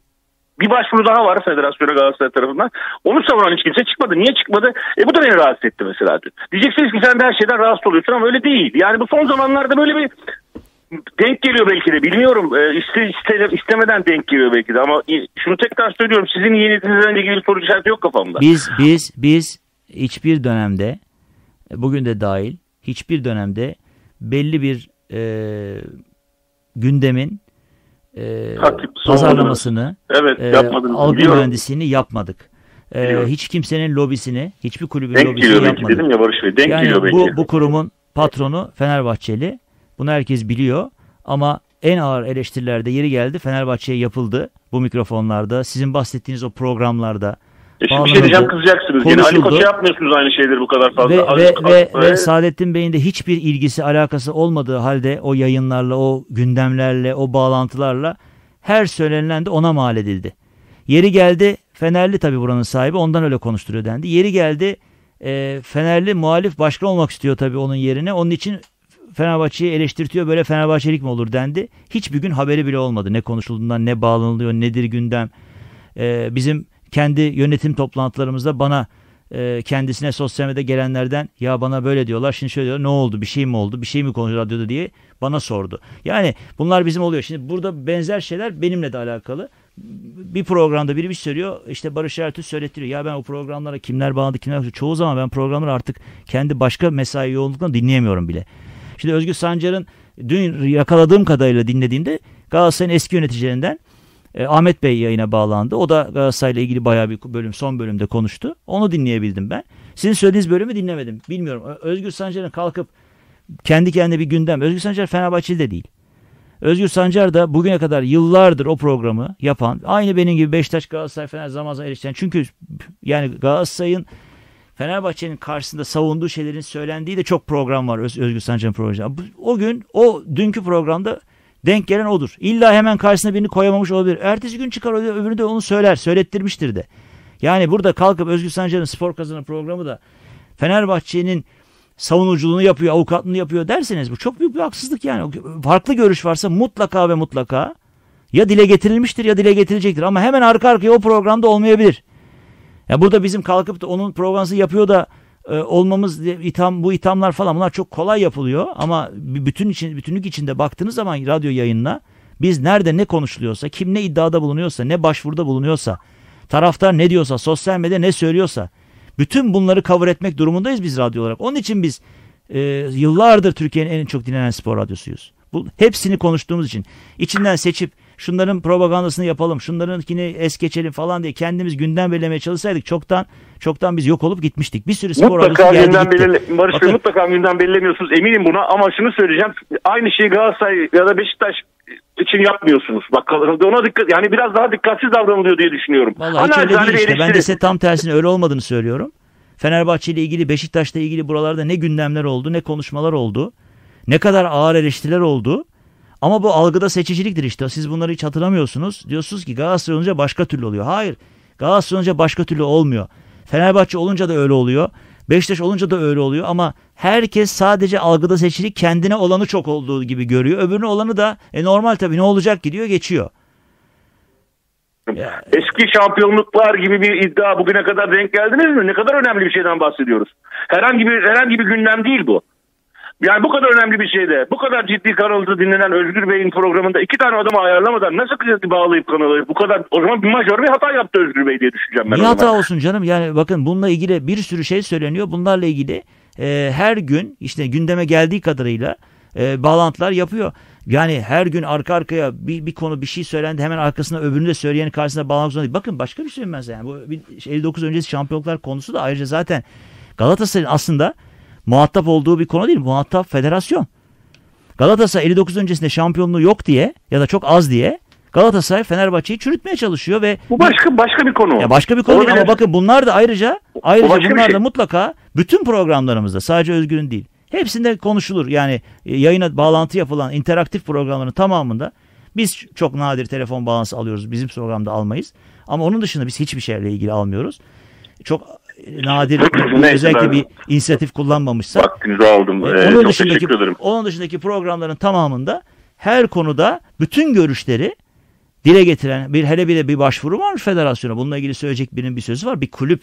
bir başvuru daha var federasyona Galatasaray tarafından. Onu savunan hiç kimse çıkmadı. Niye çıkmadı? E bu da beni rahatsız etti mesela Diyeceksiniz ki sen de her şeyden rahatsız oluyorsun ama öyle değil. Yani bu son zamanlarda böyle bir denk geliyor belki de bilmiyorum. E, iste, iste, istemeden denk geliyor belki de ama şunu tekrar söylüyorum. Sizin yeğeninizden ilgili bir soru işareti yok kafamda. Biz biz biz hiçbir dönemde bugün de dahil hiçbir dönemde belli bir e, gündemin e, Takip, pazarlamasını, evet, e, algı mühendisliğini yapmadık. E, hiç kimsenin lobisini, hiçbir kulübün denk lobisini geliyor yapmadık. dedim ya Barış Bey, denk yani geliyor belki. bu kurumun patronu Fenerbahçeli. Bunu herkes biliyor ama en ağır eleştirilerde yeri geldi Fenerbahçe'ye yapıldı bu mikrofonlarda. Sizin bahsettiğiniz o programlarda e şimdi bir şey diyeceğim kızacaksınız. Konuşuldu. Yine Ali Koç'a yapmıyorsunuz aynı şeyleri bu kadar fazla. Ve, ve, Ali, ve, ve, ve Saadettin Bey'in de hiçbir ilgisi alakası olmadığı halde o yayınlarla, o gündemlerle, o bağlantılarla her söylenilen de ona mal edildi. Yeri geldi Fenerli tabii buranın sahibi ondan öyle konuşturuyor dendi. Yeri geldi e, Fenerli muhalif başkan olmak istiyor tabii onun yerine. Onun için Fenerbahçe'yi eleştirtiyor böyle Fenerbahçelik mi olur dendi. Hiçbir gün haberi bile olmadı. Ne konuşulduğundan ne bağlanılıyor nedir gündem. E, bizim kendi yönetim toplantılarımızda bana e, kendisine sosyal medyada gelenlerden ya bana böyle diyorlar şimdi şöyle diyorlar ne oldu bir şey mi oldu bir şey mi konuştu radyoda diye bana sordu. Yani bunlar bizim oluyor. Şimdi burada benzer şeyler benimle de alakalı. Bir programda biri bir şey söylüyor işte Barış Ertuğ söylettiriyor. Ya ben o programlara kimler bağladı kimler bağladı. Çoğu zaman ben programları artık kendi başka mesai yoğunluktan dinleyemiyorum bile. Şimdi Özgür Sancar'ın dün yakaladığım kadarıyla dinlediğimde Galatasaray'ın eski yöneticilerinden e, Ahmet Bey yayına bağlandı. O da Galatasaray'la ilgili bayağı bir bölüm son bölümde konuştu. Onu dinleyebildim ben. Sizin söylediğiniz bölümü dinlemedim. Bilmiyorum. Özgür Sancar'ın kalkıp kendi kendine bir gündem. Özgür Sancar Fenerbahçeli de değil. Özgür Sancar da bugüne kadar yıllardır o programı yapan aynı benim gibi Beşiktaş Galatasaray Fener zaman zaman eleştiren. Çünkü yani Galatasaray'ın Fenerbahçe'nin karşısında savunduğu şeylerin söylendiği de çok program var Öz, Özgür Sancar'ın programında. O gün o dünkü programda Denk gelen odur. İlla hemen karşısına birini koyamamış olabilir. Ertesi gün çıkar öbürü de onu söyler. Söylettirmiştir de. Yani burada kalkıp Özgür Sancar'ın spor kazanı programı da Fenerbahçe'nin savunuculuğunu yapıyor, avukatlığını yapıyor derseniz bu çok büyük bir haksızlık yani. Farklı görüş varsa mutlaka ve mutlaka ya dile getirilmiştir ya dile getirilecektir. Ama hemen arka arkaya o programda olmayabilir. Ya burada bizim kalkıp da onun programını yapıyor da e, olmamız itham bu ithamlar falan bunlar çok kolay yapılıyor ama bütün için bütünlük içinde baktığınız zaman radyo yayınına biz nerede ne konuşuluyorsa, kim ne iddiada bulunuyorsa, ne başvuruda bulunuyorsa, taraftar ne diyorsa, sosyal medya ne söylüyorsa bütün bunları cover etmek durumundayız biz radyo olarak. Onun için biz e, yıllardır Türkiye'nin en çok dinlenen spor radyosuyuz. Bu, hepsini konuştuğumuz için içinden seçip şunların propagandasını yapalım, şunlarınkini es geçelim falan diye kendimiz gündem belirlemeye çalışsaydık çoktan çoktan biz yok olup gitmiştik. Bir sürü spor mutlaka arası geldi gitti. Belirle, Barış Bakın, Bey mutlaka gündem belirlemiyorsunuz eminim buna ama şunu söyleyeceğim. Aynı şeyi Galatasaray ya da Beşiktaş için yapmıyorsunuz. Bak ona dikkat yani biraz daha dikkatsiz davranılıyor diye düşünüyorum. Vallahi hiç öyle değil işte. Ben de size tam tersini öyle olmadığını söylüyorum. Fenerbahçe ile ilgili, beşiktaş ile ilgili buralarda ne gündemler oldu, ne konuşmalar oldu, ne kadar ağır eleştiriler oldu. Ama bu algıda seçiciliktir işte. Siz bunları hiç hatırlamıyorsunuz. Diyorsunuz ki Galatasaray olunca başka türlü oluyor. Hayır. Galatasaray olunca başka türlü olmuyor. Fenerbahçe olunca da öyle oluyor. Beşiktaş olunca da öyle oluyor ama herkes sadece algıda seçili kendine olanı çok olduğu gibi görüyor. Öbürüne olanı da e, normal tabii ne olacak gidiyor geçiyor. Eski şampiyonluklar gibi bir iddia bugüne kadar denk geldiniz mi? Ne kadar önemli bir şeyden bahsediyoruz. Herhangi bir herhangi bir gündem değil bu. Yani bu kadar önemli bir şeyde bu kadar ciddi kanalda dinlenen Özgür Bey'in programında iki tane adamı ayarlamadan nasıl kredili bağlayıp kanalı bu kadar o zaman bir majör bir hata yaptı Özgür Bey diye düşüneceğim ben. Niye hata olsun canım yani bakın bununla ilgili bir sürü şey söyleniyor bunlarla ilgili e, her gün işte gündeme geldiği kadarıyla e, bağlantılar yapıyor. Yani her gün arka arkaya bir, bir konu bir şey söylendi hemen arkasında öbürünü de söyleyen karşısına bağlamak zorunda Bakın başka bir şey ben size yani bu 59 şey, öncesi şampiyonluklar konusu da ayrıca zaten Galatasaray'ın aslında muhatap olduğu bir konu değil. Muhatap federasyon. Galatasaray 59 öncesinde şampiyonluğu yok diye ya da çok az diye Galatasaray Fenerbahçe'yi çürütmeye çalışıyor ve bu başka başka bir konu. Ya başka bir konu Olabilir. ama bakın bunlar da ayrıca ayrıca bunlar şey. da mutlaka bütün programlarımızda sadece Özgür'ün değil. Hepsinde konuşulur. Yani e, yayına bağlantı yapılan interaktif programların tamamında biz çok nadir telefon bağlantısı alıyoruz. Bizim programda almayız. Ama onun dışında biz hiçbir şeyle ilgili almıyoruz. Çok nadir özellikle bir inisiyatif kullanmamışsa. Vaktinizi aldım. E, ee, onun dışındaki, Onun dışındaki programların tamamında her konuda bütün görüşleri dile getiren bir hele bir de bir başvuru var federasyona. Bununla ilgili söyleyecek birinin bir sözü var. Bir kulüp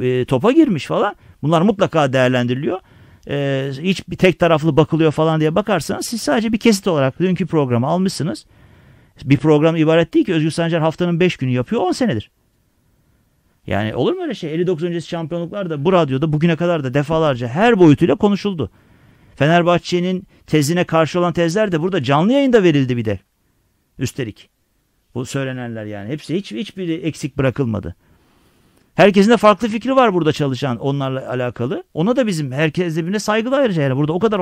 e, topa girmiş falan. Bunlar mutlaka değerlendiriliyor. E, hiç bir tek taraflı bakılıyor falan diye bakarsanız siz sadece bir kesit olarak dünkü programı almışsınız. Bir program ibaret değil ki Özgür Sancar haftanın 5 günü yapıyor 10 senedir. Yani olur mu öyle şey? 59 öncesi şampiyonluklar da bu radyoda bugüne kadar da defalarca her boyutuyla konuşuldu. Fenerbahçe'nin tezine karşı olan tezler de burada canlı yayında verildi bir de. Üstelik. Bu söylenenler yani. Hepsi hiç hiçbiri eksik bırakılmadı. Herkesin de farklı fikri var burada çalışan onlarla alakalı. Ona da bizim herkesle birbirine saygılı ayrıca yani burada o kadar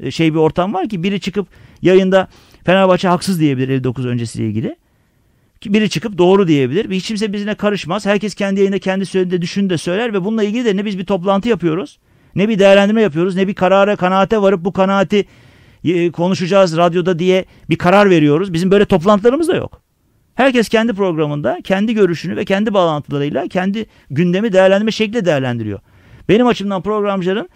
e, şey bir ortam var ki biri çıkıp yayında Fenerbahçe haksız diyebilir 59 öncesiyle ilgili biri çıkıp doğru diyebilir. Hiç kimse bizine karışmaz. Herkes kendi yayında kendi söylediğinde düşün de söyler ve bununla ilgili de ne biz bir toplantı yapıyoruz ne bir değerlendirme yapıyoruz ne bir karara kanaate varıp bu kanaati e, konuşacağız radyoda diye bir karar veriyoruz. Bizim böyle toplantılarımız da yok. Herkes kendi programında kendi görüşünü ve kendi bağlantılarıyla kendi gündemi değerlendirme şekli değerlendiriyor. Benim açımdan programcıların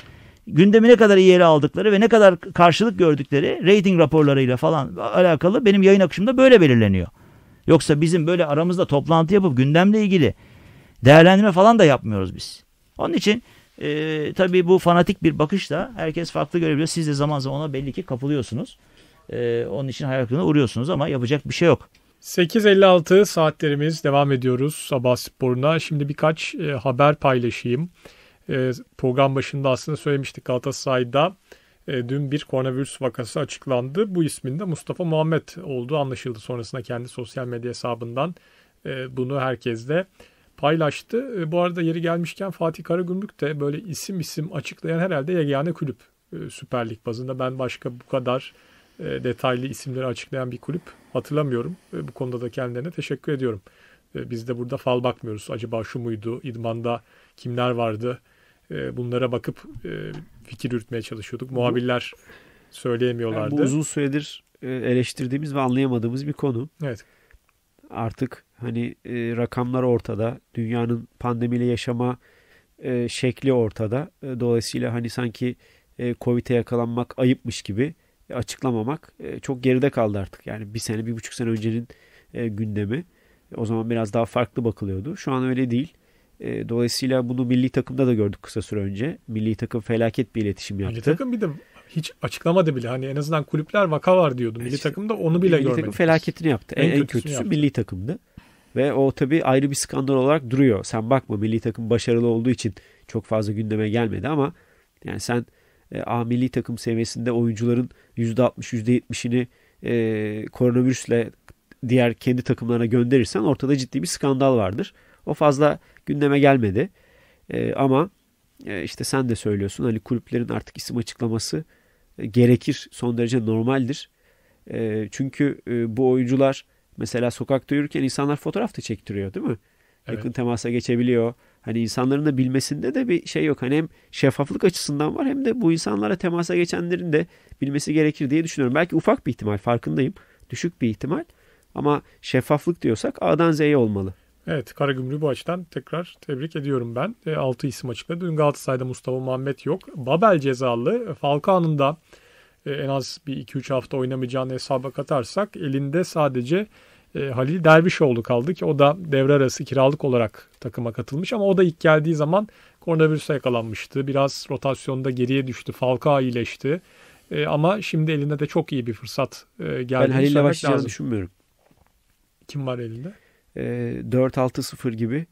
gündemi ne kadar iyi ele aldıkları ve ne kadar karşılık gördükleri rating raporlarıyla falan alakalı benim yayın akışımda böyle belirleniyor. Yoksa bizim böyle aramızda toplantı yapıp gündemle ilgili değerlendirme falan da yapmıyoruz biz. Onun için e, tabii bu fanatik bir bakışla herkes farklı görebiliyor. Siz de zaman zaman ona belli ki kapılıyorsunuz. E, onun için hayal kırıklığına uğruyorsunuz ama yapacak bir şey yok. 8.56 saatlerimiz devam ediyoruz sabah sporuna. Şimdi birkaç e, haber paylaşayım. E, program başında aslında söylemiştik Galatasaray'da e, dün bir koronavirüs vakası açıklandı. Bu ismin de Mustafa Muhammed olduğu anlaşıldı. Sonrasında kendi sosyal medya hesabından e, bunu herkesle paylaştı. E, bu arada yeri gelmişken Fatih Karagümrük de böyle isim isim açıklayan herhalde yegane kulüp e, Süper Lig bazında. Ben başka bu kadar detaylı isimleri açıklayan bir kulüp hatırlamıyorum. bu konuda da kendilerine teşekkür ediyorum. biz de burada fal bakmıyoruz. Acaba şu muydu? İdman'da kimler vardı? e, bunlara bakıp e, fikir yürütmeye çalışıyorduk. Muhabirler söyleyemiyorlardı. Yani bu uzun süredir e, eleştirdiğimiz ve anlayamadığımız bir konu. Evet. Artık hani e, rakamlar ortada. Dünyanın pandemiyle yaşama e, şekli ortada. E, dolayısıyla hani sanki e, Covid'e yakalanmak ayıpmış gibi açıklamamak e, çok geride kaldı artık. Yani bir sene, bir buçuk sene öncenin e, gündemi. o zaman biraz daha farklı bakılıyordu. Şu an öyle değil. E, dolayısıyla bunu milli takımda da gördük kısa süre önce. Milli takım felaket bir iletişim yaptı. Milli takım bir de hiç açıklamadı bile. Hani en azından kulüpler vaka var diyordu. Milli işte, takımda onu bile milli görmedik. Milli takım felaketini yaptı. En, en kötüsü yaptı. milli takımdı. Ve o tabii ayrı bir skandal olarak duruyor. Sen bakma milli takım başarılı olduğu için çok fazla gündeme gelmedi ama yani sen e, A milli takım seviyesinde oyuncuların %60 %70'ini e, koronavirüsle diğer kendi takımlarına gönderirsen ortada ciddi bir skandal vardır. O fazla gündeme gelmedi. E, ama e, işte sen de söylüyorsun hani kulüplerin artık isim açıklaması e, gerekir. Son derece normaldir. E, çünkü e, bu oyuncular mesela sokakta yürürken insanlar fotoğraf da çektiriyor değil mi? Evet. Yakın temasa geçebiliyor. Hani insanların da bilmesinde de bir şey yok. Hani hem şeffaflık açısından var hem de bu insanlara temasa geçenlerin de bilmesi gerekir diye düşünüyorum. Belki ufak bir ihtimal farkındayım. Düşük bir ihtimal. Ama şeffaflık diyorsak A'dan Z'ye olmalı. Evet Karagümrük'ü bu açıdan tekrar tebrik ediyorum ben. E, isim açıkladı. Dün Galatasaray'da Mustafa Muhammed yok. Babel cezalı. E, Falcao'nun da e, en az bir 2-3 hafta oynamayacağını hesaba katarsak elinde sadece e, Halil Dervişoğlu kaldı ki o da devre arası kiralık olarak takıma katılmış ama o da ilk geldiği zaman koronavirüse yakalanmıştı. Biraz rotasyonda geriye düştü. Falcao iyileşti. E, ama şimdi elinde de çok iyi bir fırsat e, geldi. Ben Halil'le başlayacağını düşünmüyorum. Kim var elinde? e, ee, 4-6-0 gibi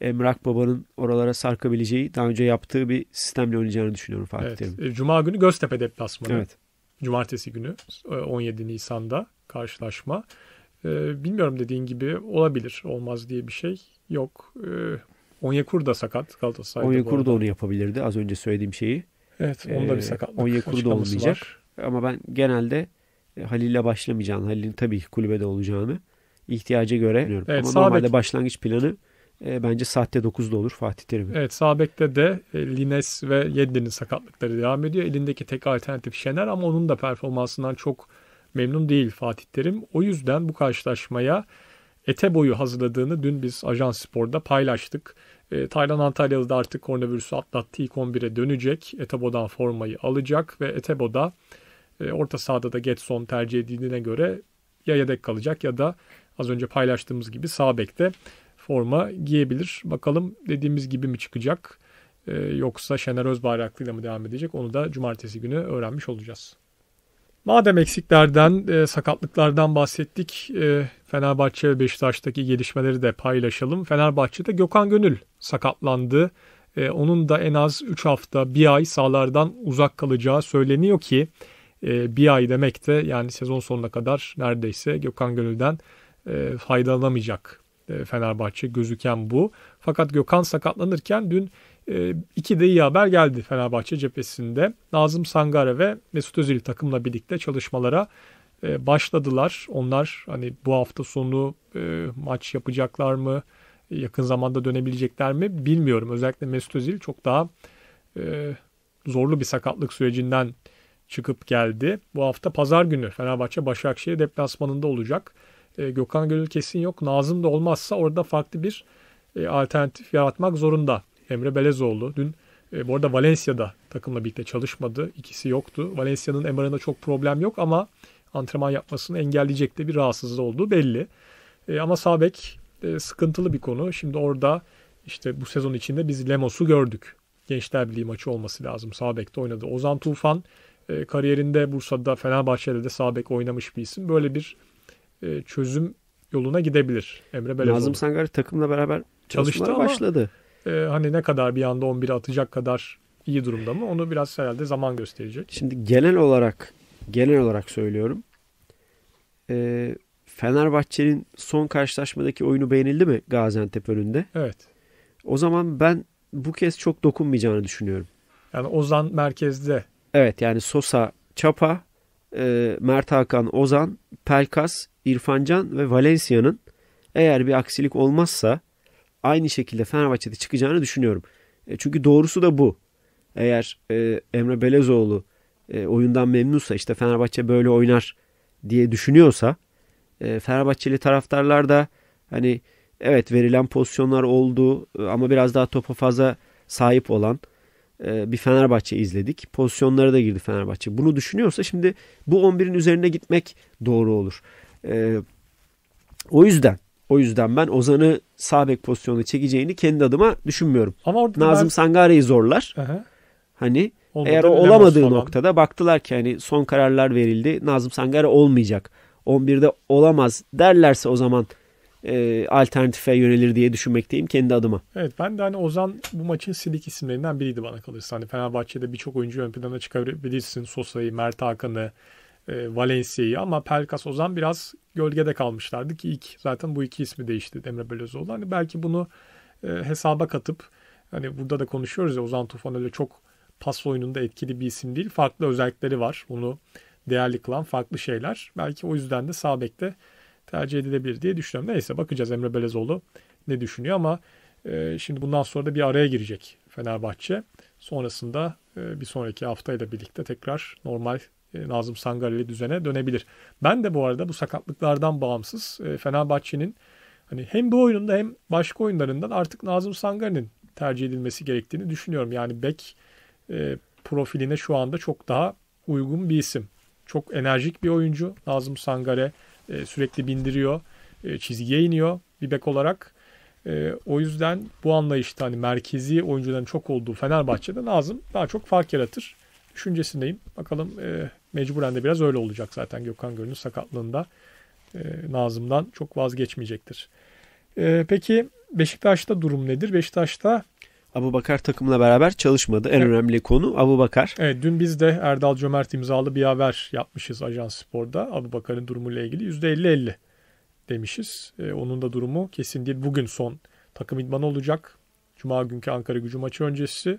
Emrak Baba'nın oralara sarkabileceği daha önce yaptığı bir sistemle oynayacağını düşünüyorum Fatih evet. Terim. E, Cuma günü Göztepe deplasmanı. Evet. Cumartesi günü 17 e, Nisan'da karşılaşma. Ee, bilmiyorum dediğin gibi olabilir. Olmaz diye bir şey yok. Ee, Onyekur da sakat Galatasaray'da. Onyekur da onu yapabilirdi az önce söylediğim şeyi. Evet onda ee, bir e, sakatlık Onyekur da olmayacak. Var. Ama ben genelde Halil'le başlamayacağını, Halil'in tabii ki kulübede olacağını ihtiyaca göre. Evet, Ama normalde bek... başlangıç planı e, bence saatte 9'da olur Fatih Terim. Evet sağ bekte de e, Lines ve Yedlin'in sakatlıkları devam ediyor. Elindeki tek alternatif Şener ama onun da performansından çok memnun değil Fatih Terim. O yüzden bu karşılaşmaya ete boyu hazırladığını dün biz Ajans Spor'da paylaştık. E, Taylan Antalyalı da artık koronavirüsü atlattı. İlk 11'e dönecek. Etebo'dan formayı alacak ve Etebo'da e, orta sahada da Getson tercih edildiğine göre ya yedek kalacak ya da az önce paylaştığımız gibi sağ bekte forma giyebilir. Bakalım dediğimiz gibi mi çıkacak ee, yoksa Şener Özbayraklı'yla mı devam edecek onu da cumartesi günü öğrenmiş olacağız. Madem eksiklerden, e, sakatlıklardan bahsettik, e, Fenerbahçe ve Beşiktaş'taki gelişmeleri de paylaşalım. Fenerbahçe'de Gökhan Gönül sakatlandı. E, onun da en az 3 hafta, 1 ay sahalardan uzak kalacağı söyleniyor ki e, bir ay demek de yani sezon sonuna kadar neredeyse Gökhan Gönül'den e, faydalanamayacak e, Fenerbahçe gözüken bu. Fakat Gökhan sakatlanırken dün e, iki de iyi haber geldi Fenerbahçe cephesinde. Nazım Sangare ve Mesut Özil takımla birlikte çalışmalara başladılar. Onlar hani bu hafta sonu maç yapacaklar mı? Yakın zamanda dönebilecekler mi bilmiyorum. Özellikle Mesut Özil çok daha zorlu bir sakatlık sürecinden çıkıp geldi. Bu hafta pazar günü Fenerbahçe Başakşehir deplasmanında olacak. E, Gökhan Gönül kesin yok. Nazım da olmazsa orada farklı bir e, alternatif yaratmak zorunda. Emre Belezoğlu dün e, bu arada Valencia'da takımla birlikte çalışmadı. İkisi yoktu. Valencia'nın Emre'nde çok problem yok ama antrenman yapmasını engelleyecek de bir rahatsızlığı olduğu belli. E, ama Sabek sıkıntılı bir konu. Şimdi orada işte bu sezon içinde biz Lemos'u gördük. Gençler Birliği maçı olması lazım. Sabek'te oynadı. Ozan Tufan kariyerinde Bursa'da Fenerbahçe'de de Sabek oynamış bir isim. Böyle bir e, çözüm yoluna gidebilir. Emre Belezoğlu. Nazım Sangari takımla beraber çalıştı ama başladı. E, hani ne kadar bir anda 11'e atacak kadar iyi durumda mı? Onu biraz herhalde zaman gösterecek. Şimdi genel olarak genel olarak söylüyorum. E, Fenerbahçe'nin son karşılaşmadaki oyunu beğenildi mi Gaziantep önünde? Evet. O zaman ben bu kez çok dokunmayacağını düşünüyorum. Yani Ozan merkezde. Evet yani Sosa, Çapa, e, Mert Hakan, Ozan, Pelkas İrfancan ve Valencia'nın eğer bir aksilik olmazsa aynı şekilde Fenerbahçe'de çıkacağını düşünüyorum. E, çünkü doğrusu da bu. Eğer e, Emre Belezoğlu e, oyundan memnunsa işte Fenerbahçe böyle oynar diye düşünüyorsa e, Fenerbahçeli taraftarlar da hani evet verilen pozisyonlar oldu e, ama biraz daha topa fazla sahip olan e, bir Fenerbahçe izledik. Pozisyonlara da girdi Fenerbahçe. Bunu düşünüyorsa şimdi bu 11'in üzerine gitmek doğru olur. E, o yüzden o yüzden ben Ozan'ı sağ bek pozisyonuna çekeceğini kendi adıma düşünmüyorum. Ama orada Nazım ben... Sangare'yi zorlar. Aha. Hani Olmadı, eğer o olamadığı falan. noktada baktılar ki hani son kararlar verildi. Nazım Sangare olmayacak. 11'de olamaz derlerse o zaman e, alternatife yönelir diye düşünmekteyim kendi adıma. Evet ben de hani Ozan bu maçın silik isimlerinden biriydi bana kalırsa. Hani Fenerbahçe'de birçok oyuncu ön plana çıkarabilirsin. Sosa'yı, Mert Hakan'ı, e, Valencia'yı ama Pelkas Ozan biraz gölgede kalmışlardı ki ilk zaten bu iki ismi değişti Emre Belözoğlu. Hani belki bunu e, hesaba katıp hani burada da konuşuyoruz ya Ozan Tufan öyle çok pas oyununda etkili bir isim değil. Farklı özellikleri var. Onu değerli kılan farklı şeyler. Belki o yüzden de sağ bekte tercih edilebilir diye düşünüyorum. Neyse bakacağız Emre Belezoğlu ne düşünüyor ama e, şimdi bundan sonra da bir araya girecek Fenerbahçe. Sonrasında e, bir sonraki haftayla birlikte tekrar normal e, Nazım Sangareli düzene dönebilir. Ben de bu arada bu sakatlıklardan bağımsız e, Fenerbahçe'nin hani hem bu oyununda hem başka oyunlarından artık Nazım Sangar'ın tercih edilmesi gerektiğini düşünüyorum. Yani bek e, profiline şu anda çok daha uygun bir isim. Çok enerjik bir oyuncu Nazım Sangare e, sürekli bindiriyor, e, çizgiye iniyor bir bek olarak. E, o yüzden bu anlayışta hani merkezi oyuncuların çok olduğu Fenerbahçe'de Nazım daha çok fark yaratır düşüncesindeyim. Bakalım e, Mecburen de biraz öyle olacak zaten Gökhan Gönül'ün sakatlığında. E, Nazım'dan çok vazgeçmeyecektir. E, peki Beşiktaş'ta durum nedir? Beşiktaş'ta Abu Bakar takımla beraber çalışmadı. En evet. önemli konu Abu Bakar. Evet, dün biz de Erdal Cömert imzalı bir haber yapmışız Ajans Spor'da. Abu Bakar'ın durumuyla ilgili %50-50 demişiz. E, onun da durumu kesin değil. Bugün son takım idmanı olacak. Cuma günkü Ankara gücü maçı öncesi.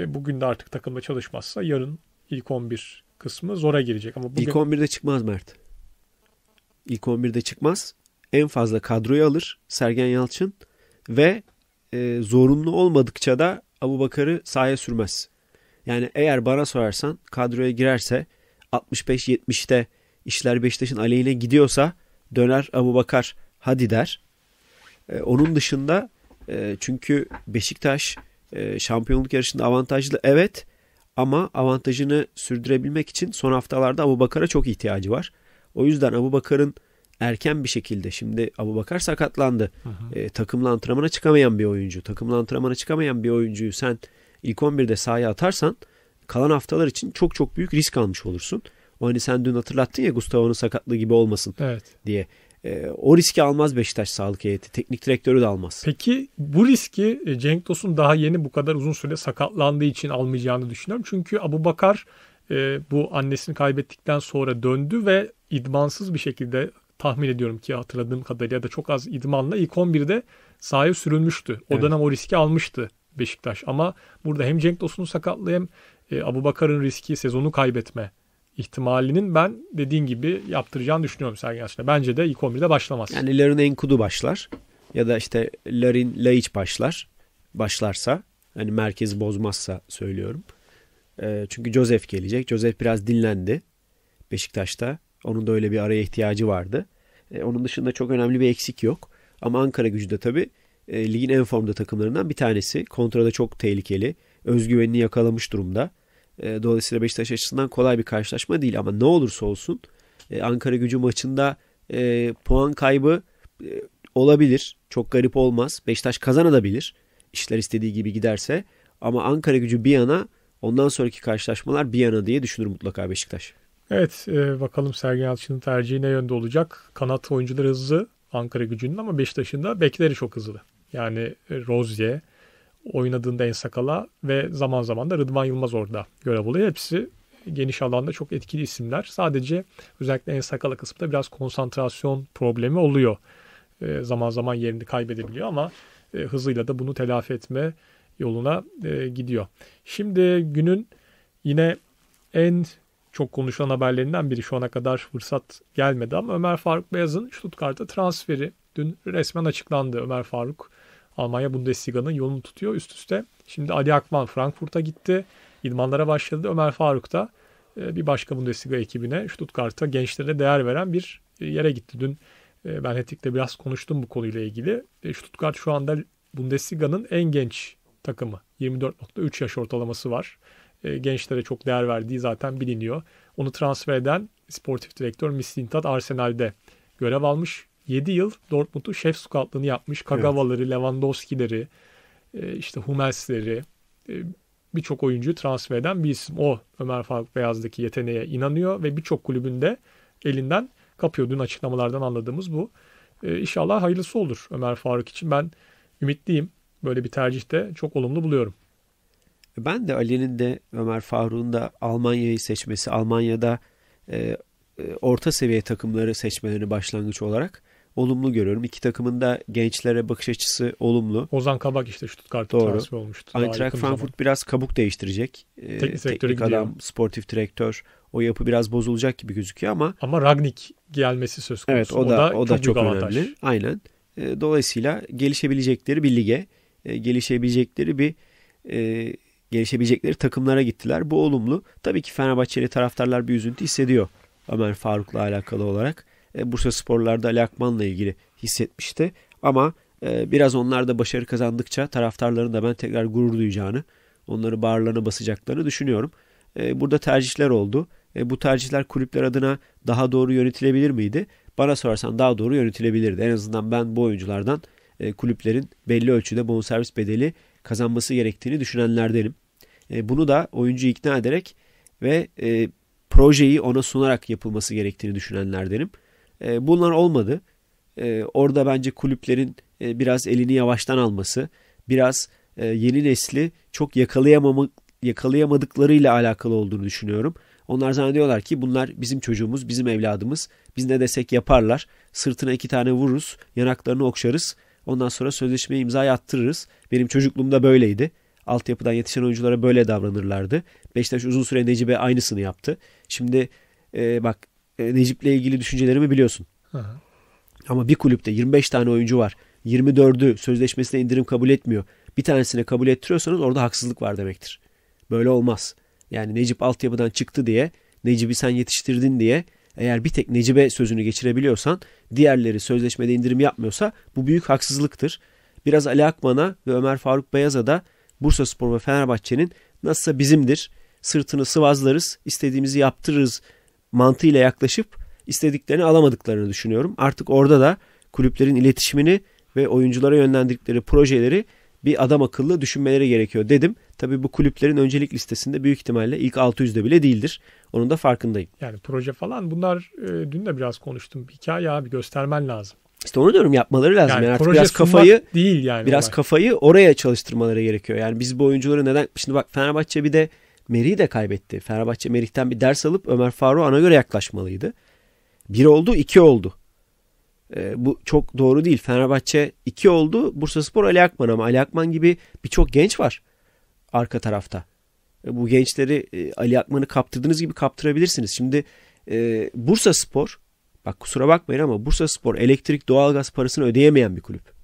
E, bugün de artık takımda çalışmazsa yarın ilk 11 kısmı zora girecek. Ama bugün... İlk 11'de çıkmaz Mert. İlk 11'de çıkmaz. En fazla kadroyu alır Sergen Yalçın ve e, zorunlu olmadıkça da Abu Bakar'ı sahaya sürmez. Yani eğer bana sorarsan kadroya girerse 65-70'te işler Beşiktaş'ın aleyhine gidiyorsa döner Abu Bakar hadi der. E, onun dışında e, çünkü Beşiktaş e, şampiyonluk yarışında avantajlı evet ama avantajını sürdürebilmek için son haftalarda Abu Bakar'a çok ihtiyacı var. O yüzden Abu Bakar'ın erken bir şekilde şimdi Abu Bakar sakatlandı. Hı hı. E, takımla antrenmana çıkamayan bir oyuncu. Takımla antrenmana çıkamayan bir oyuncuyu sen ilk 11'de sahaya atarsan kalan haftalar için çok çok büyük risk almış olursun. O hani sen dün hatırlattın ya Gustavo'nun sakatlığı gibi olmasın evet. diye. E, o riski almaz Beşiktaş sağlık heyeti. Teknik direktörü de almaz. Peki bu riski e, Cenk Tosun daha yeni bu kadar uzun süre sakatlandığı için almayacağını düşünüyorum. Çünkü Abu Bakar e, bu annesini kaybettikten sonra döndü ve idmansız bir şekilde tahmin ediyorum ki hatırladığım kadarıyla da çok az idmanla ilk 11'de sahaya sürülmüştü. O evet. dönem o riski almıştı Beşiktaş. Ama burada hem Cenk Tosun'un sakatlığı hem e, Abu Bakar'ın riski sezonu kaybetme ihtimalinin ben dediğin gibi yaptıracağını düşünüyorum Sergen Yalçın'a. Bence de ilk 11'de başlamaz. Yani Larin Enkudu başlar ya da işte Larin Laiç başlar. Başlarsa hani merkezi bozmazsa söylüyorum. E, çünkü Joseph gelecek. Joseph biraz dinlendi Beşiktaş'ta. Onun da öyle bir araya ihtiyacı vardı. E, onun dışında çok önemli bir eksik yok. Ama Ankara gücü de tabii e, ligin en formda takımlarından bir tanesi. Kontrada çok tehlikeli. Özgüvenini yakalamış durumda. E, dolayısıyla Beşiktaş açısından kolay bir karşılaşma değil ama ne olursa olsun e, Ankara gücü maçında e, puan kaybı e, olabilir. Çok garip olmaz. Beşiktaş kazanabilir. İşler istediği gibi giderse. Ama Ankara gücü bir yana ondan sonraki karşılaşmalar bir yana diye düşünür mutlaka Beşiktaş. Evet e, bakalım Sergen Yalçın'ın tercihi ne yönde olacak? Kanat oyuncuları hızlı Ankara gücünün ama Beşiktaş'ın da bekleri çok hızlı. Yani Rozye, oynadığında En Sakala ve zaman zaman da Rıdvan Yılmaz orada görev oluyor. Hepsi geniş alanda çok etkili isimler. Sadece özellikle En Sakala kısmında biraz konsantrasyon problemi oluyor. E, zaman zaman yerini kaybedebiliyor ama e, hızıyla da bunu telafi etme yoluna e, gidiyor. Şimdi günün yine en çok konuşulan haberlerinden biri şu ana kadar fırsat gelmedi ama Ömer Faruk Beyaz'ın Stuttgart'a transferi dün resmen açıklandı. Ömer Faruk Almanya Bundesliga'nın yolunu tutuyor üst üste. Şimdi Ali Akman Frankfurt'a gitti. İdmanlara başladı. Ömer Faruk da e, bir başka Bundesliga ekibine Stuttgart'a gençlere değer veren bir e, yere gitti. Dün e, ben Hetik'le biraz konuştum bu konuyla ilgili. Stuttgart şu anda Bundesliga'nın en genç takımı. 24.3 yaş ortalaması var. Gençlere çok değer verdiği zaten biliniyor. Onu transfer eden sportif direktör Mislintat Arsenal'de görev almış. 7 yıl Dortmund'u şef scoutluğunu yapmış. Kagavaları, evet. Lewandowski'leri, e, işte Hummels'leri e, birçok oyuncu transfer eden bir isim. O Ömer Faruk Beyaz'daki yeteneğe inanıyor ve birçok kulübünde elinden kapıyor. Dün açıklamalardan anladığımız bu. E, inşallah hayırlısı olur Ömer Faruk için. Ben ümitliyim. Böyle bir tercihte çok olumlu buluyorum. Ben de Ali'nin de Ömer Faruk'un da Almanya'yı seçmesi, Almanya'da e, orta seviye takımları seçmeleri başlangıç olarak olumlu görüyorum. İki takımın da gençlere bakış açısı olumlu. Ozan Kabak işte Stuttgart'a transfer olmuştu. Eintracht Frankfurt zaman. biraz kabuk değiştirecek. Ee, teknik, teknik sektörü adam, sportif direktör o yapı biraz bozulacak gibi gözüküyor ama ama Ragnik gelmesi söz konusu. Evet o da o da, o da çok, önemli. Aynen. Ee, dolayısıyla gelişebilecekleri bir lige, e, gelişebilecekleri bir e, gelişebilecekleri takımlara gittiler. Bu olumlu. Tabii ki Fenerbahçeli taraftarlar bir üzüntü hissediyor. Ömer Faruk'la alakalı olarak. E, Bursa Sporlar'da Lakman'la ilgili hissetmişti. Ama e, biraz onlar da başarı kazandıkça taraftarların da ben tekrar gurur duyacağını, onları bağırlarına basacaklarını düşünüyorum. E, burada tercihler oldu. Bu tercihler kulüpler adına daha doğru yönetilebilir miydi? Bana sorarsan daha doğru yönetilebilirdi. En azından ben bu oyunculardan kulüplerin belli ölçüde bonservis bedeli kazanması gerektiğini düşünenlerdenim. Bunu da oyuncu ikna ederek ve projeyi ona sunarak yapılması gerektiğini düşünenlerdenim. E, bunlar olmadı. E, orada bence kulüplerin e, biraz elini yavaştan alması, biraz e, yeni nesli çok yakalayamamak yakalayamadıklarıyla alakalı olduğunu düşünüyorum. Onlar zannediyorlar ki bunlar bizim çocuğumuz, bizim evladımız. Biz ne desek yaparlar. Sırtına iki tane vururuz, yanaklarını okşarız. Ondan sonra sözleşmeye imza yattırırız. Benim çocukluğumda böyleydi. Altyapıdan yetişen oyunculara böyle davranırlardı. Beşiktaş uzun süre Necibe aynısını yaptı. Şimdi e, bak e, Necip'le ilgili düşüncelerimi biliyorsun. Aha. Ama bir kulüpte 25 tane oyuncu var. 24'ü sözleşmesine indirim kabul etmiyor. Bir tanesine kabul ettiriyorsanız orada haksızlık var demektir. Böyle olmaz. Yani Necip altyapıdan çıktı diye, Necip'i sen yetiştirdin diye eğer bir tek Necip'e sözünü geçirebiliyorsan, diğerleri sözleşmede indirim yapmıyorsa bu büyük haksızlıktır. Biraz Ali Akman'a ve Ömer Faruk Beyaz'a da Bursa Spor ve Fenerbahçe'nin nasılsa bizimdir, sırtını sıvazlarız, istediğimizi yaptırırız mantığıyla yaklaşıp istediklerini alamadıklarını düşünüyorum. Artık orada da kulüplerin iletişimini ve oyunculara yönlendirdikleri projeleri bir adam akıllı düşünmeleri gerekiyor dedim. Tabii bu kulüplerin öncelik listesinde büyük ihtimalle ilk 600'de bile değildir. Onun da farkındayım. Yani proje falan bunlar e, dün de biraz konuştum. Hikaye abi göstermen lazım. İşte onu diyorum yapmaları lazım. Yani, yani artık biraz kafayı değil yani biraz olay. kafayı oraya çalıştırmaları gerekiyor. Yani biz bu oyuncuları neden şimdi bak Fenerbahçe bir de Merih'i de kaybetti. Fenerbahçe Merih'ten bir ders alıp Ömer Faruk ana göre yaklaşmalıydı. Bir oldu, iki oldu. E, bu çok doğru değil. Fenerbahçe iki oldu. Bursa Spor Ali Akman ama Ali Akman gibi birçok genç var arka tarafta. E, bu gençleri e, Ali Akman'ı kaptırdığınız gibi kaptırabilirsiniz. Şimdi e, Bursa Spor bak kusura bakmayın ama Bursa Spor elektrik doğalgaz parasını ödeyemeyen bir kulüp.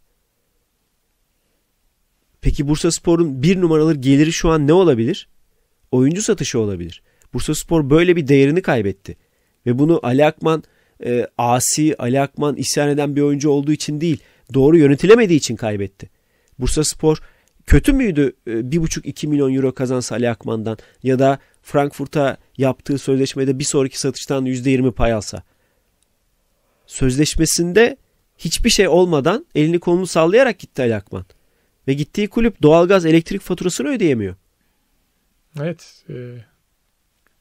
Peki Bursa Spor'un bir numaralı geliri şu an ne olabilir? oyuncu satışı olabilir. Bursa Spor böyle bir değerini kaybetti. Ve bunu Ali Akman e, asi, Ali Akman isyan eden bir oyuncu olduğu için değil, doğru yönetilemediği için kaybetti. Bursa Spor kötü müydü e, 1,5-2 milyon euro kazansa Ali Akman'dan ya da Frankfurt'a yaptığı sözleşmede bir sonraki satıştan %20 pay alsa? Sözleşmesinde hiçbir şey olmadan elini kolunu sallayarak gitti Ali Akman. Ve gittiği kulüp doğalgaz elektrik faturasını ödeyemiyor. Evet. E,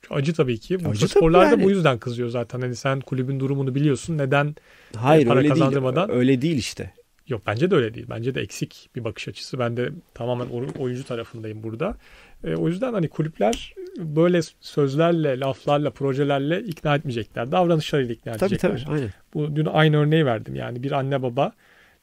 acı tabii ki. Bu acı sporlarda yani. bu yüzden kızıyor zaten. Hani sen kulübün durumunu biliyorsun. Neden e, Hayır, para öyle kazandırmadan? Değil. Öyle değil işte. Yok bence de öyle değil. Bence de eksik bir bakış açısı. Ben de tamamen oyuncu tarafındayım burada. E, o yüzden hani kulüpler böyle sözlerle, laflarla, projelerle ikna etmeyecekler. Davranışlarıyla ikna tabii, edecekler. Tabii tabii. Bu dün aynı örneği verdim. Yani bir anne baba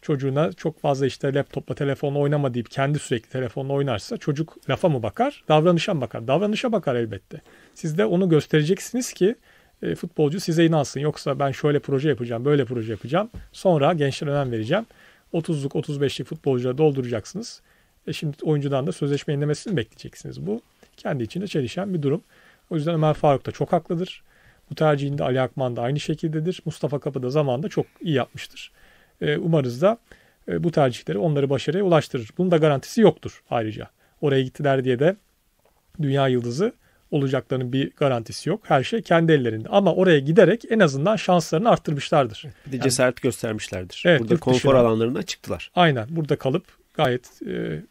çocuğuna çok fazla işte laptopla telefonla oynama deyip kendi sürekli telefonla oynarsa çocuk lafa mı bakar, davranışa mı bakar? Davranışa bakar elbette. Siz de onu göstereceksiniz ki e, futbolcu size inansın. Yoksa ben şöyle proje yapacağım, böyle proje yapacağım. Sonra gençlere önem vereceğim. 30'luk, 35'lik futbolcuları dolduracaksınız. E şimdi oyuncudan da sözleşme yenilemesini bekleyeceksiniz. Bu kendi içinde çelişen bir durum. O yüzden Ömer Faruk da çok haklıdır. Bu tercihinde Ali Akman da aynı şekildedir. Mustafa Kapı da zamanında çok iyi yapmıştır. E, umarız da e, bu tercihleri onları başarıya ulaştırır. Bunun da garantisi yoktur ayrıca. Oraya gittiler diye de dünya yıldızı olacaklarının bir garantisi yok. Her şey kendi ellerinde. Ama oraya giderek en azından şanslarını arttırmışlardır. Bir de yani, cesaret göstermişlerdir. Evet, burada konfor dışına, alanlarından çıktılar. Aynen. Burada kalıp gayet e,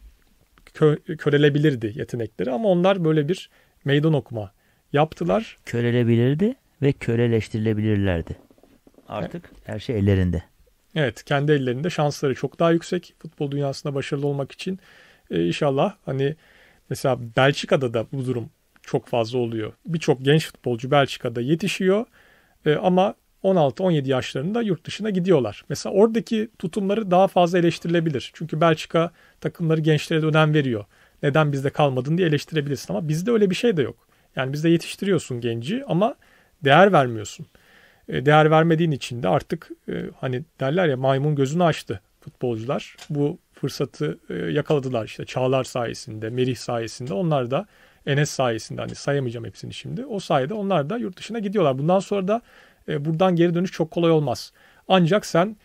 kö, körelebilirdi yetenekleri ama onlar böyle bir meydan okuma yaptılar. Körelebilirdi ve köreleştirilebilirlerdi. Artık evet. her şey ellerinde. Evet kendi ellerinde şansları çok daha yüksek futbol dünyasında başarılı olmak için e, inşallah hani mesela Belçika'da da bu durum çok fazla oluyor. Birçok genç futbolcu Belçika'da yetişiyor e, ama 16-17 yaşlarında yurt dışına gidiyorlar. Mesela oradaki tutumları daha fazla eleştirilebilir. Çünkü Belçika takımları gençlere de önem veriyor. Neden bizde kalmadın diye eleştirebilirsin ama bizde öyle bir şey de yok. Yani bizde yetiştiriyorsun genci ama değer vermiyorsun. E, değer vermediğin için de artık e, hani derler ya maymun gözünü açtı futbolcular. Bu fırsatı e, yakaladılar işte Çağlar sayesinde, Merih sayesinde. Onlar da Enes sayesinde hani sayamayacağım hepsini şimdi. O sayede onlar da yurt dışına gidiyorlar. Bundan sonra da buradan geri dönüş çok kolay olmaz. Ancak sen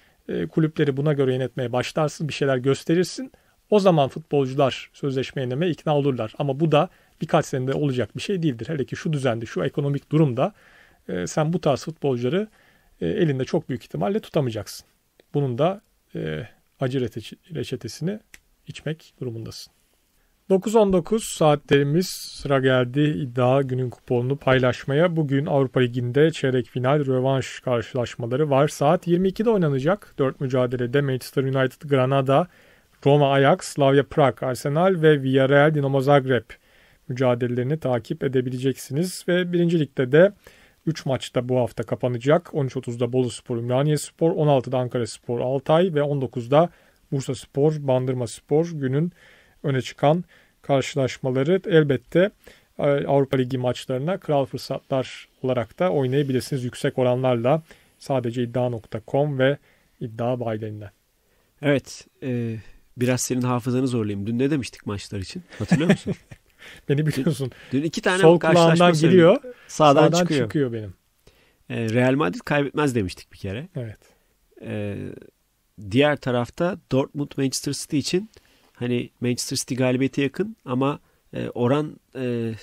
kulüpleri buna göre yönetmeye başlarsın, bir şeyler gösterirsin. O zaman futbolcular sözleşme yenilemeye ikna olurlar. Ama bu da birkaç senede olacak bir şey değildir. Hele ki şu düzende, şu ekonomik durumda e, sen bu tarz futbolcuları e, elinde çok büyük ihtimalle tutamayacaksın. Bunun da e, acı reçetesini içmek durumundasın. 9.19 saatlerimiz sıra geldi iddia günün kuponunu paylaşmaya. Bugün Avrupa Ligi'nde çeyrek final rövanş karşılaşmaları var. Saat 22'de oynanacak 4 mücadelede Manchester United Granada, Roma Ajax, Slavia Prag, Arsenal ve Villarreal Dinamo Zagreb mücadelelerini takip edebileceksiniz. Ve birincilikte de 3 maçta bu hafta kapanacak. 13.30'da Bolu Spor, Ümraniye Spor, 16'da Ankara Spor, Altay ve 19'da Bursa Spor, Bandırma Spor günün öne çıkan karşılaşmaları. Elbette e, Avrupa Ligi maçlarına kral fırsatlar olarak da oynayabilirsiniz yüksek oranlarla sadece iddia.com ve iddia bayilerinden. Evet, e, biraz senin hafızanı zorlayayım. Dün ne demiştik maçlar için? Hatırlıyor musun? Beni biliyorsun. Dün iki tane Sol kulağımdan giriyor. Sağdan, sağdan çıkıyor. çıkıyor benim. Ee, Real Madrid kaybetmez demiştik bir kere. Evet. Ee, diğer tarafta Dortmund Manchester City için hani Manchester City galibiyete yakın ama e, oran e,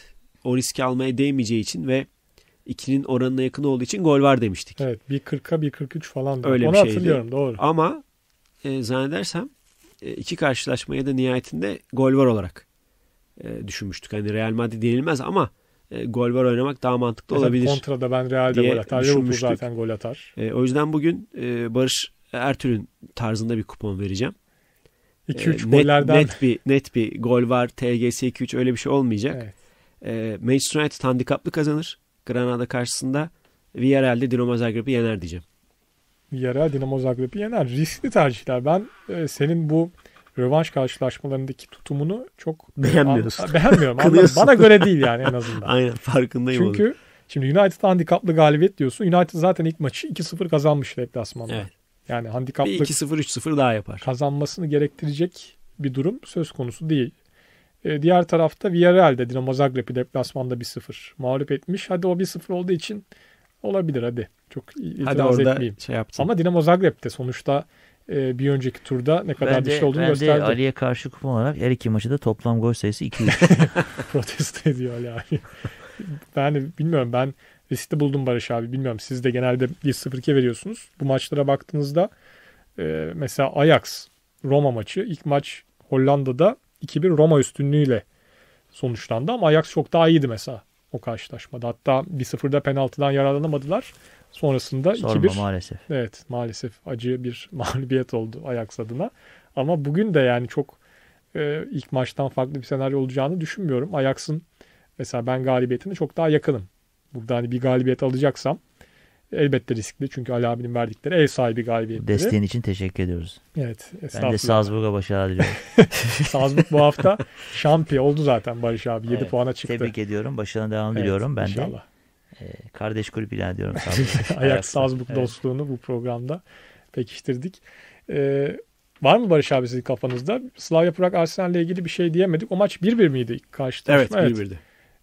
o riski almaya değmeyeceği için ve ikinin oranına yakın olduğu için gol var demiştik. Evet bir 40'a bir 43 falan. Da. Öyle Onu bir şeydi. hatırlıyorum doğru. Ama e, zannedersem e, iki karşılaşmaya da nihayetinde gol var olarak e, düşünmüştük. Hani Real Madrid yenilmez ama e, gol var oynamak daha mantıklı Mesela olabilir. Kontrada ben Real'de gol atar. Liverpool zaten gol atar. E, o yüzden bugün e, Barış Ertürk'ün tarzında bir kupon vereceğim. 2-3 e, gollerden. Net, net bir net bir gol var. TGS 2-3 öyle bir şey olmayacak. Evet. E, Manchester United handikaplı kazanır. Granada karşısında Villarreal'de Dinamo Zagreb'i yener diyeceğim. Villarreal Dinamo Zagreb'i yener. Riskli tercihler. Ben e, senin bu rövanş karşılaşmalarındaki tutumunu çok beğenmiyorsun. An, beğenmiyorum. Kınıyorsun. Bana göre değil yani en azından. Aynen farkındayım. Çünkü oğlum. şimdi United handikaplı galibiyet diyorsun. United zaten ilk maçı 2-0 kazanmış deplasmanda. Evet. Yani handikaplı 2-0 3-0 daha yapar. Kazanmasını gerektirecek bir durum söz konusu değil. E, diğer tarafta Villarreal'de Dinamo Zagreb'i deplasmanda 1-0 mağlup etmiş. Hadi o 1-0 olduğu için olabilir hadi. Çok itiraz hadi orada etmeyeyim. Şey yaptım. Ama Dinamo Zagreb de sonuçta e, bir önceki turda ne kadar ben de, dişli olduğunu ben gösterdi. Ben Ali'ye karşı kupa olarak her iki maçı da toplam gol sayısı 200. Protesto ediyor Ali abi. Ben bilmiyorum ben riskli buldum Barış abi. Bilmiyorum siz de genelde 1-0-2 veriyorsunuz. Bu maçlara baktığınızda e, mesela Ajax Roma maçı ilk maç Hollanda'da 2-1 Roma üstünlüğüyle sonuçlandı ama Ajax çok daha iyiydi mesela o karşılaşmada. Hatta 1-0'da penaltıdan yararlanamadılar. Sonrasında Sorma, 2-1. maalesef. Evet maalesef acı bir mağlubiyet oldu Ajax adına. Ama bugün de yani çok e, ilk maçtan farklı bir senaryo olacağını düşünmüyorum. Ajax'ın mesela ben galibiyetine çok daha yakınım. Burada hani bir galibiyet alacaksam elbette riskli. Çünkü Ali abinin verdikleri ev sahibi galibiyet. Desteğin için teşekkür ediyoruz. Evet. Ben de Salzburg'a başarılar diliyorum. Salzburg bu hafta şampiyon oldu zaten Barış abi. 7 evet, puana çıktı. Tebrik ediyorum. Başarına devam evet, diliyorum ben inşallah. de. Ee, kardeş kulüp ilan ediyorum. Ayak Salzburg evet. dostluğunu bu programda pekiştirdik. E, var mı Barış abi sizin kafanızda? Slavia Prag Arsenal ile ilgili bir şey diyemedik. O maç 1-1 miydi ilk karşılaşma? Evet 1-1'di.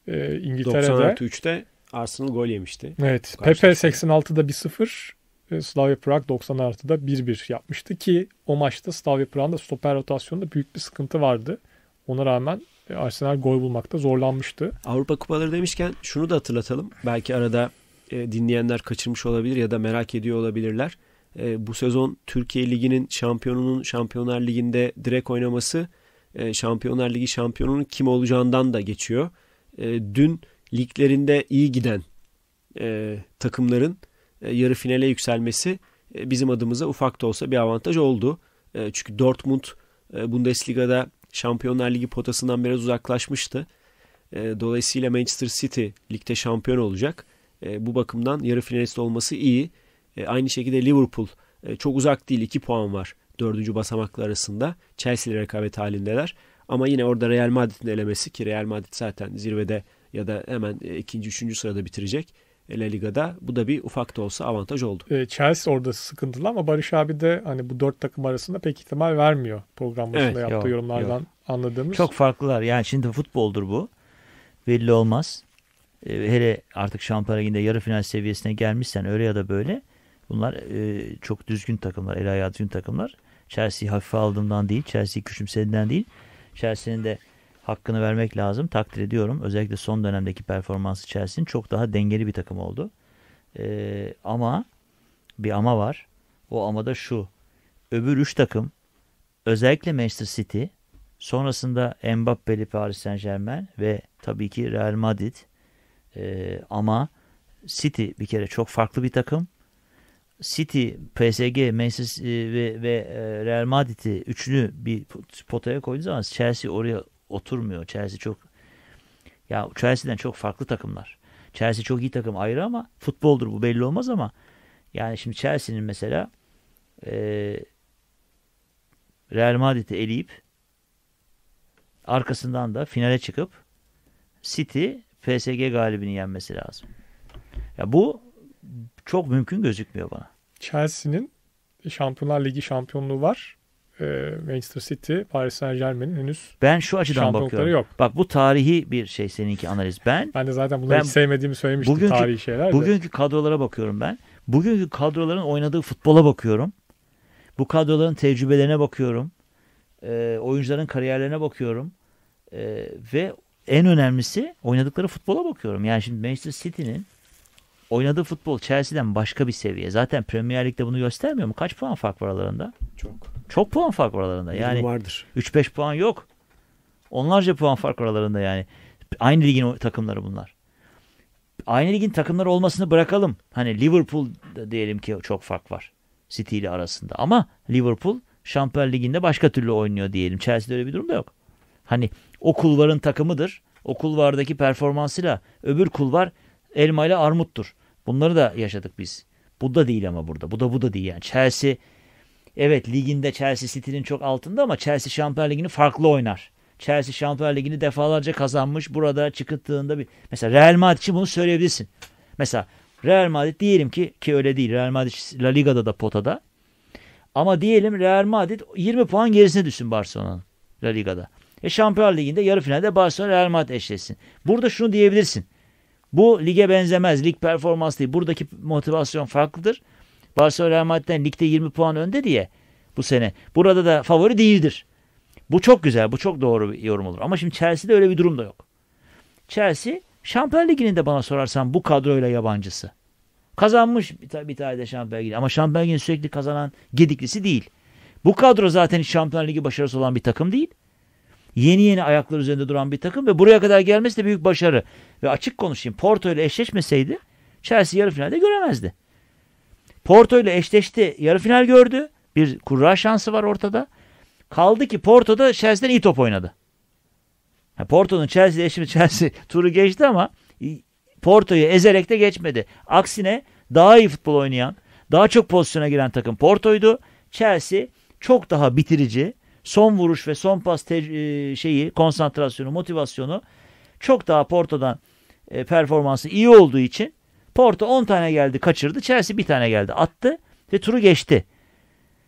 Evet. E, İngiltere'de. 96 3'te Arsenal gol yemişti. Evet. Pepe 86'da 1-0. E, Slavia Prag 90 artıda 1-1 yapmıştı ki o maçta Slavia Prag'ın da stoper rotasyonunda büyük bir sıkıntı vardı. Ona rağmen e, Arsenal gol bulmakta zorlanmıştı. Avrupa Kupaları demişken şunu da hatırlatalım. Belki arada e, dinleyenler kaçırmış olabilir ya da merak ediyor olabilirler. E, bu sezon Türkiye Ligi'nin şampiyonunun Şampiyonlar Ligi'nde direkt oynaması e, Şampiyonlar Ligi şampiyonunun kim olacağından da geçiyor. E, dün liglerinde iyi giden e, takımların e, yarı finale yükselmesi e, bizim adımıza ufak da olsa bir avantaj oldu. E, çünkü Dortmund e, Bundesliga'da Şampiyonlar Ligi potasından biraz uzaklaşmıştı. E, dolayısıyla Manchester City ligde şampiyon olacak. E, bu bakımdan yarı finalist olması iyi. E, aynı şekilde Liverpool çok uzak değil 2 puan var dördüncü basamaklı arasında. Chelsea ile rekabet halindeler. Ama yine orada Real Madrid'in elemesi ki Real Madrid zaten zirvede ya da hemen ikinci, üçüncü sırada bitirecek. La Liga'da. Bu da bir ufak da olsa avantaj oldu. Ee, Chelsea orada sıkıntılı ama Barış abi de hani bu dört takım arasında pek ihtimal vermiyor. Program başında evet, yaptığı yok, yorumlardan yok. anladığımız. Çok farklılar. Yani şimdi futboldur bu. Belli olmaz. Ee, hele artık Şampiyonlar Ligi'nde yarı final seviyesine gelmişsen öyle ya da böyle bunlar e, çok düzgün takımlar. El ayağı düzgün takımlar. Chelsea hafife aldığından değil. Chelsea küçümsediğinden değil. Chelsea'nin de hakkını vermek lazım. Takdir ediyorum. Özellikle son dönemdeki performansı Chelsea'nin çok daha dengeli bir takım oldu. Ee, ama bir ama var. O ama da şu. Öbür üç takım özellikle Manchester City sonrasında Mbappe'li Paris Saint Germain ve tabii ki Real Madrid ee, ama City bir kere çok farklı bir takım. City, PSG, Manchester e, ve, ve e, Real Madrid'i üçlü bir potaya koyduğu zaman Chelsea oraya oturmuyor. Chelsea çok ya Chelsea'den çok farklı takımlar. Chelsea çok iyi takım ayrı ama futboldur bu belli olmaz ama yani şimdi Chelsea'nin mesela e, Real Madrid'i eleyip arkasından da finale çıkıp City PSG galibini yenmesi lazım. Ya bu çok mümkün gözükmüyor bana. Chelsea'nin Şampiyonlar Ligi şampiyonluğu var e, Manchester City, Paris Saint Germain'in henüz Ben şu açıdan bakıyorum. Yok. Bak bu tarihi bir şey seninki analiz. Ben ben de zaten bunları ben, hiç sevmediğimi söylemiştim bugünkü, tarihi şeyler. De. Bugünkü kadrolara bakıyorum ben. Bugünkü kadroların oynadığı futbola bakıyorum. Bu kadroların tecrübelerine bakıyorum. E, oyuncuların kariyerlerine bakıyorum. E, ve en önemlisi oynadıkları futbola bakıyorum. Yani şimdi Manchester City'nin oynadığı futbol Chelsea'den başka bir seviye. Zaten Premier Lig'de bunu göstermiyor mu? Kaç puan fark var aralarında? Çok. Çok puan fark aralarında. Yani vardır. 3-5 puan yok. Onlarca puan fark aralarında yani. Aynı ligin takımları bunlar. Aynı ligin takımları olmasını bırakalım. Hani Liverpool diyelim ki çok fark var. City ile arasında. Ama Liverpool Şampiyon Ligi'nde başka türlü oynuyor diyelim. Chelsea'de öyle bir durum da yok. Hani o kulvarın takımıdır. O kulvardaki performansıyla öbür kulvar elma ile armuttur. Bunları da yaşadık biz. Bu da değil ama burada. Bu da bu da değil yani. Chelsea Evet liginde Chelsea City'nin çok altında ama Chelsea Şampiyonlar Ligi'ni farklı oynar. Chelsea Şampiyonlar Ligi'ni defalarca kazanmış. Burada çıkıttığında bir mesela Real Madrid için bunu söyleyebilirsin. Mesela Real Madrid diyelim ki ki öyle değil. Real Madrid La Liga'da da potada. Ama diyelim Real Madrid 20 puan gerisine düşsün Barcelona'nın La Liga'da. E Şampiyonlar Ligi'nde yarı finalde Barcelona Real Madrid eşleşsin. Burada şunu diyebilirsin. Bu lige benzemez. Lig performans değil. Buradaki motivasyon farklıdır. Barcelona Real Madrid'den ligde 20 puan önde diye bu sene. Burada da favori değildir. Bu çok güzel. Bu çok doğru bir yorum olur. Ama şimdi Chelsea'de öyle bir durum da yok. Chelsea Şampiyon Ligi'nin de bana sorarsan bu kadroyla yabancısı. Kazanmış bir, ta- bir tane de Şampiyon Ligi. Ama Şampiyon Ligi'ni sürekli kazanan gediklisi değil. Bu kadro zaten Şampiyon Ligi başarısı olan bir takım değil. Yeni yeni ayaklar üzerinde duran bir takım ve buraya kadar gelmesi de büyük başarı. Ve açık konuşayım Porto ile eşleşmeseydi Chelsea yarı finalde göremezdi. Porto ile eşleşti. Yarı final gördü. Bir kura şansı var ortada. Kaldı ki Porto'da Chelsea'den iyi top oynadı. Porto'nun Chelsea'de şimdi Chelsea turu geçti ama Porto'yu ezerek de geçmedi. Aksine daha iyi futbol oynayan, daha çok pozisyona giren takım Porto'ydu. Chelsea çok daha bitirici, son vuruş ve son pas e, şeyi, konsantrasyonu, motivasyonu çok daha Porto'dan e, performansı iyi olduğu için Porto 10 tane geldi kaçırdı. Chelsea bir tane geldi attı ve turu geçti.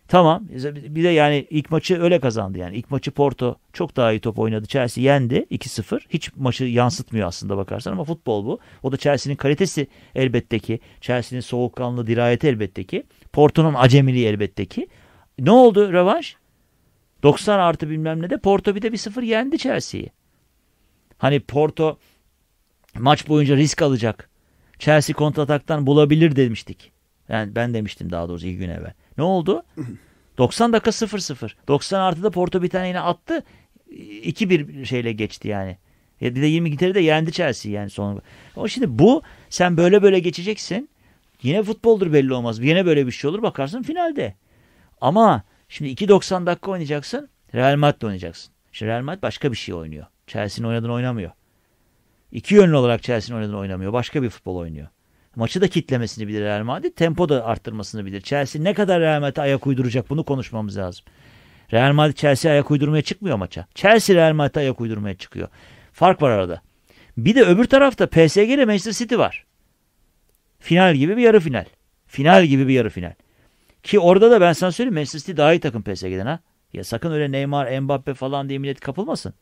Tamam bir de yani ilk maçı öyle kazandı yani. ilk maçı Porto çok daha iyi top oynadı. Chelsea yendi 2-0. Hiç maçı yansıtmıyor aslında bakarsan ama futbol bu. O da Chelsea'nin kalitesi elbette ki. Chelsea'nin soğukkanlı dirayeti elbette ki. Porto'nun acemiliği elbette ki. Ne oldu revanş? 90 artı bilmem ne de Porto bir de 1-0 yendi Chelsea'yi. Hani Porto maç boyunca risk alacak. Chelsea kontrataktan bulabilir demiştik. Yani ben demiştim daha doğrusu iki gün evvel. Ne oldu? 90 dakika 0-0. 90 artıda Porto bir tane yine attı. 2-1 şeyle geçti yani. Ya bir de 22'leri de yendi Chelsea yani son. O şimdi bu sen böyle böyle geçeceksin. Yine futboldur belli olmaz. Yine böyle bir şey olur bakarsın finalde. Ama şimdi 2-90 dakika oynayacaksın. Real Madrid oynayacaksın. Şimdi Real Madrid başka bir şey oynuyor. Chelsea'nin oynadığını oynamıyor. İki yönlü olarak Chelsea'nin oynadığını oynamıyor. Başka bir futbol oynuyor. Maçı da kitlemesini bilir Real Madrid. Tempo da arttırmasını bilir. Chelsea ne kadar Real Madrid'e ayak uyduracak bunu konuşmamız lazım. Real Madrid Chelsea ayak uydurmaya çıkmıyor maça. Chelsea Real Madrid'e ayak uydurmaya çıkıyor. Fark var arada. Bir de öbür tarafta PSG ile Manchester City var. Final gibi bir yarı final. Final gibi bir yarı final. Ki orada da ben sana söyleyeyim Manchester City daha iyi takım PSG'den ha. Ya sakın öyle Neymar, Mbappe falan diye millet kapılmasın.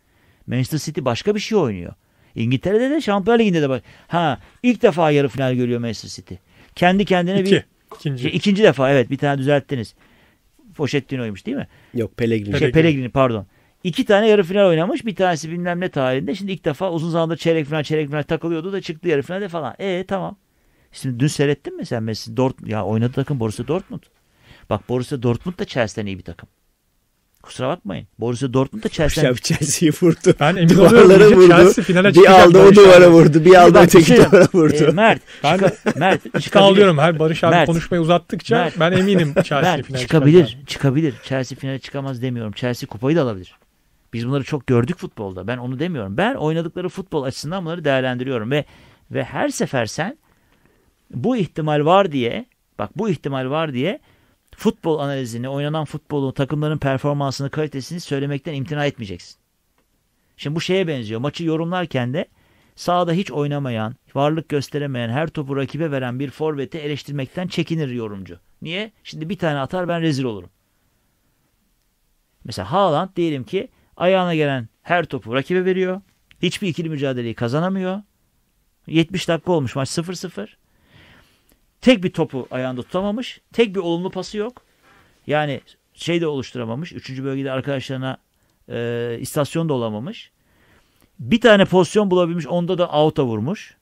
Manchester City başka bir şey oynuyor. İngiltere'de de Şampiyonlar Ligi'nde de bak. Ha ilk defa yarı final görüyor Manchester City. Kendi kendine İki. bir ikinci. E, ikinci defa evet bir tane düzelttiniz. Pochettino'ymuş değil mi? Yok Pellegrini. Şey, Pellegrini. Şey, Pellegrini pardon. İki tane yarı final oynamış. Bir tanesi bilmem ne tarihinde. Şimdi ilk defa uzun zamandır çeyrek final çeyrek final takılıyordu da çıktı yarı finalde falan. E tamam. Şimdi dün seyrettin mi sen Messi Dortmund ya oynadı takım Borussia Dortmund. Bak Borussia Dortmund da Chelsea'den iyi bir takım. Kusura bakmayın. Borussia Dortmund da Chelsea'den... Abi Chelsea'yi vurdu. Ben emin Duvarlara vurdu. Chelsea finale bir aldı o duvara vurdu. Bir aldı öteki şey, duvara vurdu. E, Mert. Ben Mert. Çıkabiliyorum. Her Barış abi Mert, konuşmayı uzattıkça Mert, ben eminim Chelsea Mert, finale çıkabilir. Çıkacak. Çıkabilir. Chelsea finale çıkamaz demiyorum. Chelsea kupayı da alabilir. Biz bunları çok gördük futbolda. Ben onu demiyorum. Ben oynadıkları futbol açısından bunları değerlendiriyorum ve ve her sefer sen bu ihtimal var diye bak bu ihtimal var diye futbol analizini, oynanan futbolu, takımların performansını, kalitesini söylemekten imtina etmeyeceksin. Şimdi bu şeye benziyor. Maçı yorumlarken de sahada hiç oynamayan, varlık gösteremeyen, her topu rakibe veren bir forveti eleştirmekten çekinir yorumcu. Niye? Şimdi bir tane atar ben rezil olurum. Mesela Haaland diyelim ki ayağına gelen her topu rakibe veriyor. Hiçbir ikili mücadeleyi kazanamıyor. 70 dakika olmuş maç 0-0. Tek bir topu ayağında tutamamış. Tek bir olumlu pası yok. Yani şey de oluşturamamış. Üçüncü bölgede arkadaşlarına e, istasyon da olamamış. Bir tane pozisyon bulabilmiş. Onda da out'a vurmuş.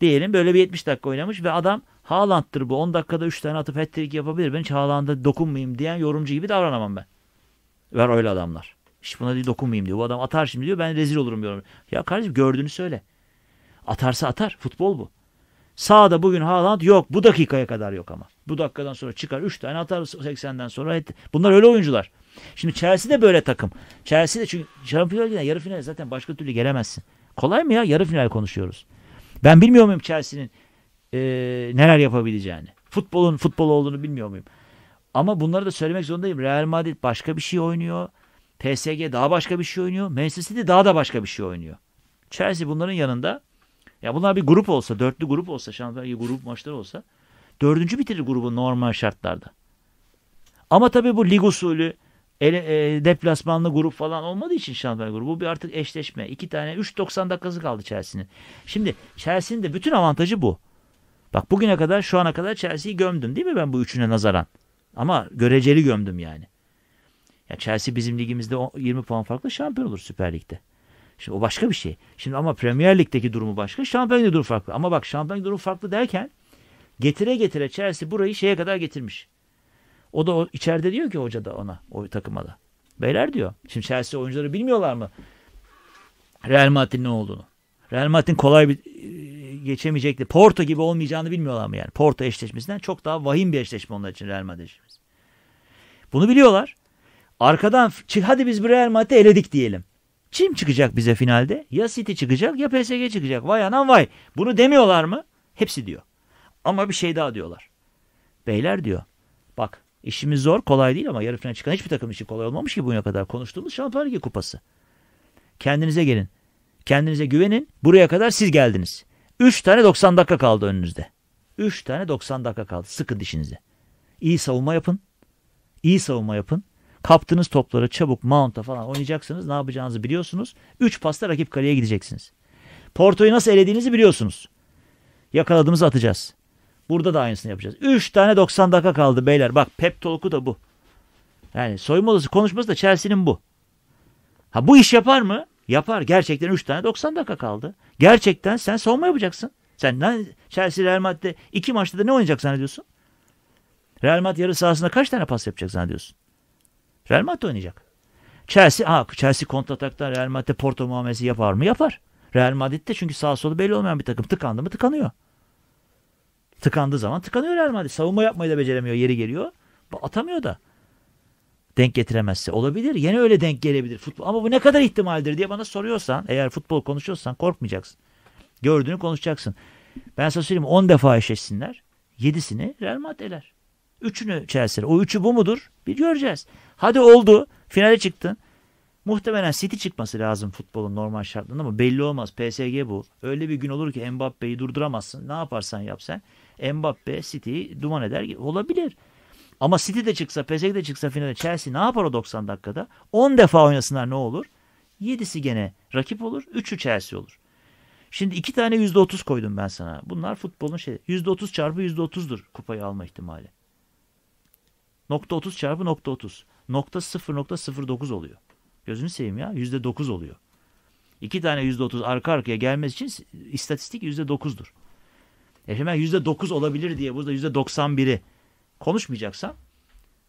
Diyelim böyle bir 70 dakika oynamış ve adam Haaland'tır bu. 10 dakikada 3 tane atıp hat-trick yapabilir. Ben hiç Haaland'a dokunmayayım diyen yorumcu gibi davranamam ben. Ver öyle adamlar. Hiç buna değil dokunmayayım diyor. Bu adam atar şimdi diyor. Ben rezil olurum diyorum. Ya kardeşim gördüğünü söyle. Atarsa atar. Futbol bu. Sağda bugün Haaland yok. Bu dakikaya kadar yok ama. Bu dakikadan sonra çıkar. 3 tane atar 80'den sonra. Bunlar öyle oyuncular. Şimdi Chelsea de böyle takım. Chelsea de çünkü şampiyon ligine yarı final zaten başka türlü gelemezsin. Kolay mı ya? Yarı final konuşuyoruz. Ben bilmiyor muyum Chelsea'nin e, neler yapabileceğini? Futbolun futbol olduğunu bilmiyor muyum? Ama bunları da söylemek zorundayım. Real Madrid başka bir şey oynuyor. PSG daha başka bir şey oynuyor. Manchester City daha da başka bir şey oynuyor. Chelsea bunların yanında ya bunlar bir grup olsa, dörtlü grup olsa, şampiyonlar grup maçları olsa dördüncü bitirir grubu normal şartlarda. Ama tabii bu lig usulü ele, e, deplasmanlı grup falan olmadığı için şampiyon grubu. bir artık eşleşme. iki tane 3.90 dakikası kaldı Chelsea'nin. Şimdi Chelsea'nin de bütün avantajı bu. Bak bugüne kadar şu ana kadar Chelsea'yi gömdüm değil mi ben bu üçüne nazaran? Ama göreceli gömdüm yani. Ya Chelsea bizim ligimizde 20 puan farklı şampiyon olur Süper Lig'de. Şimdi o başka bir şey. Şimdi ama Premier Lig'deki durumu başka. Şampiyonluk durumu farklı. Ama bak şampiyonluk durumu farklı derken getire getire Chelsea burayı şeye kadar getirmiş. O da o, içeride diyor ki hoca da ona o takıma da. Beyler diyor. Şimdi Chelsea oyuncuları bilmiyorlar mı? Real Madrid'in ne olduğunu. Real Madrid'in kolay bir e, geçemeyecekti. Porto gibi olmayacağını bilmiyorlar mı yani? Porto eşleşmesinden çok daha vahim bir eşleşme onlar için Real Madrid eşleşmesi. Bunu biliyorlar. Arkadan hadi biz bir Real Madrid'i eledik diyelim. Kim çıkacak bize finalde? Ya City çıkacak ya PSG çıkacak. Vay anam vay. Bunu demiyorlar mı? Hepsi diyor. Ama bir şey daha diyorlar. Beyler diyor. Bak işimiz zor kolay değil ama yarı final çıkan hiçbir takım için kolay olmamış ki bugüne kadar konuştuğumuz Şampiyonlar Ligi kupası. Kendinize gelin. Kendinize güvenin. Buraya kadar siz geldiniz. 3 tane 90 dakika kaldı önünüzde. 3 tane 90 dakika kaldı. Sıkın dişinizi. İyi savunma yapın. İyi savunma yapın. Kaptığınız topları çabuk mount'a falan oynayacaksınız. Ne yapacağınızı biliyorsunuz. 3 pasta rakip kaleye gideceksiniz. Portoyu nasıl elediğinizi biliyorsunuz. Yakaladığımızı atacağız. Burada da aynısını yapacağız. 3 tane 90 dakika kaldı beyler. Bak pep talk'u da bu. Yani soyunma odası konuşması da Chelsea'nin bu. Ha bu iş yapar mı? Yapar. Gerçekten 3 tane 90 dakika kaldı. Gerçekten sen savunma yapacaksın. Sen lan Chelsea Real Madrid'de iki maçta da ne oynayacak zannediyorsun? Real Madrid yarı sahasında kaç tane pas yapacak zannediyorsun? Real Madrid oynayacak. Chelsea, ha, Chelsea kontrataktan Real Madrid Porto muamelesi yapar mı? Yapar. Real Madrid de çünkü sağ solu belli olmayan bir takım. Tıkandı mı tıkanıyor. Tıkandığı zaman tıkanıyor Real Madrid. Savunma yapmayı da beceremiyor. Yeri geliyor. Atamıyor da. Denk getiremezse. Olabilir. Yine öyle denk gelebilir. Futbol. Ama bu ne kadar ihtimaldir diye bana soruyorsan eğer futbol konuşuyorsan korkmayacaksın. Gördüğünü konuşacaksın. Ben sana söyleyeyim 10 defa eşleşsinler. 7'sini Real Madrid eler. 3'ünü Chelsea'ler. O 3'ü bu mudur? Bir göreceğiz. Hadi oldu. Finale çıktın. Muhtemelen City çıkması lazım futbolun normal şartlarında ama belli olmaz. PSG bu. Öyle bir gün olur ki Mbappe'yi durduramazsın. Ne yaparsan yap sen. Mbappe City'yi duman eder. Olabilir. Ama City de çıksa, PSG de çıksa finale Chelsea ne yapar o 90 dakikada? 10 defa oynasınlar ne olur? 7'si gene rakip olur. 3'ü Chelsea olur. Şimdi iki tane %30 koydum ben sana. Bunlar futbolun şey. %30 çarpı %30'dur kupayı alma ihtimali. Nokta 30 çarpı nokta 30. %0.09 oluyor. Gözünü seveyim ya %9 oluyor. İki tane %30 arka arkaya gelmesi için istatistik %9'dur. E hemen %9 olabilir diye burada %91'i konuşmayacaksan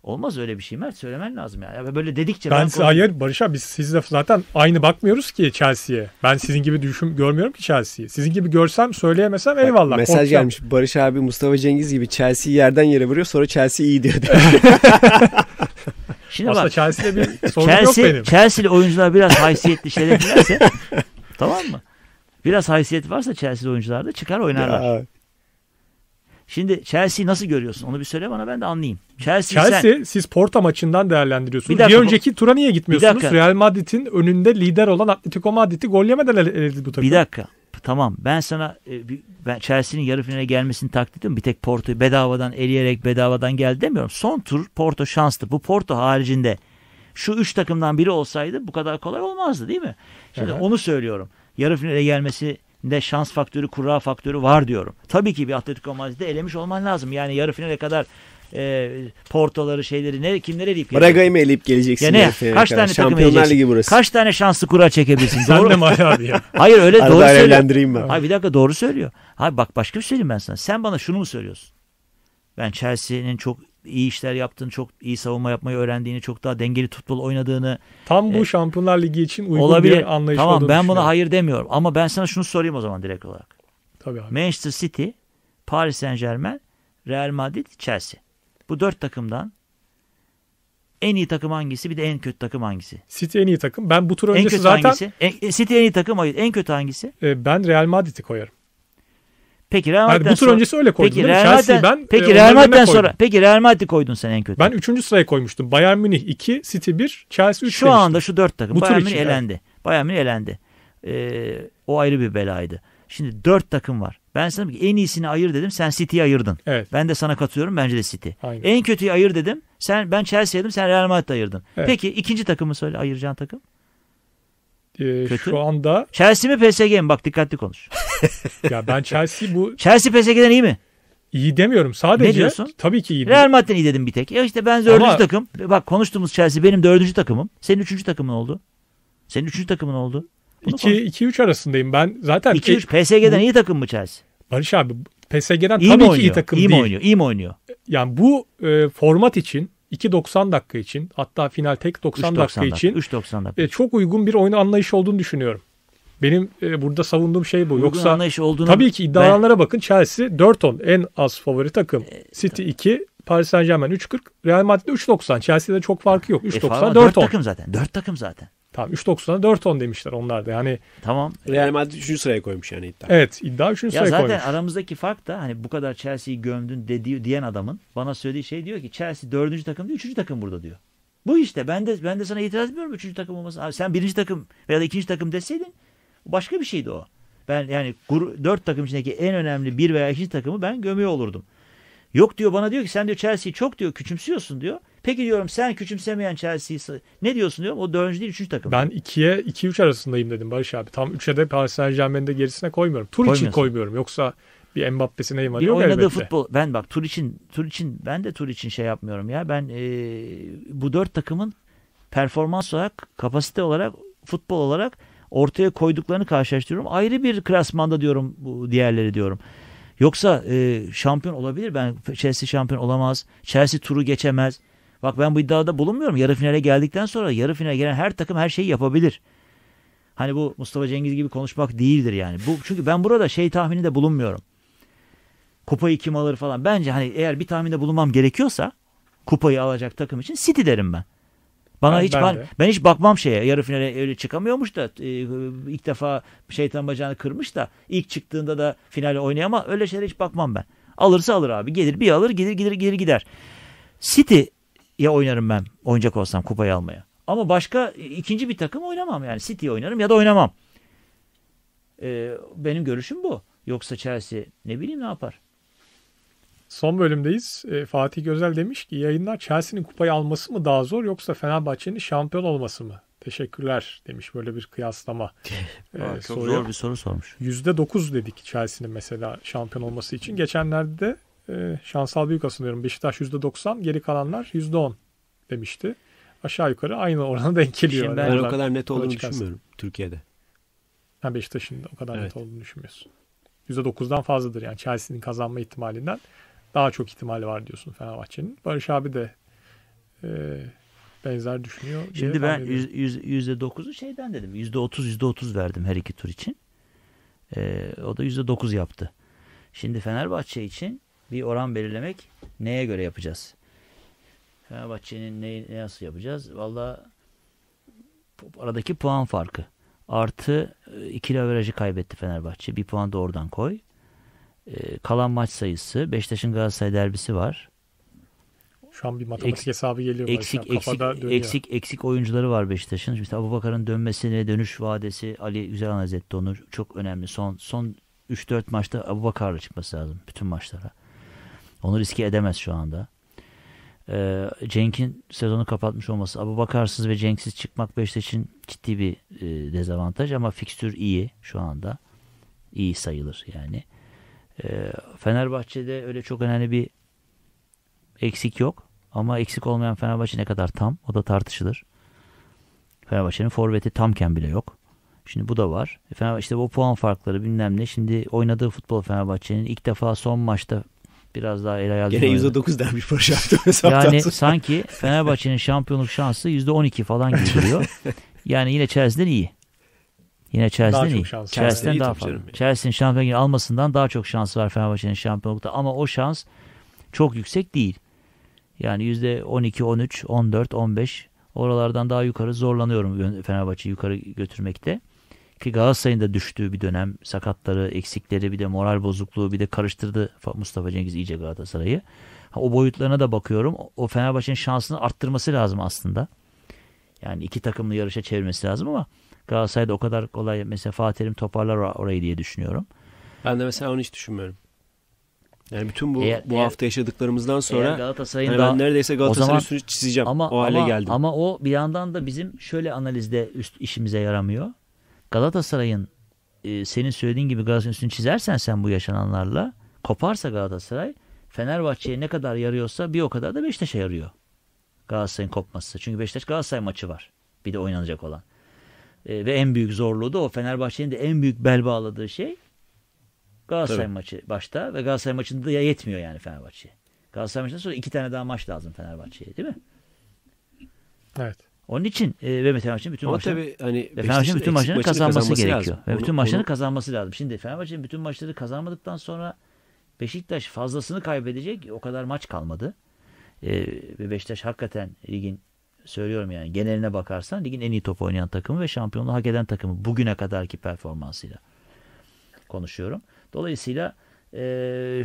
Olmaz öyle bir şey Mert söylemen lazım ya. böyle dedikçe ben, ben size, hayır Barış abi biz sizle zaten aynı bakmıyoruz ki Chelsea'ye. Ben sizin gibi düşün görmüyorum ki Chelsea'yi. Sizin gibi görsem söyleyemesem eyvallah. mesaj korkacağım. gelmiş Barış abi Mustafa Cengiz gibi Chelsea'yi yerden yere vuruyor sonra Chelsea iyi diyor. Şimdi Aslında bak, Chelsea'de bir sorun Chelsea, yok benim. Chelsea'li oyuncular biraz haysiyetli şereflilerse tamam mı? Biraz haysiyet varsa Chelsea'li da çıkar oynarlar. Ya. Şimdi Chelsea'yi nasıl görüyorsun? Onu bir söyle bana ben de anlayayım. Chelsea, Chelsea sen... siz Porto maçından değerlendiriyorsunuz. Bir, dakika, bir önceki tura niye gitmiyorsunuz? Real Madrid'in önünde lider olan Atletico Madrid'i gol yemeden eledi bu takım. Bir dakika. Tamam ben sana e, ben Chelsea'nin yarı finale gelmesini takdir ediyorum. Bir tek Porto'yu bedavadan eleyerek bedavadan geldi demiyorum. Son tur Porto şanslı. Bu Porto haricinde şu üç takımdan biri olsaydı bu kadar kolay olmazdı değil mi? Şimdi evet. onu söylüyorum. Yarı finale gelmesinde şans faktörü, kura faktörü var diyorum. Tabii ki bir Atletico Madrid'i elemiş olman lazım. Yani yarı finale kadar e, Porto'ları şeyleri ne kimlere eleyip geleceksin? Braga'yı mı eleyip geleceksin? Ya ne? Kaç tane takım eleyeceksin? burası. Kaç tane şanslı kura çekebilirsin? Sen de mi abi ya? Hayır öyle Arada doğru söylüyor. ben. Hayır bir dakika doğru söylüyor. Hayır bak başka bir şey söyleyeyim ben sana. Sen bana şunu mu söylüyorsun? Ben Chelsea'nin çok iyi işler yaptığını, çok iyi savunma yapmayı öğrendiğini, çok daha dengeli futbol oynadığını. Tam bu e, Şampiyonlar Ligi için uygun olabilir. bir anlayış Tamam ben buna hayır demiyorum ama ben sana şunu sorayım o zaman direkt olarak. Tabii abi. Manchester City, Paris Saint Germain, Real Madrid, Chelsea. Bu dört takımdan en iyi takım hangisi bir de en kötü takım hangisi? City en iyi takım. Ben bu tur öncesi en kötü zaten... Hangisi? En, e, City en iyi takım hayır. En kötü hangisi? E, ben Real Madrid'i koyarım. Peki Real Madrid'den yani bu tur öncesi öyle koydum. Peki Real Madrid'den, ben Peki e, Real Madrid'den sonra peki Real Madrid'i koydun sen en kötü. Ben 3. sıraya koymuştum. Bayern Münih 2, City 1, Chelsea 3 Şu demiştim. anda şu 4 takım. Bu Bayern Münih elendi. Yani. Bayern Münih elendi. Ee, o ayrı bir belaydı. Şimdi 4 takım var. Ben sana en iyisini ayır dedim. Sen City'yi ayırdın. Evet. Ben de sana katılıyorum. Bence de City. Aynen. En kötüyü ayır dedim. Sen ben Chelsea dedim. Sen Real Madrid ayırdın. Evet. Peki ikinci takımı söyle ayıracağın takım. Ee, Kötü. Şu anda Chelsea mi PSG mi? Bak dikkatli konuş. ya ben Chelsea bu Chelsea PSG'den iyi mi? İyi demiyorum. Sadece ne diyorsun? tabii ki iyi. Değil. Real Madrid'den iyi dedim bir tek. Ya e işte ben dördüncü Ama... takım. Bak konuştuğumuz Chelsea benim dördüncü takımım. Senin üçüncü takımın oldu. Senin üçüncü takımın oldu. 2-3 arasındayım ben. Zaten 2-3 e- PSG'den bu, iyi takım mı Chelsea? Barış abi PSG'den iyi tabii ki iyi takım iyi değil. Mi oynuyor? İyi mi oynuyor? Yani bu e, format için 2.90 dakika için hatta final tek 90 dakika için 3.90 dakika. E, çok uygun bir oyun anlayışı olduğunu düşünüyorum. Benim e, burada savunduğum şey bu. Uygun Yoksa anlayış olduğunu tabii ki iddialanlara ben... bakın Chelsea 4 en az favori takım. E, City tabii. 2, Paris Saint-Germain 3.40, Real Madrid 3.90. Chelsea'de çok farkı yok. 3.90, e, 4.10. 4 takım zaten. 4 takım zaten. Tamam 3.90'a 4.10 demişler onlar da. Yani Tamam. Real Madrid 3. sıraya koymuş yani iddia. Evet iddia 3. sıraya koymuş. Ya zaten koymuş. aramızdaki fark da hani bu kadar Chelsea'yi gömdün dediği diyen adamın bana söylediği şey diyor ki Chelsea 4. takım değil 3. takım burada diyor. Bu işte ben de ben de sana itiraz etmiyorum 3. takım olması. Abi sen 1. takım veya da 2. takım deseydin başka bir şeydi o. Ben yani 4 takım içindeki en önemli 1 veya 2. takımı ben gömüyor olurdum. Yok diyor bana diyor ki sen diyor Chelsea'yi çok diyor küçümsüyorsun diyor. Peki diyorum sen küçümsemeyen Chelsea'yi ne diyorsun diyorum. O dördüncü değil üçüncü takım. Ben ikiye iki üç arasındayım dedim Barış abi. Tam üçe de Paris Saint Germain'de gerisine koymuyorum. Tur için koymuyorum. Yoksa bir Mbappe'si Neymar'ı yok oynadığı elbette. futbol. Ben bak tur için tur için ben de tur için şey yapmıyorum ya. Ben e, bu dört takımın performans olarak, kapasite olarak, futbol olarak ortaya koyduklarını karşılaştırıyorum. Ayrı bir klasmanda diyorum bu diğerleri diyorum. Yoksa e, şampiyon olabilir. Ben Chelsea şampiyon olamaz. Chelsea turu geçemez. Bak ben bu iddiada bulunmuyorum. Yarı finale geldikten sonra yarı finale gelen her takım her şeyi yapabilir. Hani bu Mustafa Cengiz gibi konuşmak değildir yani. Bu çünkü ben burada şey tahmini de bulunmuyorum. Kupayı kim alır falan. Bence hani eğer bir tahminde bulunmam gerekiyorsa kupayı alacak takım için City derim ben. Bana ben, hiç ben, ben, hiç bakmam şeye. Yarı finale öyle çıkamıyormuş da e, ilk defa şeytan bacağını kırmış da ilk çıktığında da finale oynayama öyle şeylere hiç bakmam ben. Alırsa alır abi. Gelir bir alır gelir gelir gelir gider. City ya oynarım ben oynayacak olsam kupayı almaya. Ama başka e, ikinci bir takım oynamam yani City oynarım ya da oynamam. Ee, benim görüşüm bu. Yoksa Chelsea ne bileyim ne yapar. Son bölümdeyiz. E, Fatih Gözel demiş ki yayınlar Chelsea'nin kupayı alması mı daha zor yoksa Fenerbahçe'nin şampiyon olması mı? Teşekkürler demiş böyle bir kıyaslama. ee, çok soruya. zor bir soru sormuş. %9 dedik Chelsea'nin mesela şampiyon olması için. Geçenlerde ee, şansal Büyük sanıyorum Beşiktaş %90 geri kalanlar yüzde %10 demişti. Aşağı yukarı aynı orana denk geliyor. Şimdi ben o kadar net olduğunu çıkarsın. düşünmüyorum Türkiye'de. Ha Beşiktaş'ın o kadar evet. net olduğunu düşünmüyorsun. %9'dan fazladır yani Chelsea'nin kazanma ihtimalinden daha çok ihtimali var diyorsun Fenerbahçe'nin. Barış abi de e, benzer düşünüyor. Şimdi ben %9'u şeyden dedim. %30 %30 verdim her iki tur için. E, o da %9 yaptı. Şimdi Fenerbahçe için bir oran belirlemek neye göre yapacağız? Fenerbahçe'nin neyi ne nasıl yapacağız? Valla aradaki puan farkı. Artı e, ikili averajı kaybetti Fenerbahçe. Bir puan da oradan koy. Ee, kalan maç sayısı. Beşiktaş'ın Galatasaray derbisi var. Şu an bir matematik eksik, hesabı geliyor. Eksik, eksik, eksik, eksik oyuncuları var Beşiktaş'ın. İşte Abu Bakar'ın dönmesini, dönüş vadesi Ali güzel analiz onu. Çok önemli. Son son 3-4 maçta Abu Bakar'la çıkması lazım bütün maçlara. Onu riske edemez şu anda. E, Cenk'in sezonu kapatmış olması. Abu Bakarsız ve Cenk'siz çıkmak Beşiktaş için ciddi bir e, dezavantaj ama fikstür iyi şu anda. İyi sayılır yani. E, Fenerbahçe'de öyle çok önemli bir eksik yok. Ama eksik olmayan Fenerbahçe ne kadar tam o da tartışılır. Fenerbahçe'nin forveti tamken bile yok. Şimdi bu da var. Fenerbahçe işte bu puan farkları bilmem ne. Şimdi oynadığı futbol Fenerbahçe'nin ilk defa son maçta biraz daha el ayarlı. Gene %9 der bir proje Yani sanki Fenerbahçe'nin şampiyonluk şansı yüzde on iki falan gibi yani yine Chelsea'den iyi. Yine Chelsea'den iyi. Chelsea'den, Chelsea'den daha fazla. Chelsea'nin şampiyonluğu almasından daha çok şansı var Fenerbahçe'nin şampiyonlukta ama o şans çok yüksek değil. Yani yüzde on on iki, üç, on dört, on beş oralardan daha yukarı zorlanıyorum Fenerbahçe'yi yukarı götürmekte ki Galatasaray'ın da düştüğü bir dönem sakatları, eksikleri bir de moral bozukluğu bir de karıştırdı Mustafa Cengiz iyice Galatasaray'ı. O boyutlarına da bakıyorum. O Fenerbahçe'nin şansını arttırması lazım aslında. Yani iki takımlı yarışa çevirmesi lazım ama Galatasaray'da o kadar kolay mesela Fatih Terim toparlar orayı diye düşünüyorum. Ben de mesela onu hiç düşünmüyorum. Yani bütün bu eğer, bu eğer, hafta yaşadıklarımızdan sonra Galatasaray'ın hani daha, ben neredeyse Galatasaray'ın üstünü çizeceğim. Ama, o hale ama, geldim. Ama o bir yandan da bizim şöyle analizde üst işimize yaramıyor. Galatasaray'ın e, senin söylediğin gibi Galatasaray'ın üstünü çizersen sen bu yaşananlarla koparsa Galatasaray Fenerbahçe'ye ne kadar yarıyorsa bir o kadar da Beşiktaş'a yarıyor. Galatasaray'ın kopması. Çünkü Beşiktaş Galatasaray maçı var. Bir de oynanacak olan. E, ve en büyük zorluğu da o. Fenerbahçe'nin de en büyük bel bağladığı şey Galatasaray Tabii. maçı başta ve Galatasaray maçında da yetmiyor yani Fenerbahçe. Galatasaray maçından sonra iki tane daha maç lazım Fenerbahçe'ye değil mi? Evet. Onun için e, ve Fenerbahçe'nin bütün maçları hani Fenerbahçe'nin bütün maçlarını kazanması, kazanması gerekiyor. Lazım. Ve bütün onu, maçlarını onu... kazanması lazım. Şimdi Fenerbahçe'nin bütün maçları kazanmadıktan sonra Beşiktaş fazlasını kaybedecek. O kadar maç kalmadı. E, ve Beşiktaş hakikaten ligin söylüyorum yani geneline bakarsan ligin en iyi top oynayan takımı ve şampiyonluğu hak eden takımı bugüne kadarki performansıyla konuşuyorum. Dolayısıyla e,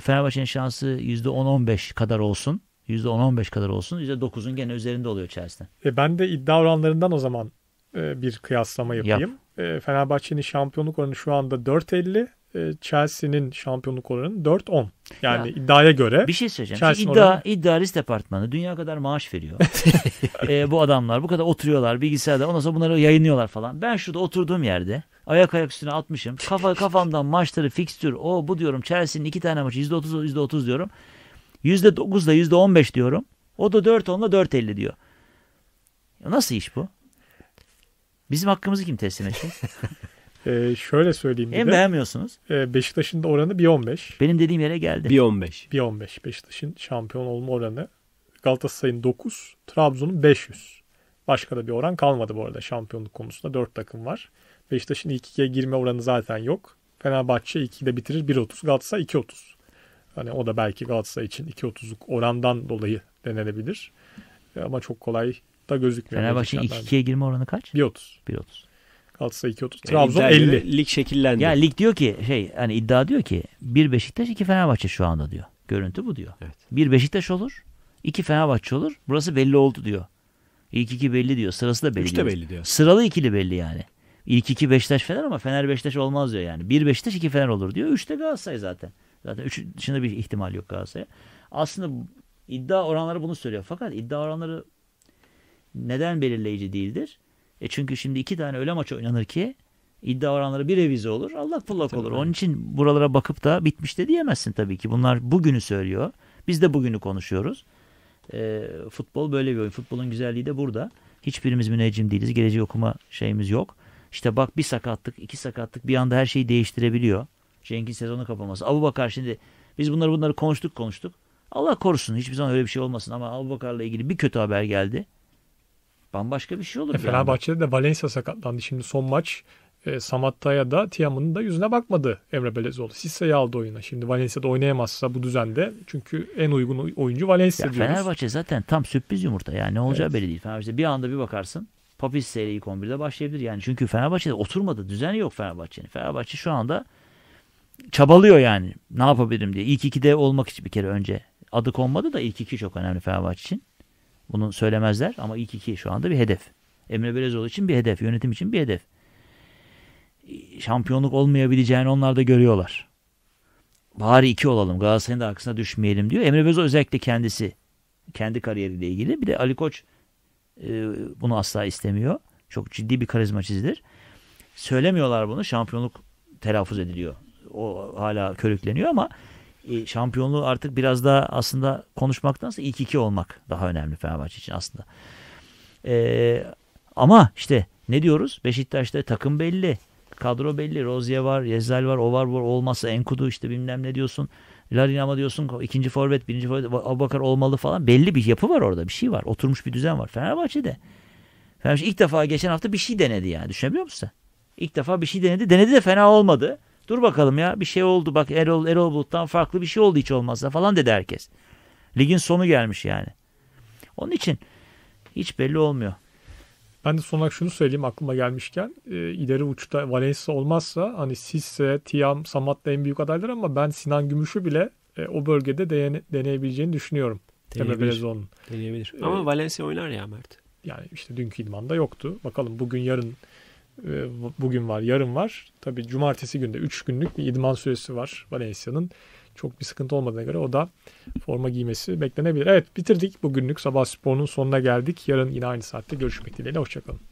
Fenerbahçe'nin şansı %10-15 kadar olsun. %10-15 kadar olsun %9'un gene üzerinde oluyor Chelsea'den. E ben de iddia oranlarından o zaman e, bir kıyaslama yapayım. Yap. E, Fenerbahçe'nin şampiyonluk oranı şu anda 4.50. E, Chelsea'nin şampiyonluk oranı 410. Yani ya, iddiaya göre. Bir şey söyleyeceğim. Chelsea iddia, oranı... idealist departmanı dünya kadar maaş veriyor. e, bu adamlar bu kadar oturuyorlar bilgisayarda. Ondan sonra bunları yayınlıyorlar falan. Ben şurada oturduğum yerde ayak ayak üstüne atmışım. Kafa, kafamdan maçları, fikstür, o bu diyorum. Chelsea'nin iki tane maçı %30 %30 diyorum. %9 ile %15 diyorum. O da 4 onla 4.50 diyor. nasıl iş bu? Bizim hakkımızı kim teslim edecek? ee, şöyle söyleyeyim. Hem beğenmiyorsunuz. Ee, Beşiktaş'ın da oranı 1.15. Benim dediğim yere geldi. 1.15. 1.15. Beşiktaş'ın şampiyon olma oranı. Galatasaray'ın 9, Trabzon'un 500. Başka da bir oran kalmadı bu arada şampiyonluk konusunda. 4 takım var. Beşiktaş'ın ilk ikiye girme oranı zaten yok. Fenerbahçe 2'de bitirir 1.30. Galatasaray 2.30. Hani o da belki Galatasaray için 2.30'luk orandan dolayı denenebilir. Ama çok kolay da gözükmüyor. Fenerbahçe'nin 2-2'ye girme oranı kaç? 1.30. 1.30. Galatasaray 2.30. Trabzon 50. Lig şekillendi. Ya lig diyor ki şey hani iddia diyor ki bir Beşiktaş iki Fenerbahçe şu anda diyor. Görüntü bu diyor. Evet. Bir Beşiktaş olur. iki Fenerbahçe olur. Burası belli oldu diyor. İlk iki belli diyor. Sırası da belli. Üç de belli diyor. Sıralı ikili belli yani. İlk iki Beşiktaş Fener ama Fener Beşiktaş olmaz diyor yani. Bir Beşiktaş iki Fener olur diyor. Üç de Galatasaray zaten. Zaten 3 dışında bir ihtimal yok Galatasaray'a. Aslında iddia oranları bunu söylüyor. Fakat iddia oranları neden belirleyici değildir? E çünkü şimdi iki tane öyle maç oynanır ki iddia oranları bir revize olur. Allah kullak olur. Tabii. Onun için buralara bakıp da bitmiş de diyemezsin tabii ki. Bunlar bugünü söylüyor. Biz de bugünü konuşuyoruz. E, futbol böyle bir oyun. Futbolun güzelliği de burada. Hiçbirimiz müneccim değiliz. Geleceği okuma şeyimiz yok. İşte bak bir sakatlık, iki sakatlık bir anda her şeyi değiştirebiliyor. Cenk'in sezonu kapaması. Abu Bakar şimdi biz bunları bunları konuştuk konuştuk. Allah korusun hiçbir zaman öyle bir şey olmasın ama Abu Bakar'la ilgili bir kötü haber geldi. Bambaşka bir şey olur. E, Fenerbahçe'de de Valencia sakatlandı. Şimdi son maç e, Samatta'ya da Tiam'ın da yüzüne bakmadı Emre Belezoğlu. Sisse'yi aldı oyuna. Şimdi Valencia'da oynayamazsa bu düzende çünkü en uygun oyuncu Valencia ya Fenerbahçe zaten tam sürpriz yumurta. Yani ne olacağı evet. belli değil. Fenerbahçe bir anda bir bakarsın Papi Sisse'yle ilk 11'de başlayabilir. Yani çünkü Fenerbahçe'de oturmadı. Düzeni yok Fenerbahçe'nin. Fenerbahçe şu anda çabalıyor yani. Ne yapabilirim diye. İlk ikide olmak için bir kere önce adı konmadı da ilk iki çok önemli Fenerbahçe için. Bunu söylemezler ama ilk iki şu anda bir hedef. Emre Belezoğlu için bir hedef. Yönetim için bir hedef. Şampiyonluk olmayabileceğini onlar da görüyorlar. Bari iki olalım. Galatasaray'ın da arkasına düşmeyelim diyor. Emre Belezoğlu özellikle kendisi. Kendi kariyeriyle ilgili. Bir de Ali Koç e, bunu asla istemiyor. Çok ciddi bir karizma çizilir. Söylemiyorlar bunu. Şampiyonluk telaffuz ediliyor o hala körükleniyor ama e, şampiyonluğu artık biraz daha aslında konuşmaktansa ilk iki olmak daha önemli Fenerbahçe için aslında. E, ama işte ne diyoruz? Beşiktaş'ta takım belli. Kadro belli. Rozye var, Yezel var, o var, bu olmazsa Enkudu işte bilmem ne diyorsun. Larinama diyorsun ikinci forvet, birinci forvet Abubakar olmalı falan. Belli bir yapı var orada. Bir şey var. Oturmuş bir düzen var. Fenerbahçe'de. Fenerbahçe ilk defa geçen hafta bir şey denedi yani. Düşünebiliyor musun sen? İlk defa bir şey denedi. Denedi de fena olmadı. Dur bakalım ya bir şey oldu bak Erol, Erol Bulut'tan farklı bir şey oldu hiç olmazsa falan dedi herkes. Ligin sonu gelmiş yani. Onun için hiç belli olmuyor. Ben de son olarak şunu söyleyeyim aklıma gelmişken. E, ileri uçta Valencia olmazsa hani Sisse, Tiam, Samat da en büyük adaylar ama ben Sinan Gümüş'ü bile e, o bölgede dene, deneyebileceğini düşünüyorum. Deneyebilir. Deneyebilir. Ee, ama Valencia oynar ya Mert. Yani işte dünkü idmanda yoktu. Bakalım bugün yarın ee, bugün var, yarın var. Tabii cumartesi günde 3 günlük bir idman süresi var Valencia'nın. Çok bir sıkıntı olmadığına göre o da forma giymesi beklenebilir. Evet bitirdik bugünlük sabah sporunun sonuna geldik. Yarın yine aynı saatte görüşmek dileğiyle. Hoşçakalın.